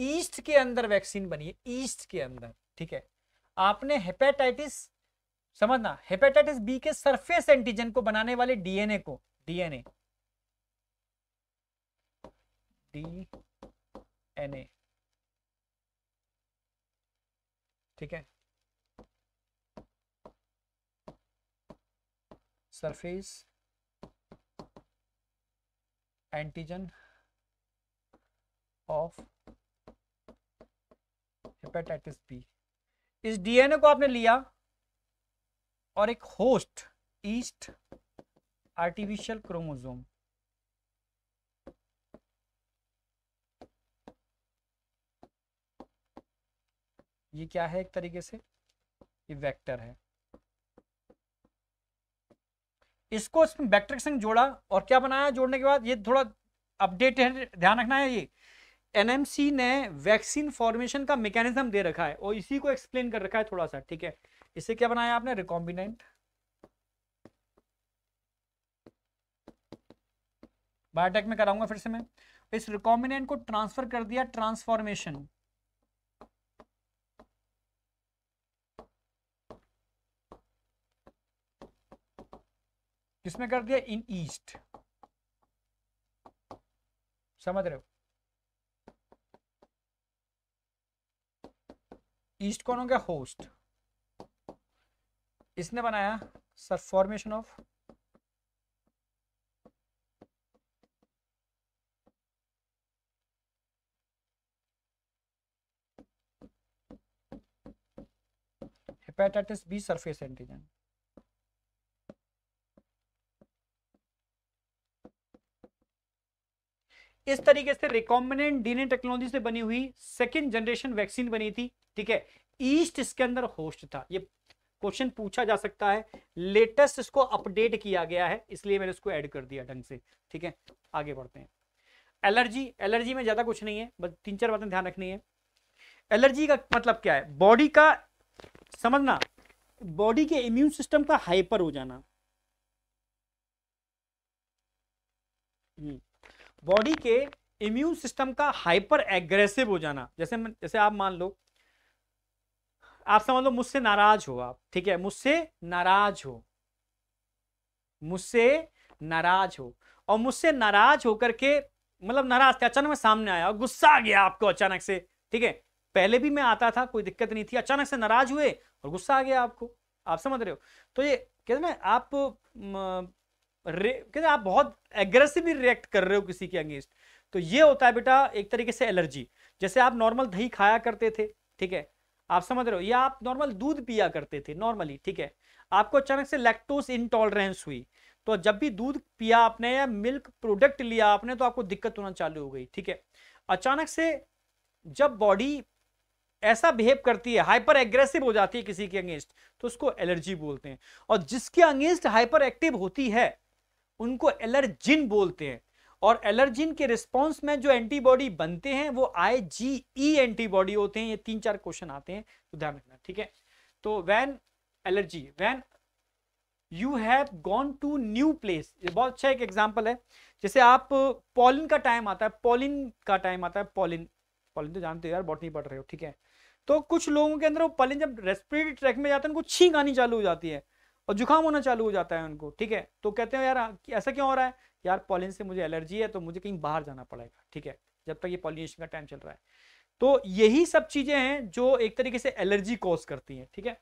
ईस्ट के अंदर वैक्सीन बनी है ईस्ट के अंदर ठीक है आपने हेपेटाइटिस समझना हेपेटाइटिस बी के सरफेस एंटीजन को बनाने वाले डीएनए को डीएनए डीएनए ठीक है surface antigen of hepatitis B इस डीएनए को आपने लिया और एक होस्ट ईस्ट आर्टिफिशियल क्रोमोजोम ये क्या है एक तरीके से ये वेक्टर है इसको इसमें वेक्टर के संग जोड़ा और क्या बनाया जोड़ने के बाद ये थोड़ा है ध्यान रखना है ये एनएमसी ने वैक्सीन फॉर्मेशन का मैकेनिज्म दे रखा है और इसी को एक्सप्लेन कर रखा है थोड़ा सा ठीक है इसे क्या बनाया आपने रिकॉम्बिनेंट बायोटेक में कराऊंगा फिर से मैं इस रिकॉम्बिनेंट को ट्रांसफर कर दिया ट्रांसफॉर्मेशन किसमें कर दिया इन ईस्ट समझ रहे हो ईस्ट कौन हो गया होस्ट इसने बनाया sir formation of hepatitis B surface antigen इस तरीके से रिकॉम्बिनेंट डीएनए टेक्नोलॉजी से बनी हुई सेकेंड जनरेशन वैक्सीन बनी थी ठीक है ईस्ट इसके अंदर होस्ट था ये क्वेश्चन पूछा जा सकता है लेटेस्ट इसको अपडेट किया गया है इसलिए मैंने इसको ऐड कर दिया ढंग से ठीक है आगे बढ़ते हैं एलर्जी एलर्जी में ज़्यादा कुछ नहीं है बस तीन चार बातें ध्यान रखनी है एलर्जी का मतलब क्या है बॉडी का समझना बॉडी के इम्यून सिस्टम का हाइपर हो जाना हम्म। बॉडी के इम्यून सिस्टम का हाइपर एग्रेसिव हो जाना जैसे जैसे आप मान लो आप समझ लो मुझसे नाराज हो आप ठीक है मुझसे नाराज हो मुझसे नाराज हो और मुझसे नाराज होकर के मतलब नाराज थे अचानक में सामने आया और गुस्सा आ गया आपको अचानक से ठीक है पहले भी मैं आता था कोई दिक्कत नहीं थी अचानक से नाराज हुए और गुस्सा आ गया आपको आप समझ रहे हो तो ये कहते ना आप कहते आप बहुत एग्रेसिवली रिएक्ट कर रहे हो किसी के अंगेंस्ट तो ये होता है बेटा एक तरीके से एलर्जी जैसे आप नॉर्मल दही खाया करते थे ठीक है आप समझ रहे हो या आप नॉर्मल दूध पिया करते थे नॉर्मली ठीक है आपको अचानक से लैक्टोज इनटॉलरेंस हुई तो जब भी दूध पिया आपने या मिल्क प्रोडक्ट लिया आपने तो आपको दिक्कत होना चालू हो गई ठीक है अचानक से जब बॉडी ऐसा बिहेव करती है हाइपर एग्रेसिव हो जाती है किसी के अंगेंस्ट तो उसको एलर्जी बोलते हैं और जिसके अंगेंस्ट हाइपर एक्टिव होती है उनको एलर्जिन बोलते हैं और एलर्जिन के रिस्पॉन्स में जो एंटीबॉडी बनते हैं वो आई जी ई एंटीबॉडी होते हैं ये तीन चार क्वेश्चन आते हैं तो ध्यान रखना ठीक है तो when allergy when you have gone to new place ये बहुत अच्छा एक एग्जाम्पल है जैसे आप पॉलिन का टाइम आता है पॉलिन का टाइम आता है पॉलिन पॉलिन तो जानते हो यार नहीं पढ़ रहे हो ठीक है तो कुछ लोगों के अंदर वो पॉलिन जब रेस्पिरेटरी ट्रैक में जाते हैं उनको छींक आनी चालू हो जाती है और जुकाम होना चालू हो जाता है उनको ठीक है तो कहते हैं यार ऐसा क्यों हो रहा है यार पॉलिन से मुझे एलर्जी है तो मुझे कहीं बाहर जाना पड़ेगा ठीक है जब तक ये पॉलिनेशन का टाइम चल रहा है तो यही सब चीज़ें हैं जो एक तरीके से एलर्जी कॉज करती हैं ठीक है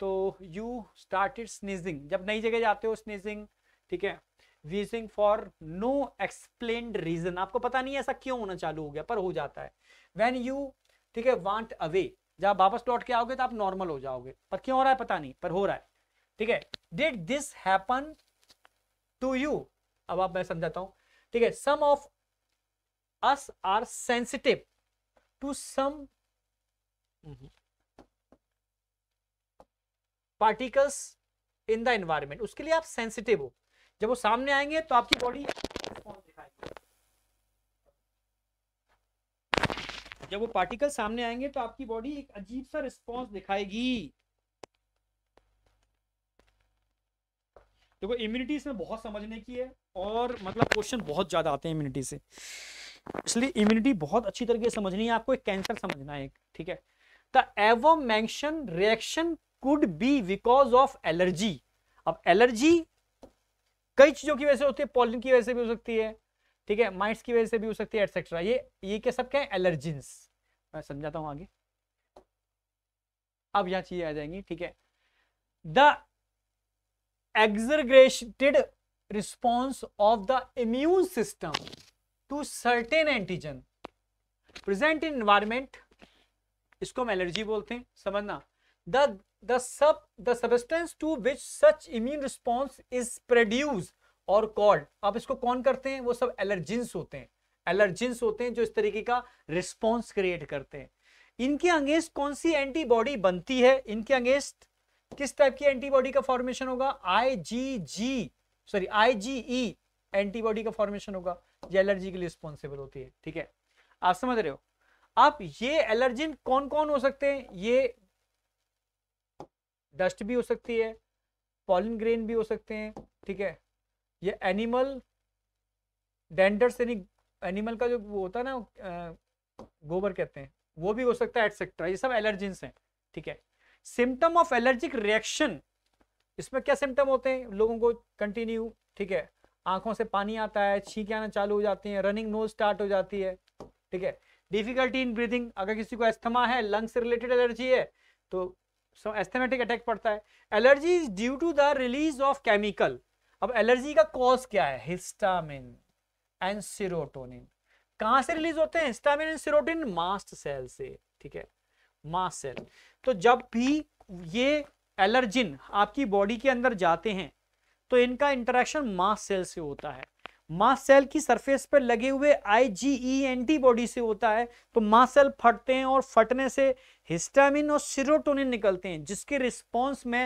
तो यू स्टार्टेड स्नीजिंग जब नई जगह जाते हो स्नीजिंग ठीक है wheezing for no explain reason आपको पता नहीं ऐसा क्यों होना चालू हो गया पर हो जाता है वेन यू ठीक है वांट अवे जब वापस लौट के आओगे तो आप नॉर्मल हो जाओगे पर क्यों हो रहा है पता नहीं पर हो रहा है ठीक है did this happen to you अब आप मैं समझाता हूं ठीक है some of us are sensitive to some particles in the environment उसके लिए आप सेंसिटिव हो जब वो सामने आएंगे तो आपकी बॉडी जब वो पार्टिकल सामने आएंगे तो आपकी बॉडी एक अजीब सा रिस्पॉन्स दिखाएगी देखो इम्यूनिटी इसमें बहुत समझने की है और मतलब क्वेश्चन बहुत ज़्यादा आते हैं इम्यूनिटी से इसलिए इम्यूनिटी बहुत अच्छी तरीके से समझनी है आपको एक कैंसर समझना है एक ठीक है the above mention reaction could be because of allergy अब एलर्जी कई चीज़ों की वजह से होती है पॉलिन की वजह से भी हो सकती है ठीक है माइट्स की वजह से भी हो सकती है एटसेट्रा ये ये क्या सब क्या है एलर्जिन्स मैं समझाता हूँ आगे अब यहाँ चीज़ें आ जाएंगी ठीक है the exaggerated response of the immune system to certain antigen present in environment इसको हम एलर्जी बोलते हैं समझना द द सब the substance to which such immune response is produce are called आप इसको कौन करते हैं वो सब एलर्जिन्स होते हैं एलर्जिन्स होते हैं जो इस तरीके का रिस्पॉन्स क्रिएट करते हैं इनके अंगेंस्ट कौन सी एंटीबॉडी बनती है इनके अंगेंस्ट किस टाइप की एंटीबॉडी का फॉर्मेशन होगा आईजीजी सॉरी आईजीई एंटीबॉडी का फॉर्मेशन होगा ये एलर्जी के लिए रिस्पॉन्सिबल होती है ठीक है आप समझ रहे हो आप ये एलर्जिन कौन कौन हो सकते हैं ये डस्ट भी हो सकती है पॉलिन ग्रेन भी हो सकते हैं ठीक है ये एनिमल डेंडर्स यानी एनिमल का जो वो होता है ना गोबर कहते हैं वो भी हो सकता है एटसेट्रा ये सब एलर्जिन हैं ठीक है सिम्टम ऑफ एलर्जिक रिएक्शन इसमें क्या सिम्टम होते हैं लोगों को कंटिन्यू ठीक है आंखों से पानी आता है छींके आना चालू हो जाती है रनिंग नोज स्टार्ट हो जाती है ठीक है डिफिकल्टी इन ब्रीदिंग अगर किसी को एस्थमा है लंग से रिलेटेड एलर्जी है तो एस्थेमेटिक अटैक पड़ता है allergy is due to the release of chemical अब एलर्जी का कॉज क्या है हिस्टामिन एंड सिरोटोनिन कहां से रिलीज होते हैं histamine and serotonin mast cell से ठीक है मास सेल तो जब भी ये एलर्जिन आपकी बॉडी के अंदर जाते हैं तो इनका इंटरेक्शन मास सेल से होता है मास सेल की सरफेस पर लगे हुए आई जी ई e एंटीबॉडी से होता है तो मास सेल फटते हैं और फटने से हिस्टामिन और सीरोटोनिन निकलते हैं जिसके रिस्पॉन्स में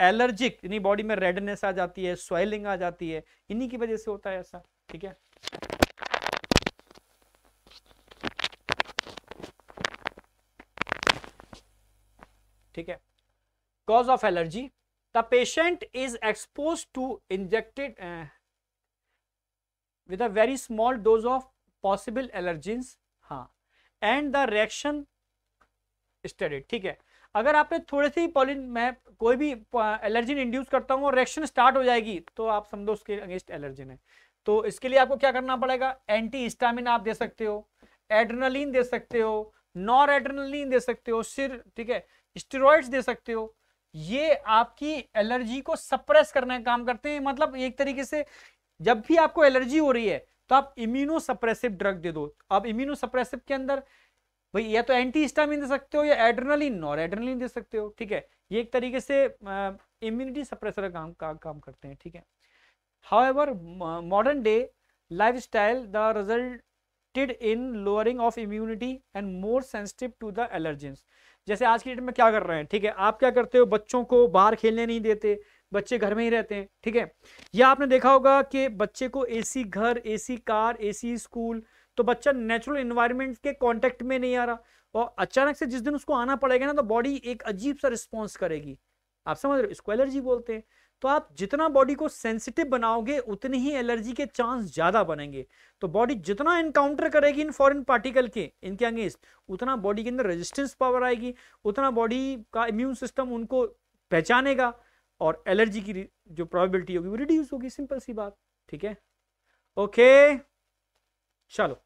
एलर्जिक यानी बॉडी में रेडनेस आ जाती है स्वेलिंग आ जाती है इन्हीं की वजह से होता है ऐसा ठीक है ठीक है cause of allergy the patient is expose to injected with a very small dose of possible possible हाँ एंड द रिएक्शन studied ठीक है अगर आपने थोड़े से ही पॉलिन मैं कोई भी एलर्जिन uh, इंड्यूस करता हूँ और रिएक्शन स्टार्ट हो जाएगी तो आप समझो उसके अगेंस्ट एलर्जिन है तो इसके लिए आपको क्या करना पड़ेगा एंटी हिस्टामिन आप दे सकते हो एड्रेनलिन दे सकते हो नॉर एड्रेनलिन दे सकते हो सिर ठीक है स्टेरॉइड्स दे सकते हो ये आपकी एलर्जी को सप्रेस करने का काम करते हैं मतलब एक तरीके से जब भी आपको एलर्जी हो रही है तो आप इम्यूनो सप्रेसिव ड्रग दे दो आप इम्यूनो सप्रेसिव के अंदर भाई या तो एंटी हिस्टामिन दे सकते हो या एड्रेनलिन और एड्रेनलिन दे सकते हो ठीक है ये एक तरीके से इम्यूनिटी सप्रेसर काम का काम करते हैं ठीक है however modern day lifestyle the resulted in lowering of immunity and more sensitive to the allergens जैसे आज की डेट में क्या कर रहे हैं ठीक है आप क्या करते हो बच्चों को बाहर खेलने नहीं देते बच्चे घर में ही रहते हैं ठीक है या आपने देखा होगा कि बच्चे को एसी घर एसी कार एसी स्कूल तो बच्चा नेचुरल इन्वायरमेंट के कॉन्टेक्ट में नहीं आ रहा और अचानक से जिस दिन उसको आना पड़ेगा ना तो बॉडी एक अजीब सा रिस्पॉन्स करेगी आप समझ रहे हो इसको एलर्जी बोलते हैं तो आप जितना बॉडी को सेंसिटिव बनाओगे उतनी ही एलर्जी के चांस ज़्यादा बनेंगे तो बॉडी जितना इनकाउंटर करेगी इन फॉरेन पार्टिकल के इनके अंगेस्ट उतना बॉडी के अंदर रेजिस्टेंस पावर आएगी उतना बॉडी का इम्यून सिस्टम उनको पहचानेगा और एलर्जी की जो प्रॉबिलिटी होगी वो रिड्यूस होगी सिंपल सी बात ठीक है ओके चलो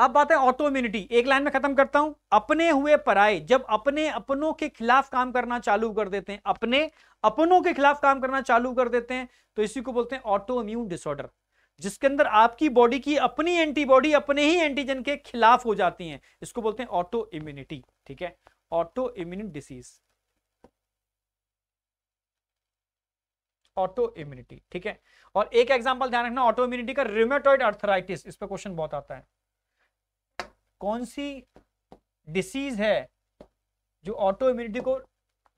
अब बात है ऑटो इम्यूनिटी एक लाइन में खत्म करता हूं अपने हुए पराए जब अपने अपनों के खिलाफ काम करना चालू कर देते हैं अपने अपनों के खिलाफ काम करना चालू कर देते हैं तो इसी को बोलते हैं ऑटो इम्यून डिसऑर्डर जिसके अंदर आपकी बॉडी की अपनी एंटीबॉडी अपने ही एंटीजन के खिलाफ हो जाती है इसको बोलते हैं ऑटो इम्यूनिटी ठीक है autoimmune disease autoimmunity ठीक है और एक एग्जांपल ध्यान रखना ऑटो इम्यूनिटी का रिमेटॉइड अर्थराइटिस इस पर क्वेश्चन बहुत आता है कौन सी डिसीज है जो ऑटो इम्यूनिटी को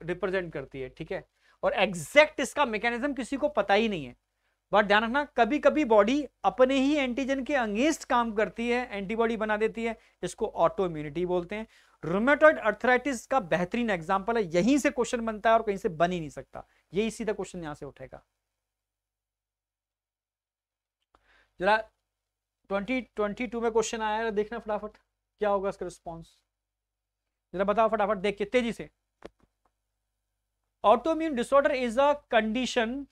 रिप्रेजेंट करती है ठीक है और एग्जैक्ट इसका मैकेनिज्म किसी को पता ही नहीं है बट ध्यान रखना कभी कभी बॉडी अपने ही एंटीजन के अंगेंस्ट काम करती है एंटीबॉडी बना देती है इसको ऑटो इम्यूनिटी बोलते हैं रोमेटोइड अर्थराइटिस का बेहतरीन एग्जाम्पल है यहीं से क्वेश्चन बनता है और कहीं से बन ही नहीं सकता यही सीधा क्वेश्चन यहां से उठेगा जरा 2022 में क्वेश्चन आया देखना फटाफट क्या होगा इसका रिस्पॉन्स जरा बताओ फटाफट देख के तेजी से immune disorder is a condition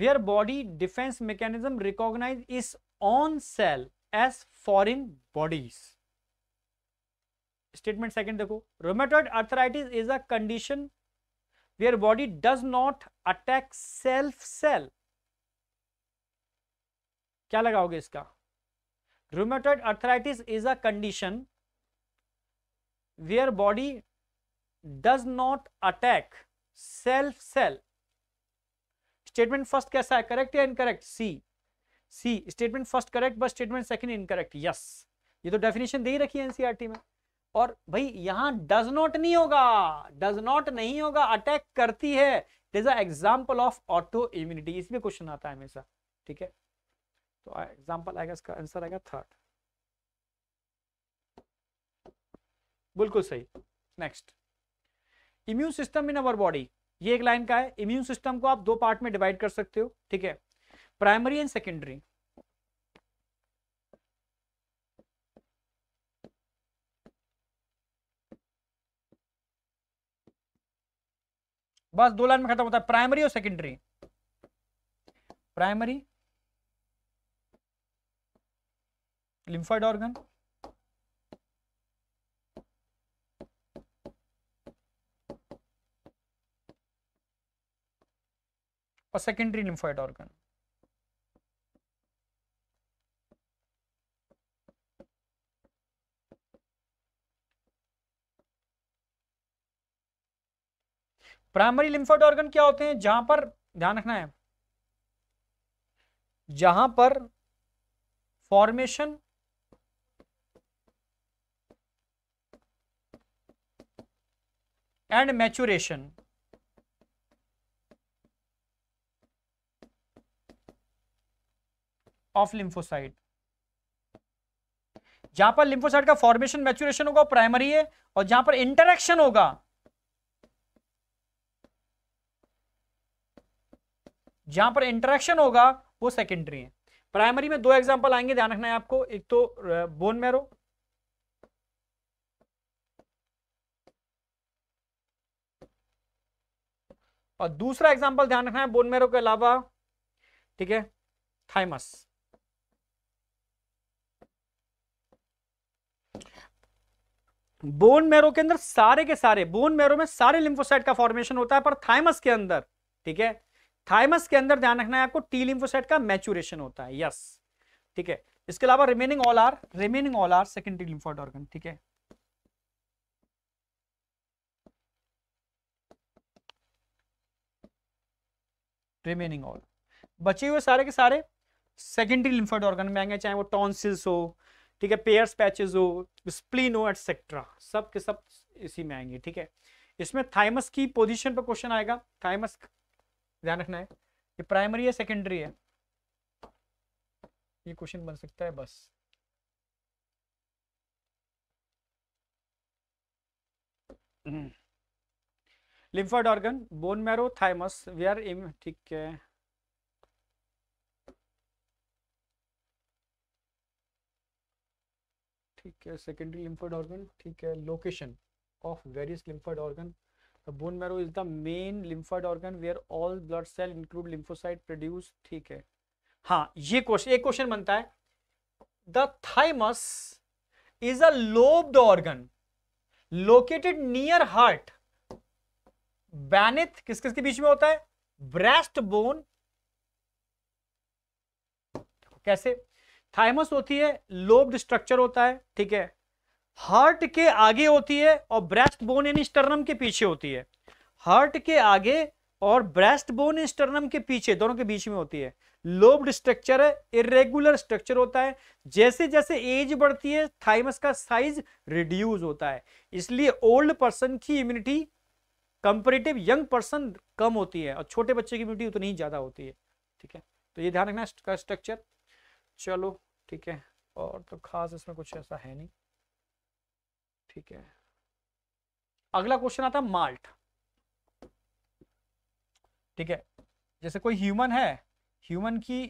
where body defence mechanism recognises own cell as foreign bodies statement second देखो rheumatoid arthritis is a condition where body does not attack self cell क्या लगाओगे इसका rheumatoid arthritis is a condition where body does not attack self cell statement first kaisa hai correct ya incorrect c c statement first correct but statement second incorrect yes ये तो डेफिनेशन दे ही रखी है एनसीईआरटी में और भाई यहां डज नॉट नहीं होगा डज नॉट नहीं होगा अटैक करती है is example of autoimmunity इसमें क्वेश्चन आता है हमेशा ठीक है तो एग्जाम्पल आएगा इसका आंसर आएगा थर्ड बिल्कुल सही next immune system in our body ये एक लाइन का है इम्यून सिस्टम को आप दो पार्ट में डिवाइड कर सकते हो ठीक है प्राइमरी एंड सेकेंडरी बस दो लाइन में खत्म होता है प्राइमरी और सेकेंडरी प्राइमरी lymphoid organ और secondary lymphoid organ primary lymphoid organ क्या होते हैं जहां पर ध्यान रखना है जहां पर formation and maturation of lymphocyte जहां पर लिंफोसाइड का फॉर्मेशन मैचुरेशन होगा प्राइमरी है और जहां पर इंटरेक्शन होगा जहां पर इंटरेक्शन होगा वो सेकेंडरी है प्राइमरी में दो एग्जांपल आएंगे ध्यान रखना है आपको एक तो बोन मैरो और दूसरा एग्जाम्पल ध्यान रखना है बोन मेरो के अलावा ठीक है थाइमस बोन मेरो के अंदर सारे के सारे बोन मेरो में सारे लिम्फोसाइट का फॉर्मेशन होता है पर थाइमस के अंदर ठीक है थाइमस के अंदर ध्यान रखना है आपको टी लिम्फोसाइट का मैचुरेशन होता है यस ठीक है इसके अलावा remaining all are remaining all are secondary lymphoid organ ठीक है रिमेनिंग ऑल बचे हुए सारे के सारे सेकेंडरी लिम्फोइड ऑर्गन में आएंगे चाहे वो टॉन्सिल्स हो ठीक है पेयर्स पैचेज हो स्प्लीन हो एटसेट्रा सब के सब इसी में आएंगे ठीक है इसमें थाइमस की पोजिशन पर क्वेश्चन आएगा थाइमस ध्यान रखना है ये प्राइमरी है सेकेंडरी है ये क्वेश्चन बन सकता है बस hmm mm lymphoid organ bone marrow thymus where इम ठीक है ठीक है सेकेंडरी लिम्फोइड ऑर्गन ठीक है location of various lymphoid organ bone marrow is the main lymphoid organ where all blood cell include lymphocyte produce ठीक है हाँ ये क्वेश्चन एक क्वेश्चन बनता है the thymus is a lobed organ located near heart beneath किस किसके बीच में होता है ब्रेस्ट बोन कैसे थाइमस होती है लोब्ड स्ट्रक्चर होता है ठीक है हार्ट के आगे होती है और ब्रेस्ट बोन यानी स्टर्नम के पीछे होती है हार्ट के आगे और ब्रेस्ट बोन स्टर्नम के पीछे दोनों के बीच में होती है लोब्ड स्ट्रक्चर है इरेगुलर स्ट्रक्चर होता है जैसे जैसे एज बढ़ती है थाइमस का साइज रिड्यूस होता है इसलिए ओल्ड पर्सन की इम्यूनिटी कंपेरेटिव यंग पर्सन कम होती है और छोटे बच्चे की इम्यूनिटी उतनी ही ज़्यादा होती है ठीक है तो ये ध्यान रखना इसका स्ट्रक्चर चलो ठीक है और तो खास इसमें कुछ ऐसा है नहीं ठीक है अगला क्वेश्चन आता है माल्ट ठीक है जैसे कोई ह्यूमन है ह्यूमन की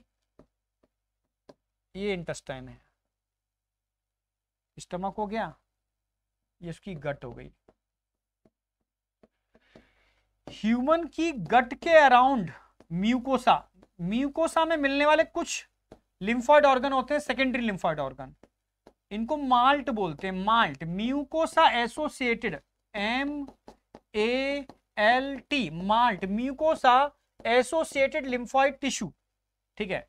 ये इंटेस्टाइन है स्टमक हो गया ये उसकी गट हो गई ह्यूमन की गट के अराउंड म्यूकोसा म्यूकोसा में मिलने वाले कुछ लिम्फॉइड ऑर्गन होते हैं सेकेंडरी लिम्फॉइड ऑर्गन इनको माल्ट बोलते हैं MALT mucosa associated M A L T MALT mucosa associated lymphoid tissue ठीक है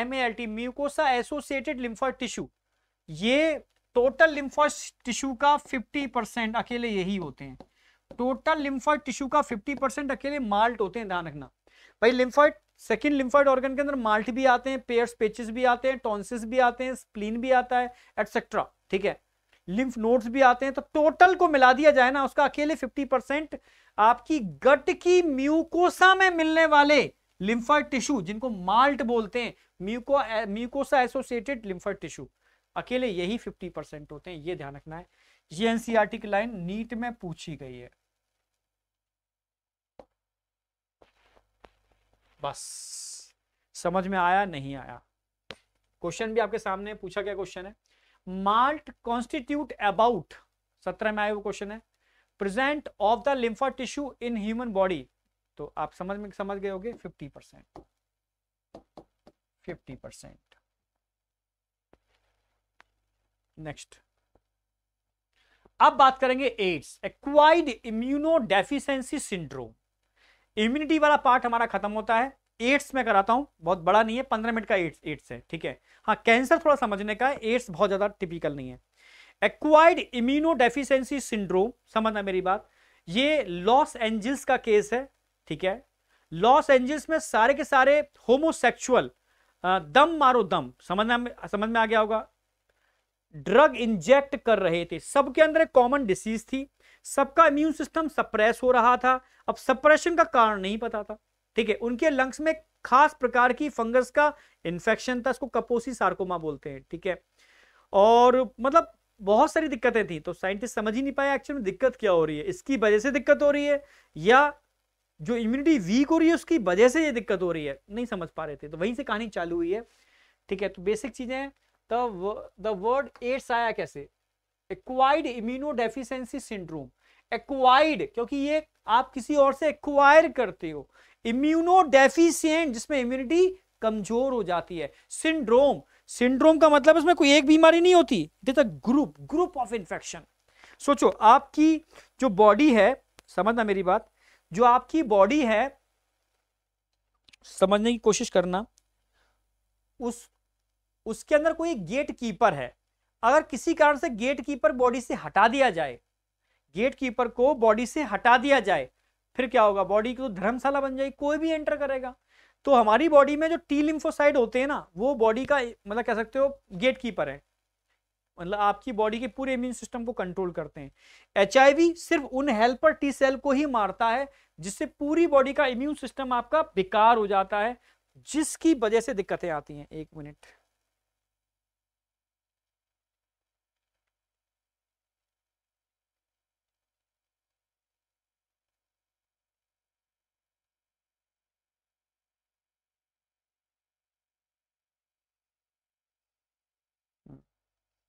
M A L T mucosa associated lymphoid tissue ये टोटल लिम्फॉइड टिश्यू का 50 परसेंट अकेले यही होते हैं टोटल लिम्फॉइड टिश्यू का 50 परसेंट अकेले माल्ट होते हैं ध्यान रखना भाई लिम्फॉइड सेकेंड लिम्फॉइड ऑर्गन के अंदर माल्ट भी आते हैं पेयर पेचिस भी आते हैं टॉन्सिस भी आते हैं स्प्लीन भी आता है एटसेट्रा ठीक है लिम्फ नोड्स भी आते हैं तो टोटल को मिला दिया जाए ना उसका अकेले 50 परसेंट आपकी गट की म्यूकोसा में मिलने वाले लिम्फॉइड टिश्यू जिनको माल्ट बोलते हैं muco mucosa associated lymphoid tissue अकेले यही 50 परसेंट होते हैं ये ध्यान रखना है ये एनसीईआरटी e की लाइन नीट में पूछी गई है बस समझ में आया नहीं आया क्वेश्चन भी आपके सामने पूछा गया क्वेश्चन है माल्ट कॉन्स्टिट्यूट अबाउट सत्रह में आए हुए क्वेश्चन है present of the lymphoid tissue in human body तो आप समझ में समझ गए होंगे fifty percent fifty percent next अब बात करेंगे AIDS acquired immunodeficiency syndrome immunity वाला पार्ट हमारा खत्म होता है एड्स में कराता हूं बहुत बड़ा नहीं है पंद्रह मिनट का एड्स एड्स है ठीक है हाँ कैंसर थोड़ा समझने का एड्स बहुत ज्यादा टिपिकल नहीं है एक्वाइड इम्यूनोडेफिशेंसी सिंड्रोम समझना मेरी बात ये लॉस एंजल्स का केस है ठीक है लॉस एंजल्स में सारे के सारे होमोसेक्सुअल दम मारो दम समझना समझ में आ गया होगा ड्रग इंजेक्ट कर रहे थे सबके अंदर एक कॉमन डिसीज थी सबका इम्यून सिस्टम सप्रेस हो रहा था अब सप्रेशन का कारण नहीं पता था ठीक है उनके लंग्स में खास प्रकार की फंगस का इंफेक्शन था उसको कपोसी सार्कोमा बोलते हैं ठीक है और मतलब बहुत सारी दिक्कतें थी तो साइंटिस्ट समझ ही नहीं पाया एक्चुअली दिक्कत क्या हो रही है इसकी वजह से दिक्कत हो रही है या जो इम्यूनिटी वीक हो रही है उसकी वजह से ये दिक्कत हो रही है नहीं समझ पा रहे थे तो वहीं से कहानी चालू हुई है ठीक है तो बेसिक चीज़ें वर्ड एड्स आया कैसे एक्वाइड इम्यूनोडेफिशिएंसी सिंड्रोम एक्वाइड क्योंकि ये आप किसी और से एक्वायर करते हो इम्यूनोडेफिशिएंट जिसमें इम्यूनिटी कमजोर हो जाती है सिंड्रोम सिंड्रोम का मतलब इसमें कोई एक बीमारी नहीं होती it is group group of infection सोचो आपकी जो बॉडी है समझना मेरी बात जो आपकी बॉडी है समझने की कोशिश करना उस उसके अंदर कोई गेट कीपर है अगर किसी कारण से गेट कीपर बॉडी से हटा दिया जाए गेट कीपर को बॉडी से हटा दिया जाए फिर क्या होगा बॉडी की तो धर्मशाला बन जाएगी कोई भी एंटर करेगा तो हमारी बॉडी में जो टी लिम्फोसाइड होते हैं ना वो बॉडी का मतलब कह सकते हो गेट कीपर है मतलब आपकी बॉडी के पूरे इम्यून सिस्टम को कंट्रोल करते हैं एच सिर्फ उन हेल्पर टी सेल को ही मारता है जिससे पूरी बॉडी का इम्यून सिस्टम आपका बेकार हो जाता है जिसकी वजह से दिक्कतें आती हैं एक मिनट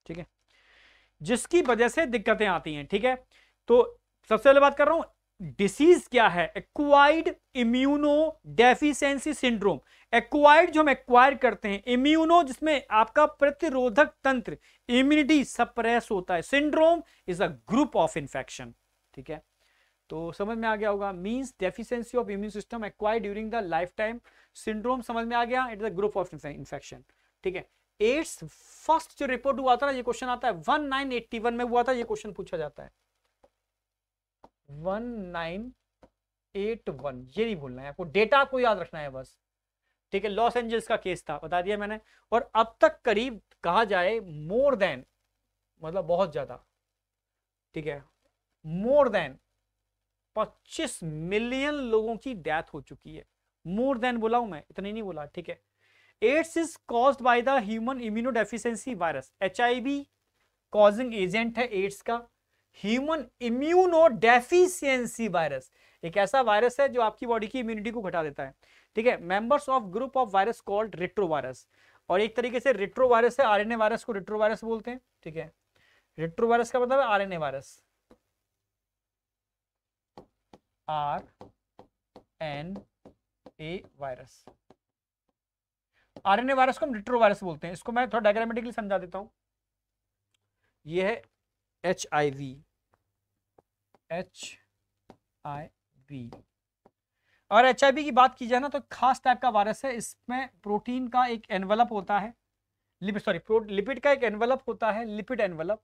ठीक है जिसकी वजह से दिक्कतें आती हैं ठीक है तो सबसे पहले बात कर रहा हूं डिसीज क्या है acquired immunodeficiency syndrome acquired जो हम एक्वायर करते हैं इम्यूनो जिसमें आपका प्रतिरोधक तंत्र इम्यूनिटी सप्रेस होता है syndrome is a group of infection ठीक है तो समझ में आ गया होगा means deficiency of immune system acquired during the lifetime syndrome समझ में आ गया it is a group of infection ठीक है एड्स फर्स्ट जो रिपोर्ट हुआ था ना ये क्वेश्चन आता है 1981 में हुआ था ये क्वेश्चन पूछा जाता है 1981 ये नहीं भूलना है आपको डेटा आपको याद रखना है बस ठीक है लॉस एंजल्स का केस था बता दिया मैंने और अब तक करीब कहा जाए मोर देन मतलब बहुत ज्यादा ठीक है मोर देन 25 मिलियन लोगों की डेथ हो चुकी है मोर देन बोला हूं मैं इतनी नहीं बोला ठीक है AIDS is caused by the human immunodeficiency virus HIV causing agent है एड्स का ह्यूमन इम्यूनोडेफिशिएंसी वायरस एक ऐसा वायरस है जो आपकी बॉडी की इम्यूनिटी को घटा देता है ठीक है members of group of virus called retrovirus और एक तरीके से रेट्रोवायरस है आरएनए वायरस को वायरस बोलते हैं ठीक है वायरस का मतलब an RNA virus R N A virus RNA virus को हम वायरस बोलते हैं इसको मैं थोड़ा डायग्रामेटिकली समझा देता हूँ ये है H I V H I V और एच आई की बात की जाए ना तो खास टाइप का वायरस है इसमें प्रोटीन का एक एनवलप होता है लिपिड सॉरी लिपिड का एक एनवलप होता है लिपिड एनवलप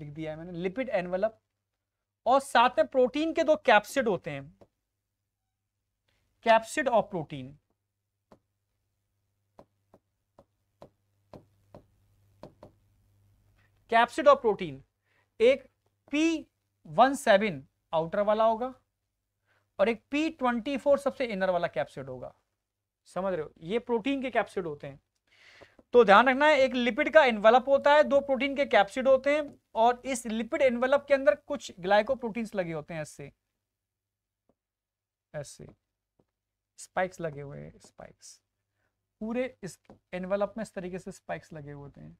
लिख दिया है मैंने लिपिड एनवलप और साथ में प्रोटीन के दो कैप्सिड होते हैं capsid of protein capsid of protein एक पी वन सेवन आउटर वाला होगा और एक पी ट्वेंटी फोर सबसे इनर वाला कैप्सिड होगा समझ रहे हो ये प्रोटीन के कैप्सिड होते हैं तो ध्यान रखना है एक लिपिड का एनवेलप होता है दो प्रोटीन के कैप्सिड होते हैं और इस लिपिड एनवेलप के अंदर कुछ प्रोटीन लगे होते हैं ऐसे ऐसे स्पाइक्स लगे हुए हैं स्पाइक्स पूरे इस एनवेलप में इस तरीके से स्पाइक्स लगे हुए होते हैं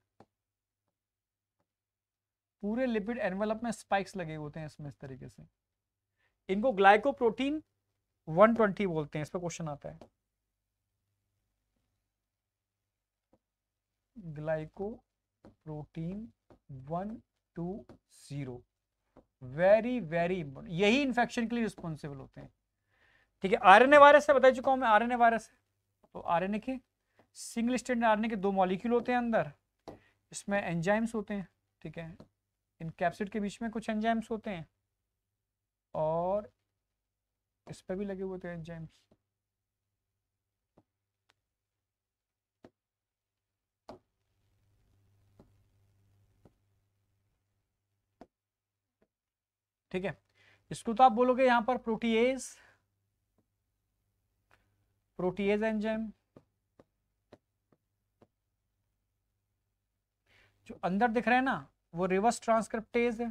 पूरे लिपिड एनवलप में स्पाइक्स लगे होते हैं इसमें इस तरीके से इनको ग्लाइकोप्रोटीन 120 बोलते हैं इस पर क्वेश्चन आता है glycoprotein one two zero very very important यही इंफेक्शन के लिए रिस्पॉन्सिबल होते हैं ठीक है आरएनए वायरस है बता चुका हूं मैं आरएनए वायरस है तो आरएनए के सिंगल स्टैंड आरएनए के दो मॉलिक्यूल होते हैं अंदर इसमें एंजाइम्स होते हैं ठीक है इन कैप्सिड के बीच में कुछ एंजाइम्स होते हैं और इस पर भी लगे हुए थे एंजाइम्स ठीक है इसको तो आप बोलोगे यहां पर प्रोटीएज प्रोटीएज एंजाइम जो अंदर दिख रहे हैं ना वो रिवर्स ट्रांसक्रिप्टेज है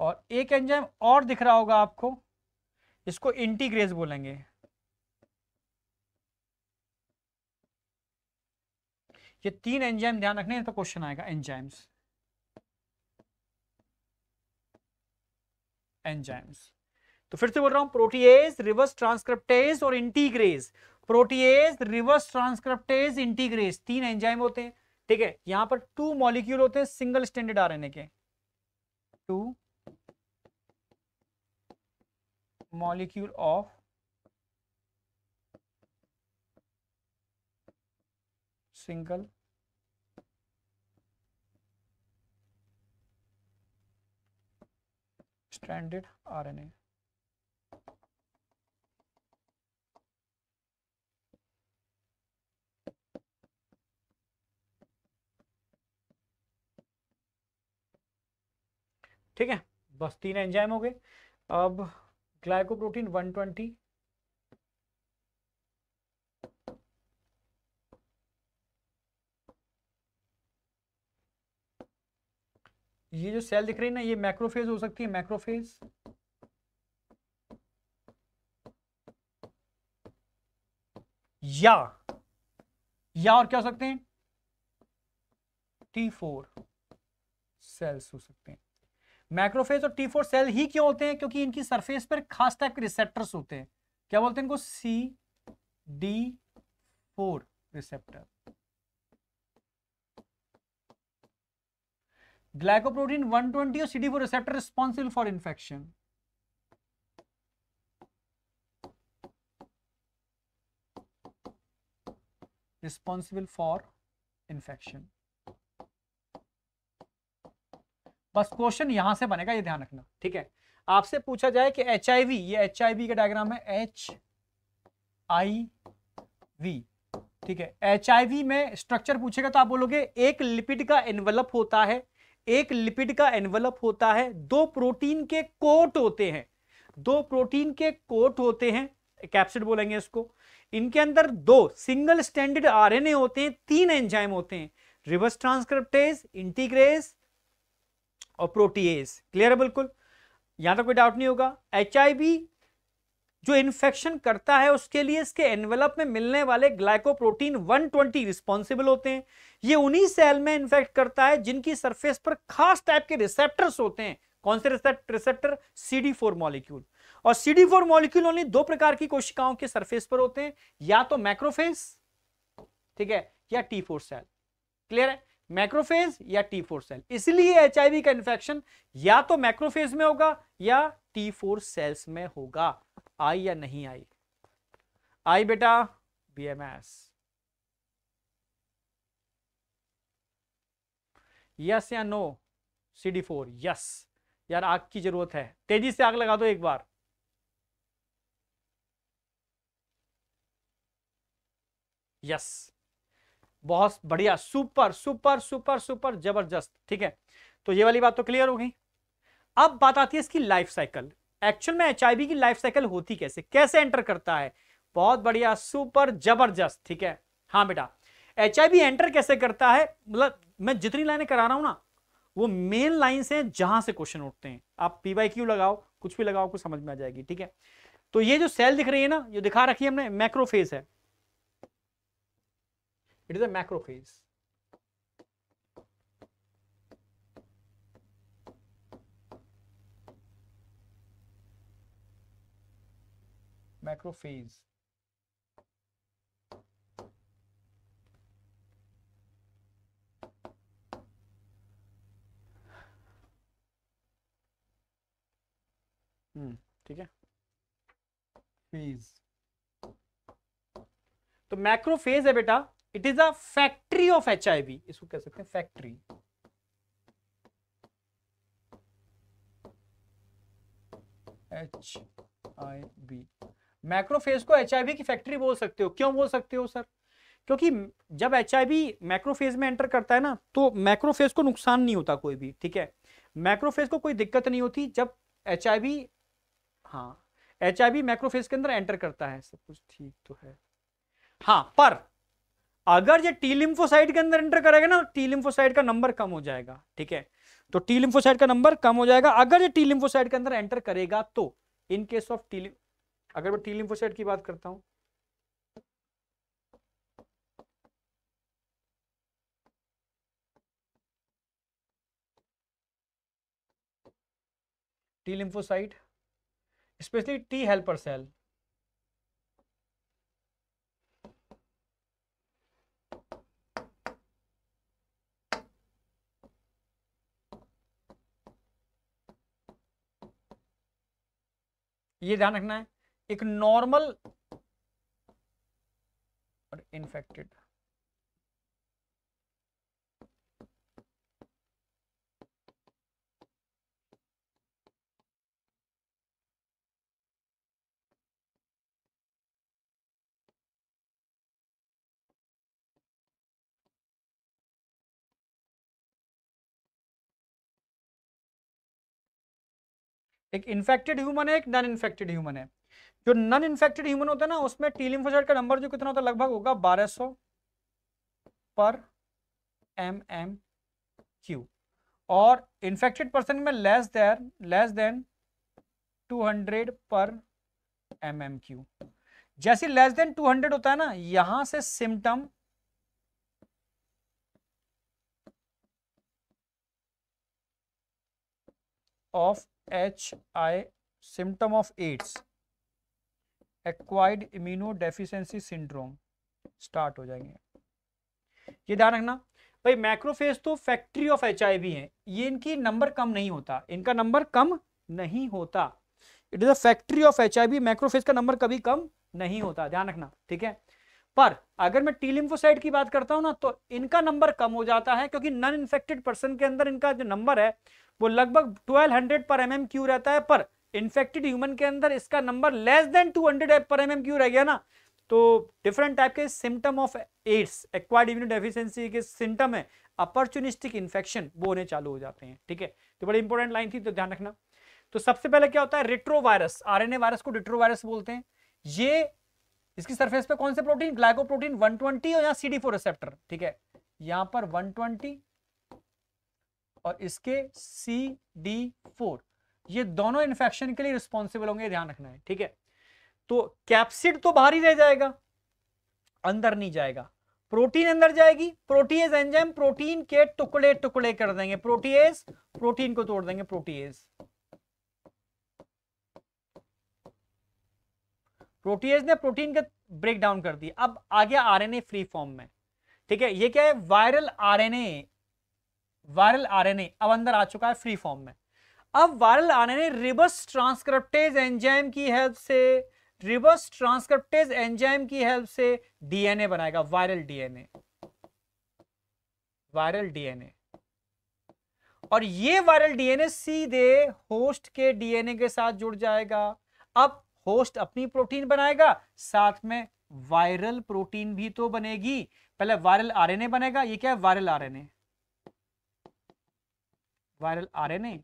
और एक एंजाइम और दिख रहा होगा आपको इसको इंटीग्रेज बोलेंगे ये तीन एंजाइम ध्यान रखने तो क्वेश्चन आएगा एंजाइम्स एंजाइम्स तो फिर से बोल रहा हूं प्रोटीएज रिवर्स ट्रांसक्रिप्टेज और integrase protease reverse transcriptase integrase तीन एंजाइम होते हैं ठीक है यहां पर टू मॉलिक्यूल होते हैं सिंगल स्टैंडर्ड आरएनए के two molecule of single stranded RNA. ठीक है बस तीन एंजाइम हो गए अब ग्लाइकोप्रोटीन 120 ये जो सेल दिख रही है ना ये मैक्रोफेज हो सकती है मैक्रोफेज या या और क्या हो सकते हैं टी फोर सेल्स हो सकते हैं मैक्रोफेज और टी फोर सेल ही क्यों होते हैं क्योंकि इनकी सरफेस पर खास टाइप के रिसेप्टर्स होते हैं क्या बोलते हैं इनको C D four receptor glycoprotein 120 और CD four receptor responsible for infection responsible for infection बस क्वेश्चन यहां से बनेगा ये ध्यान रखना ठीक है आपसे पूछा जाए कि एच ये एच का डायग्राम है एच आई वी ठीक है एच में स्ट्रक्चर पूछेगा तो आप बोलोगे एक लिपिड का एनवलप होता है एक लिपिड का एनवलप होता है दो प्रोटीन के कोट होते हैं दो प्रोटीन के कोट होते हैं कैप्सिड बोलेंगे इसको इनके अंदर दो सिंगल स्टैंडर्ड आरएनए होते हैं तीन एंजाइम होते हैं रिवर्स ट्रांसक्रिप्टेज इंटीग्रेज और प्रोटीएज क्लियर है बिल्कुल यहां तक कोई डाउट नहीं होगा एच जो इन्फेक्शन करता है उसके लिए इसके एनवेलप में मिलने वाले ग्लाइकोप्रोटीन 120 रिस्पॉन्सिबल होते हैं ये उन्हीं सेल में इन्फेक्ट करता है जिनकी सरफेस पर खास टाइप के रिसेप्टर्स होते हैं कौन से रिसेप्टर सीडी फोर मॉलिक्यूल और सीडी फोर मॉलिक्यूल ओनली दो प्रकार की कोशिकाओं के सरफेस पर होते हैं या तो मैक्रोफेज ठीक है या टी फोर सेल क्लियर है मैक्रोफेज या टी फोर सेल इसलिए एच का इन्फेक्शन या तो मैक्रोफेज में होगा या टी फोर सेल्स में होगा आई या नहीं आई आई बेटा बी एम एस यस या no C D four yes यार आग की जरूरत है तेजी से आग लगा दो एक बार यस बहुत बढ़िया सुपर सुपर सुपर सुपर जबरदस्त ठीक है तो ये वाली बात तो क्लियर हो गई अब बात आती है इसकी लाइफ साइकिल एक्चुअल में एच की लाइफ साइकिल होती कैसे कैसे एंटर करता है बहुत बढ़िया सुपर जबरदस्त ठीक है हाँ बेटा एच एंटर कैसे करता है मतलब मैं जितनी लाइनें करा रहा हूँ ना वो मेन लाइन्स हैं जहां से क्वेश्चन उठते हैं आप पी वाई क्यू लगाओ कुछ भी लगाओ कुछ समझ में आ जाएगी ठीक है तो ये जो सेल दिख रही है ना ये दिखा रखी है हमने मैक्रोफेज है it is a macrophage macrophage hmm, ठीक है फेज तो मैक्रोफेज है बेटा it is a factory of H इसको कह सकते हैं factory H I B macrophage को एच की फैक्ट्री बोल सकते हो क्यों बोल सकते हो सर क्योंकि जब एच मैक्रोफेज में एंटर करता है ना तो मैक्रोफेज को नुकसान नहीं होता कोई भी ठीक है मैक्रोफेज को कोई दिक्कत नहीं होती जब एच आई हाँ एच मैक्रोफेज के अंदर एंटर करता है सब कुछ ठीक तो है हाँ पर अगर ये टी लिम्फोसाइड के अंदर एंटर करेगा ना टी लिम्फोसाइड का नंबर कम हो जाएगा ठीक है तो टी लिम्फोसाइड का नंबर कम हो जाएगा अगर ये टी लिम्फोसाइड के अंदर एंटर करेगा तो इन केस ऑफ टी अगर मैं टी लिम्फोसाइट की बात करता हूं T lymphocyte specially T helper cell ये ध्यान रखना है एक नॉर्मल और इन्फेक्टेड एक इन्फेक्टेड ह्यूमन है एक नॉन इन्फेक्टेड ह्यूमन है जो नन इन्फेक्टेड ह्यूमन होता है ना उसमें टी लिम्फोसाइट का नंबर जो कितना होता है लगभग होगा 1200 पर एम एम क्यू और इन्फेक्टेड पर्सन में less there less than 200 per M M Q जैसे लेस देन 200 होता है ना यहां से symptom of H I symptom of AIDS acquired immunodeficiency syndrome start हो जाएंगे ये ध्यान रखना भाई मैक्रोफेज तो फैक्ट्री ऑफ एच आई है ये इनकी नंबर कम नहीं होता इनका नंबर कम नहीं होता it is a factory of H I macrophage का नंबर कभी कम नहीं होता ध्यान रखना ठीक है पर अगर मैं टी लिम्फोसाइट की बात करता हूं ना तो इनका नंबर कम हो जाता है क्योंकि नॉन इन्फेक्टेड पर्सन के अंदर इनका जो नंबर है वो लगभग 1200 पर एमएम क्यू रहता है पर इन्फेक्टेड ह्यूमन के अंदर इसका number less than 200 hundred per M M Q रह गया ना तो डिफरेंट टाइप के symptom of AIDS acquired immune deficiency के सिम्टम है अपॉर्चुनिस्टिक इन्फेक्शन वो होने चालू हो जाते हैं ठीक है तो बड़ी इंपॉर्टेंट लाइन थी तो ध्यान रखना तो सबसे पहले क्या होता है रिट्रोवायरस आरएनए वायरस को रिट्रोवायरस बोलते हैं ये इसकी सरफेस पे कौन से प्रोटीन ग्लाइको ग्लाइकोप्रोटीन 120 और यहाँ सी फोर रिसेप्टर ठीक है यहां पर 120 और इसके सी डी फोर ये दोनों इन्फेक्शन के लिए रिस्पॉन्सिबल होंगे ध्यान रखना है ठीक है तो कैप्सिड तो बाहर ही रह जाएगा अंदर नहीं जाएगा प्रोटीन अंदर जाएगी प्रोटीएज एंजाइम प्रोटीन के टुकड़े टुकड़े कर देंगे प्रोटीएज प्रोटीन को तोड़ देंगे प्रोटीएज प्रोटीएज ने प्रोटीन का ब्रेक डाउन कर दिया अब आ गया आरएनए फ्री फॉर्म में ठीक है ये क्या है वायरल आरएनए वायरल आरएनए अब अंदर आ चुका है फ्री फॉर्म में अब viral RNA reverse transcriptase enzyme की हेल्प से रिवर्स ट्रांसक्रिप्टेज एंजाइम की हेल्प से डीएनए बनाएगा वायरल डीएनए वायरल डीएनए और ये वायरल डीएनए सीधे होस्ट के डीएनए के साथ जुड़ जाएगा अब होस्ट अपनी प्रोटीन बनाएगा साथ में वायरल प्रोटीन भी तो बनेगी पहले वायरल आरएनए बनेगा ये क्या है वायरल आरएनए वायरल आरएनए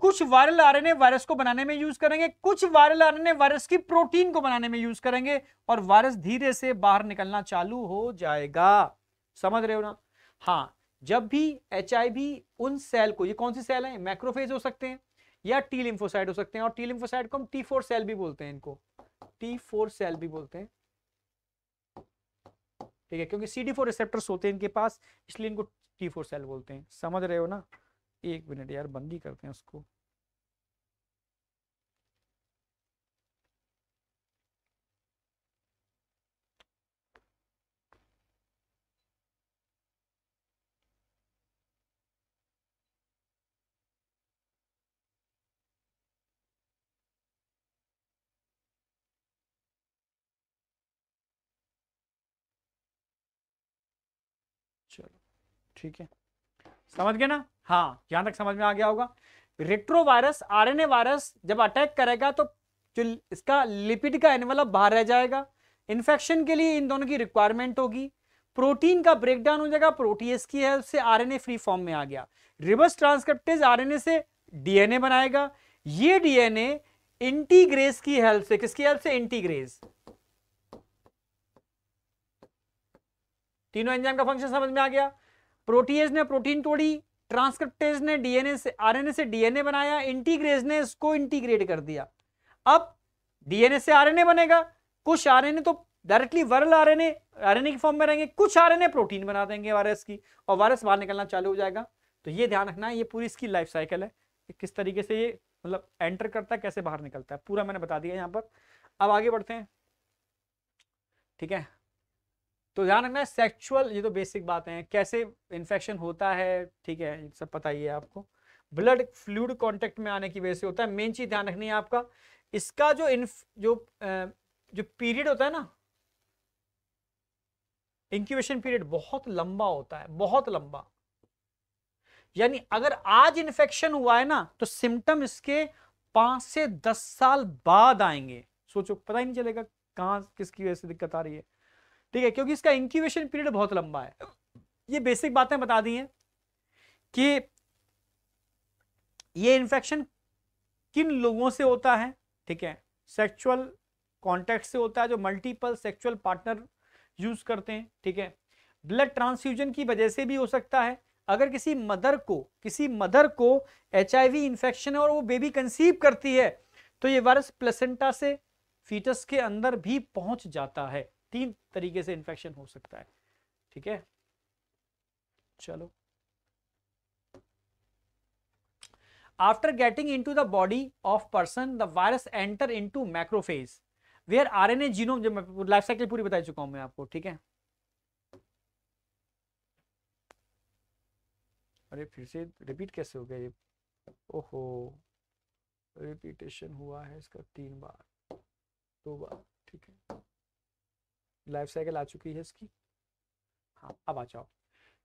कुछ वायरल आरएनए वायरस को बनाने में यूज करेंगे कुछ वायरल आरएनए वायरस की प्रोटीन को बनाने में यूज करेंगे और वायरस धीरे से बाहर निकलना चालू हो जाएगा समझ रहे हो ना हाँ जब भी एच उन सेल को ये कौन सी सेल है मैक्रोफेज हो सकते हैं या टी लिम्फोसाइड हो सकते हैं और टी लिम्फोसाइड को हम टी फोर सेल भी बोलते हैं इनको टी फोर सेल भी बोलते हैं ठीक है क्योंकि सी डी फोर रिसेप्टर्स होते हैं इनके पास इसलिए इनको टी फोर सेल बोलते हैं समझ रहे हो ना एक मिनट यार बंद ही करते हैं उसको चलो ठीक है समझ गए ना हाँ यहां तक समझ में आ गया होगा रेट्रोवायरस आरएनए वायरस जब अटैक करेगा तो जो इसका लिपिड का एनवलप बाहर रह जाएगा इन्फेक्शन के लिए इन दोनों की रिक्वायरमेंट होगी प्रोटीन का ब्रेकडाउन हो जाएगा प्रोटीएस की हेल्प से आरएनए फ्री फॉर्म में आ गया रिवर्स ट्रांसक्रिप्टेज आरएनए से डीएनए बनाएगा ये डीएनए इंटीग्रेस की हेल्प से किसकी हेल्प से इंटीग्रेस तीनों एंजाइम का फंक्शन समझ में आ गया प्रोटीएस ने प्रोटीन तोड़ी ट्रांसक्रिप्टेज ने डीएनए से आरएनए से डीएनए बनाया इंटीग्रेज ने इसको इंटीग्रेट कर दिया अब डीएनए से आरएनए बनेगा कुछ आरएनए तो डायरेक्टली वायरल आरएनए आरएनए की फॉर्म में रहेंगे कुछ आरएनए प्रोटीन बना देंगे वायरस की और वायरस बाहर निकलना चालू हो जाएगा तो ये ध्यान रखना है ये पूरी इसकी लाइफ साइकिल है कि किस तरीके से ये मतलब एंटर करता है कैसे बाहर निकलता है पूरा मैंने बता दिया यहाँ पर अब आगे बढ़ते हैं ठीक है तो ध्यान रखना है सेक्चुअल ये तो बेसिक बातें हैं कैसे इन्फेक्शन होता है ठीक है सब पता ही है आपको ब्लड फ्लूड कांटेक्ट में आने की वजह से होता है मेन चीज ध्यान रखनी है आपका इसका जो इन्फ जो जो पीरियड होता है ना इंक्यूबेशन पीरियड बहुत लंबा होता है बहुत लंबा यानी अगर आज इन्फेक्शन हुआ है ना तो सिम्टम इसके पांच से दस साल बाद आएंगे सोचो पता ही नहीं चलेगा कहां किसकी वजह से दिक्कत आ रही है ठीक है क्योंकि इसका इंक्यूबेशन पीरियड बहुत लंबा है ये बेसिक बातें बता दी हैं कि ये इन्फेक्शन किन लोगों से होता है ठीक है सेक्सुअल कॉन्टैक्ट से होता है जो मल्टीपल सेक्सुअल पार्टनर यूज करते हैं ठीक है ब्लड ट्रांसफ्यूजन की वजह से भी हो सकता है अगर किसी मदर को किसी मदर को एच इन्फेक्शन है और वो बेबी कंसीव करती है तो ये वायरस प्लेसेंटा से फीटस के अंदर भी पहुंच जाता है तीन तरीके से इन्फेक्शन हो सकता है ठीक है चलो after getting into the body of person the virus enter into macrophage where R N A मैं लाइफ साइकिल पूरी बता चुका हूं मैं आपको ठीक है अरे फिर से रिपीट कैसे हो गया ये ओहो रिपीटेशन हुआ है इसका तीन बार दो बार ठीक है लाइफ साइकिल आ चुकी है इसकी हाँ अब आ जाओ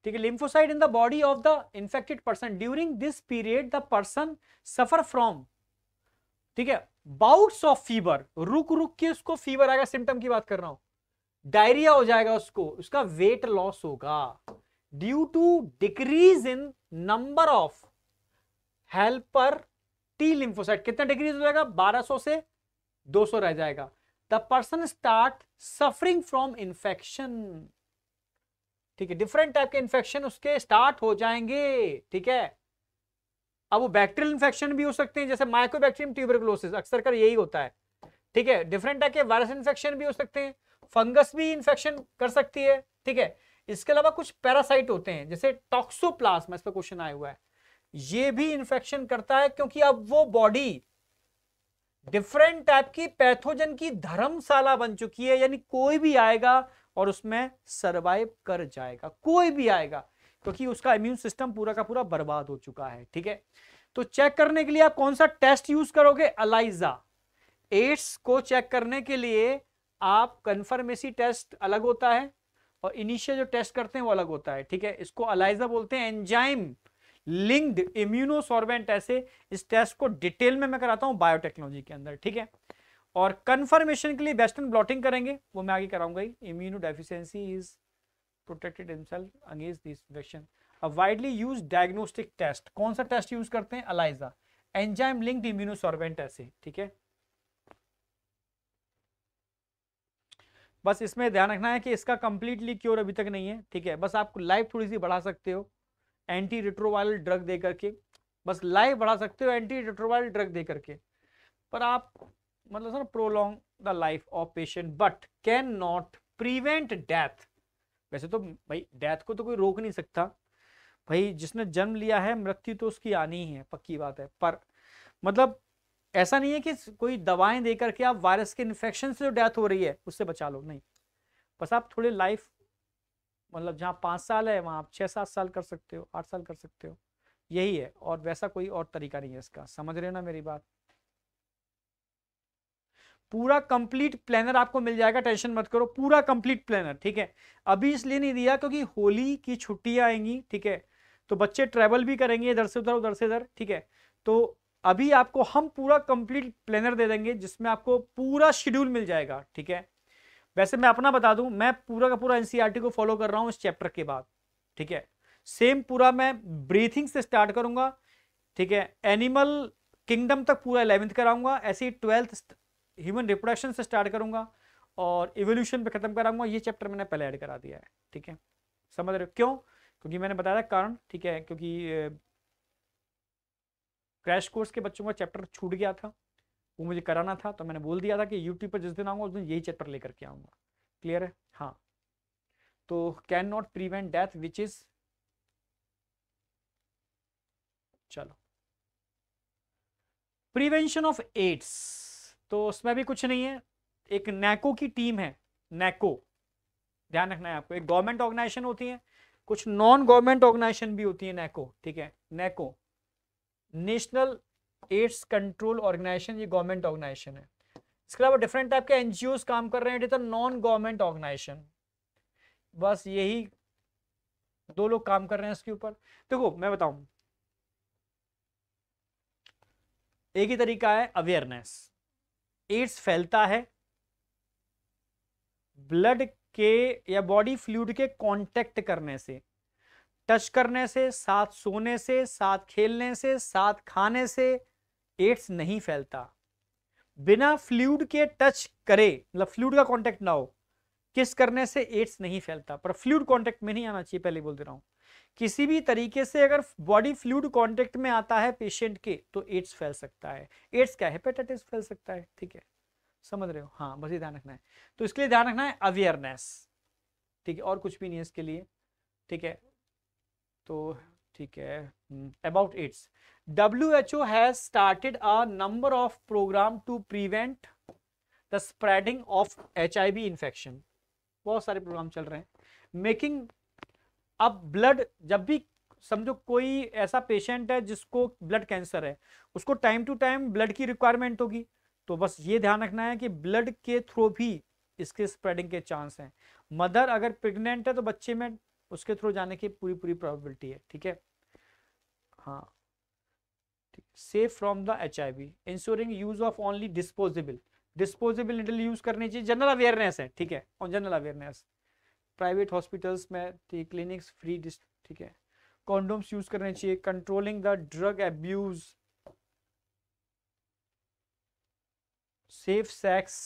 ठीक है lymphocyte in the body of the infected person during this period the person suffer from ठीक है बाउट्स ऑफ फीवर रुक रुक के उसको फीवर आएगा सिम्टम की बात कर रहा हूं डायरिया हो जाएगा उसको उसका वेट लॉस होगा due to decrease in number of helper T lymphocyte कितना डिक्रीज हो जाएगा 1200 से 200 रह जाएगा the person start suffering from infection ठीक है डिफरेंट टाइप के इन्फेक्शन उसके स्टार्ट हो जाएंगे ठीक है अब वो बैक्टीरियल इन्फेक्शन भी हो सकते हैं जैसे माइक्रोबैक्टीरियम ट्यूबरकुलोसिस अक्सर कर यही होता है ठीक है डिफरेंट टाइप के वायरस इन्फेक्शन भी हो सकते हैं फंगस भी इंफेक्शन कर सकती है ठीक है इसके अलावा कुछ पैरासाइट होते हैं जैसे टॉक्सोप्लाज्मा इस पर क्वेश्चन आया हुआ है ये भी इंफेक्शन करता है क्योंकि अब वो बॉडी डिफरेंट टाइप की पैथोजन की धर्मशाला बन चुकी है यानी कोई भी आएगा और उसमें सरवाइव कर जाएगा कोई भी आएगा क्योंकि उसका इम्यून सिस्टम पूरा का पूरा बर्बाद हो चुका है ठीक है तो चेक करने के लिए आप कौन सा टेस्ट यूज करोगे अलाइजा एड्स को चेक करने के लिए आप कन्फर्मेसी टेस्ट अलग होता है और इनिशियल जो टेस्ट करते हैं वो अलग होता है ठीक है इसको अलाइजा बोलते हैं एंजाइम लिंक्ड इम्यूनोसॉर्बेंट ऐसे इस टेस्ट को डिटेल में मैं कराता हूँ बायोटेक्नोलॉजी के अंदर ठीक है और कंफर्मेशन के लिए वेस्टर्न ब्लॉटिंग करेंगे वो मैं आगे कराऊंगा ही immunodeficiency is protected himself against this infection a widely use diagnostic test कौन सा टेस्ट यूज करते हैं अलाइजा एंजाइम लिंक्ड इम्यूनोसॉर्बेंट ऐसे ठीक है बस इसमें ध्यान रखना है कि इसका कंप्लीटली क्योर अभी तक नहीं है ठीक है बस आप लाइफ थोड़ी सी बढ़ा सकते हो एंटी रिट्रोवायरल ड्रग दे करके बस लाइफ बढ़ा सकते हो एंटी रिट्रोवायरल ड्रग दे करके पर आप मतलब sir prolong the life of patient but cannot prevent death वैसे तो भाई डेथ को तो कोई रोक नहीं सकता भाई जिसने जन्म लिया है मृत्यु तो उसकी आनी ही है पक्की बात है पर मतलब ऐसा नहीं है कि कोई दवाएं दे करके आप वायरस के इन्फेक्शन से जो डेथ हो रही है उससे बचा लो नहीं बस आप थोड़े लाइफ मतलब जहाँ पाँच साल है वहाँ आप छः सात साल कर सकते हो आठ साल कर सकते हो यही है और वैसा कोई और तरीका नहीं है इसका समझ रहे हो ना मेरी बात पूरा कंप्लीट प्लानर आपको मिल जाएगा टेंशन मत करो पूरा कंप्लीट प्लानर ठीक है अभी इसलिए नहीं दिया क्योंकि होली की छुट्टियां आएंगी ठीक है तो बच्चे ट्रेवल भी करेंगे इधर से उधर उधर से इधर ठीक है तो अभी आपको हम पूरा कंप्लीट प्लानर दे देंगे जिसमें आपको पूरा शेड्यूल मिल जाएगा ठीक है वैसे मैं अपना बता दूं मैं पूरा का पूरा एनसीईआरटी e को फॉलो कर रहा हूं इस चैप्टर के बाद ठीक है सेम पूरा मैं ब्रीथिंग से स्टार्ट करूंगा ठीक है एनिमल किंगडम तक पूरा इलेवेंथ कराऊंगा ऐसे ही ट्वेल्थ ह्यूमन रिप्रोडक्शन से स्टार्ट करूंगा और इवोल्यूशन पे खत्म कराऊंगा ये चैप्टर मैंने पहले ऐड करा दिया है ठीक है समझ रहे हो क्यों क्योंकि मैंने बताया कारण ठीक है क्योंकि क्रैश कोर्स के बच्चों का चैप्टर छूट गया था वो मुझे कराना था तो मैंने बोल दिया था कि यूट्यूब पर जिस दिन आऊँगा उस दिन यही चैप्टर लेकर के आऊँगा क्लियर है हाँ तो cannot prevent death which is चलो प्रिवेंशन ऑफ एड्स तो उसमें भी कुछ नहीं है एक नैको की टीम है नैको ध्यान रखना है आपको एक गवर्नमेंट ऑर्गेनाइजेशन होती है कुछ नॉन गवर्नमेंट ऑर्गेनाइजेशन भी होती है नैको ठीक है NACO national AIDS control organisation ये गवर्नमेंट ऑर्गेनाइजेशन है इसके अलावा डिफरेंट टाइप के एनजीओ काम कर रहे हैं नॉन गवर्नमेंट तो ऑर्गेनाइजेशन बस यही दो लोग काम कर रहे हैं इसके ऊपर देखो मैं बताऊ एक ही तरीका है अवेयरनेस एड्स फैलता है ब्लड के या बॉडी फ्लूड के कांटेक्ट करने से टच करने से साथ सोने से साथ खेलने से साथ खाने से एड्स नहीं फैलता बिना फ्लूड के टच करे मतलब फ्लूड का कांटेक्ट ना हो किस करने से एड्स नहीं फैलता पर फ्लूड कांटेक्ट में नहीं आना चाहिए पहले बोल दे रहा हूं किसी भी तरीके से अगर बॉडी फ्लूड कांटेक्ट में आता है पेशेंट के तो एड्स फैल सकता है एड्स क्या हेपेटाइटिस फैल सकता है ठीक है समझ रहे हो हाँ बस ये ध्यान रखना है तो इसके लिए ध्यान रखना है अवेयरनेस ठीक है और कुछ भी नहीं है इसके लिए ठीक है तो ठीक है about AIDS W H O has started a number of program to prevent the spreading of H I V infection बहुत सारे प्रोग्राम चल रहे हैं मेकिंग अब ब्लड जब भी समझो कोई ऐसा पेशेंट है जिसको ब्लड कैंसर है उसको टाइम टू टाइम ब्लड की रिक्वायरमेंट होगी तो बस ये ध्यान रखना है कि ब्लड के थ्रू भी इसके स्प्रेडिंग के चांस हैं मदर अगर प्रेग्नेंट है तो बच्चे में उसके थ्रू जाने की पूरी पूरी प्रॉबिलिटी है ठीक है हाँ safe from the H I V ensuring use of only disposable disposable needle use करनी चाहिए जनरल अवेयरनेस है ठीक है और जनरल अवेयरनेस प्राइवेट हॉस्पिटल्स में ठीक क्लिनिक्स फ्री ठीक है कॉन्डोम्स यूज करने चाहिए controlling the drug abuse safe sex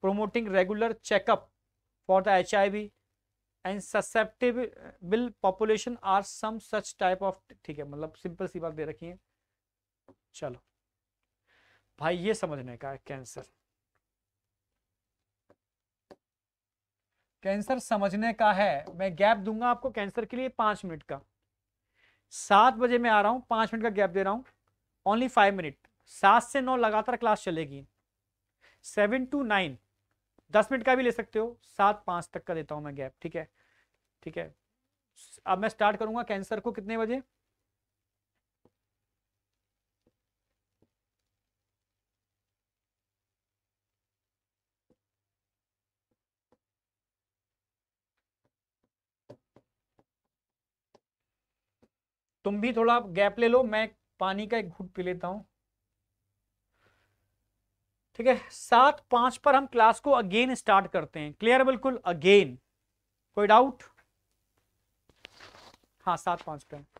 promoting regular checkup for the H I V and susceptible population are some such type of ठीक है मतलब सिंपल सी बात दे रखी है चलो भाई ये समझने का है कैंसर कैंसर समझने का है मैं गैप दूंगा आपको कैंसर के लिए पांच मिनट का सात बजे मैं आ रहा हूं पांच मिनट का गैप दे रहा हूं ओनली फाइव मिनट सात से नौ लगातार क्लास चलेगी सेवन टू नाइन दस मिनट का भी ले सकते हो सात पांच तक का देता हूं मैं गैप ठीक है ठीक है अब मैं स्टार्ट करूंगा कैंसर को कितने बजे तुम भी थोड़ा गैप ले लो मैं पानी का एक घूट पी लेता हूं ठीक है सात पांच पर हम क्लास को अगेन स्टार्ट करते हैं क्लियर बिल्कुल अगेन कोई डाउट हाँ सात पांच पर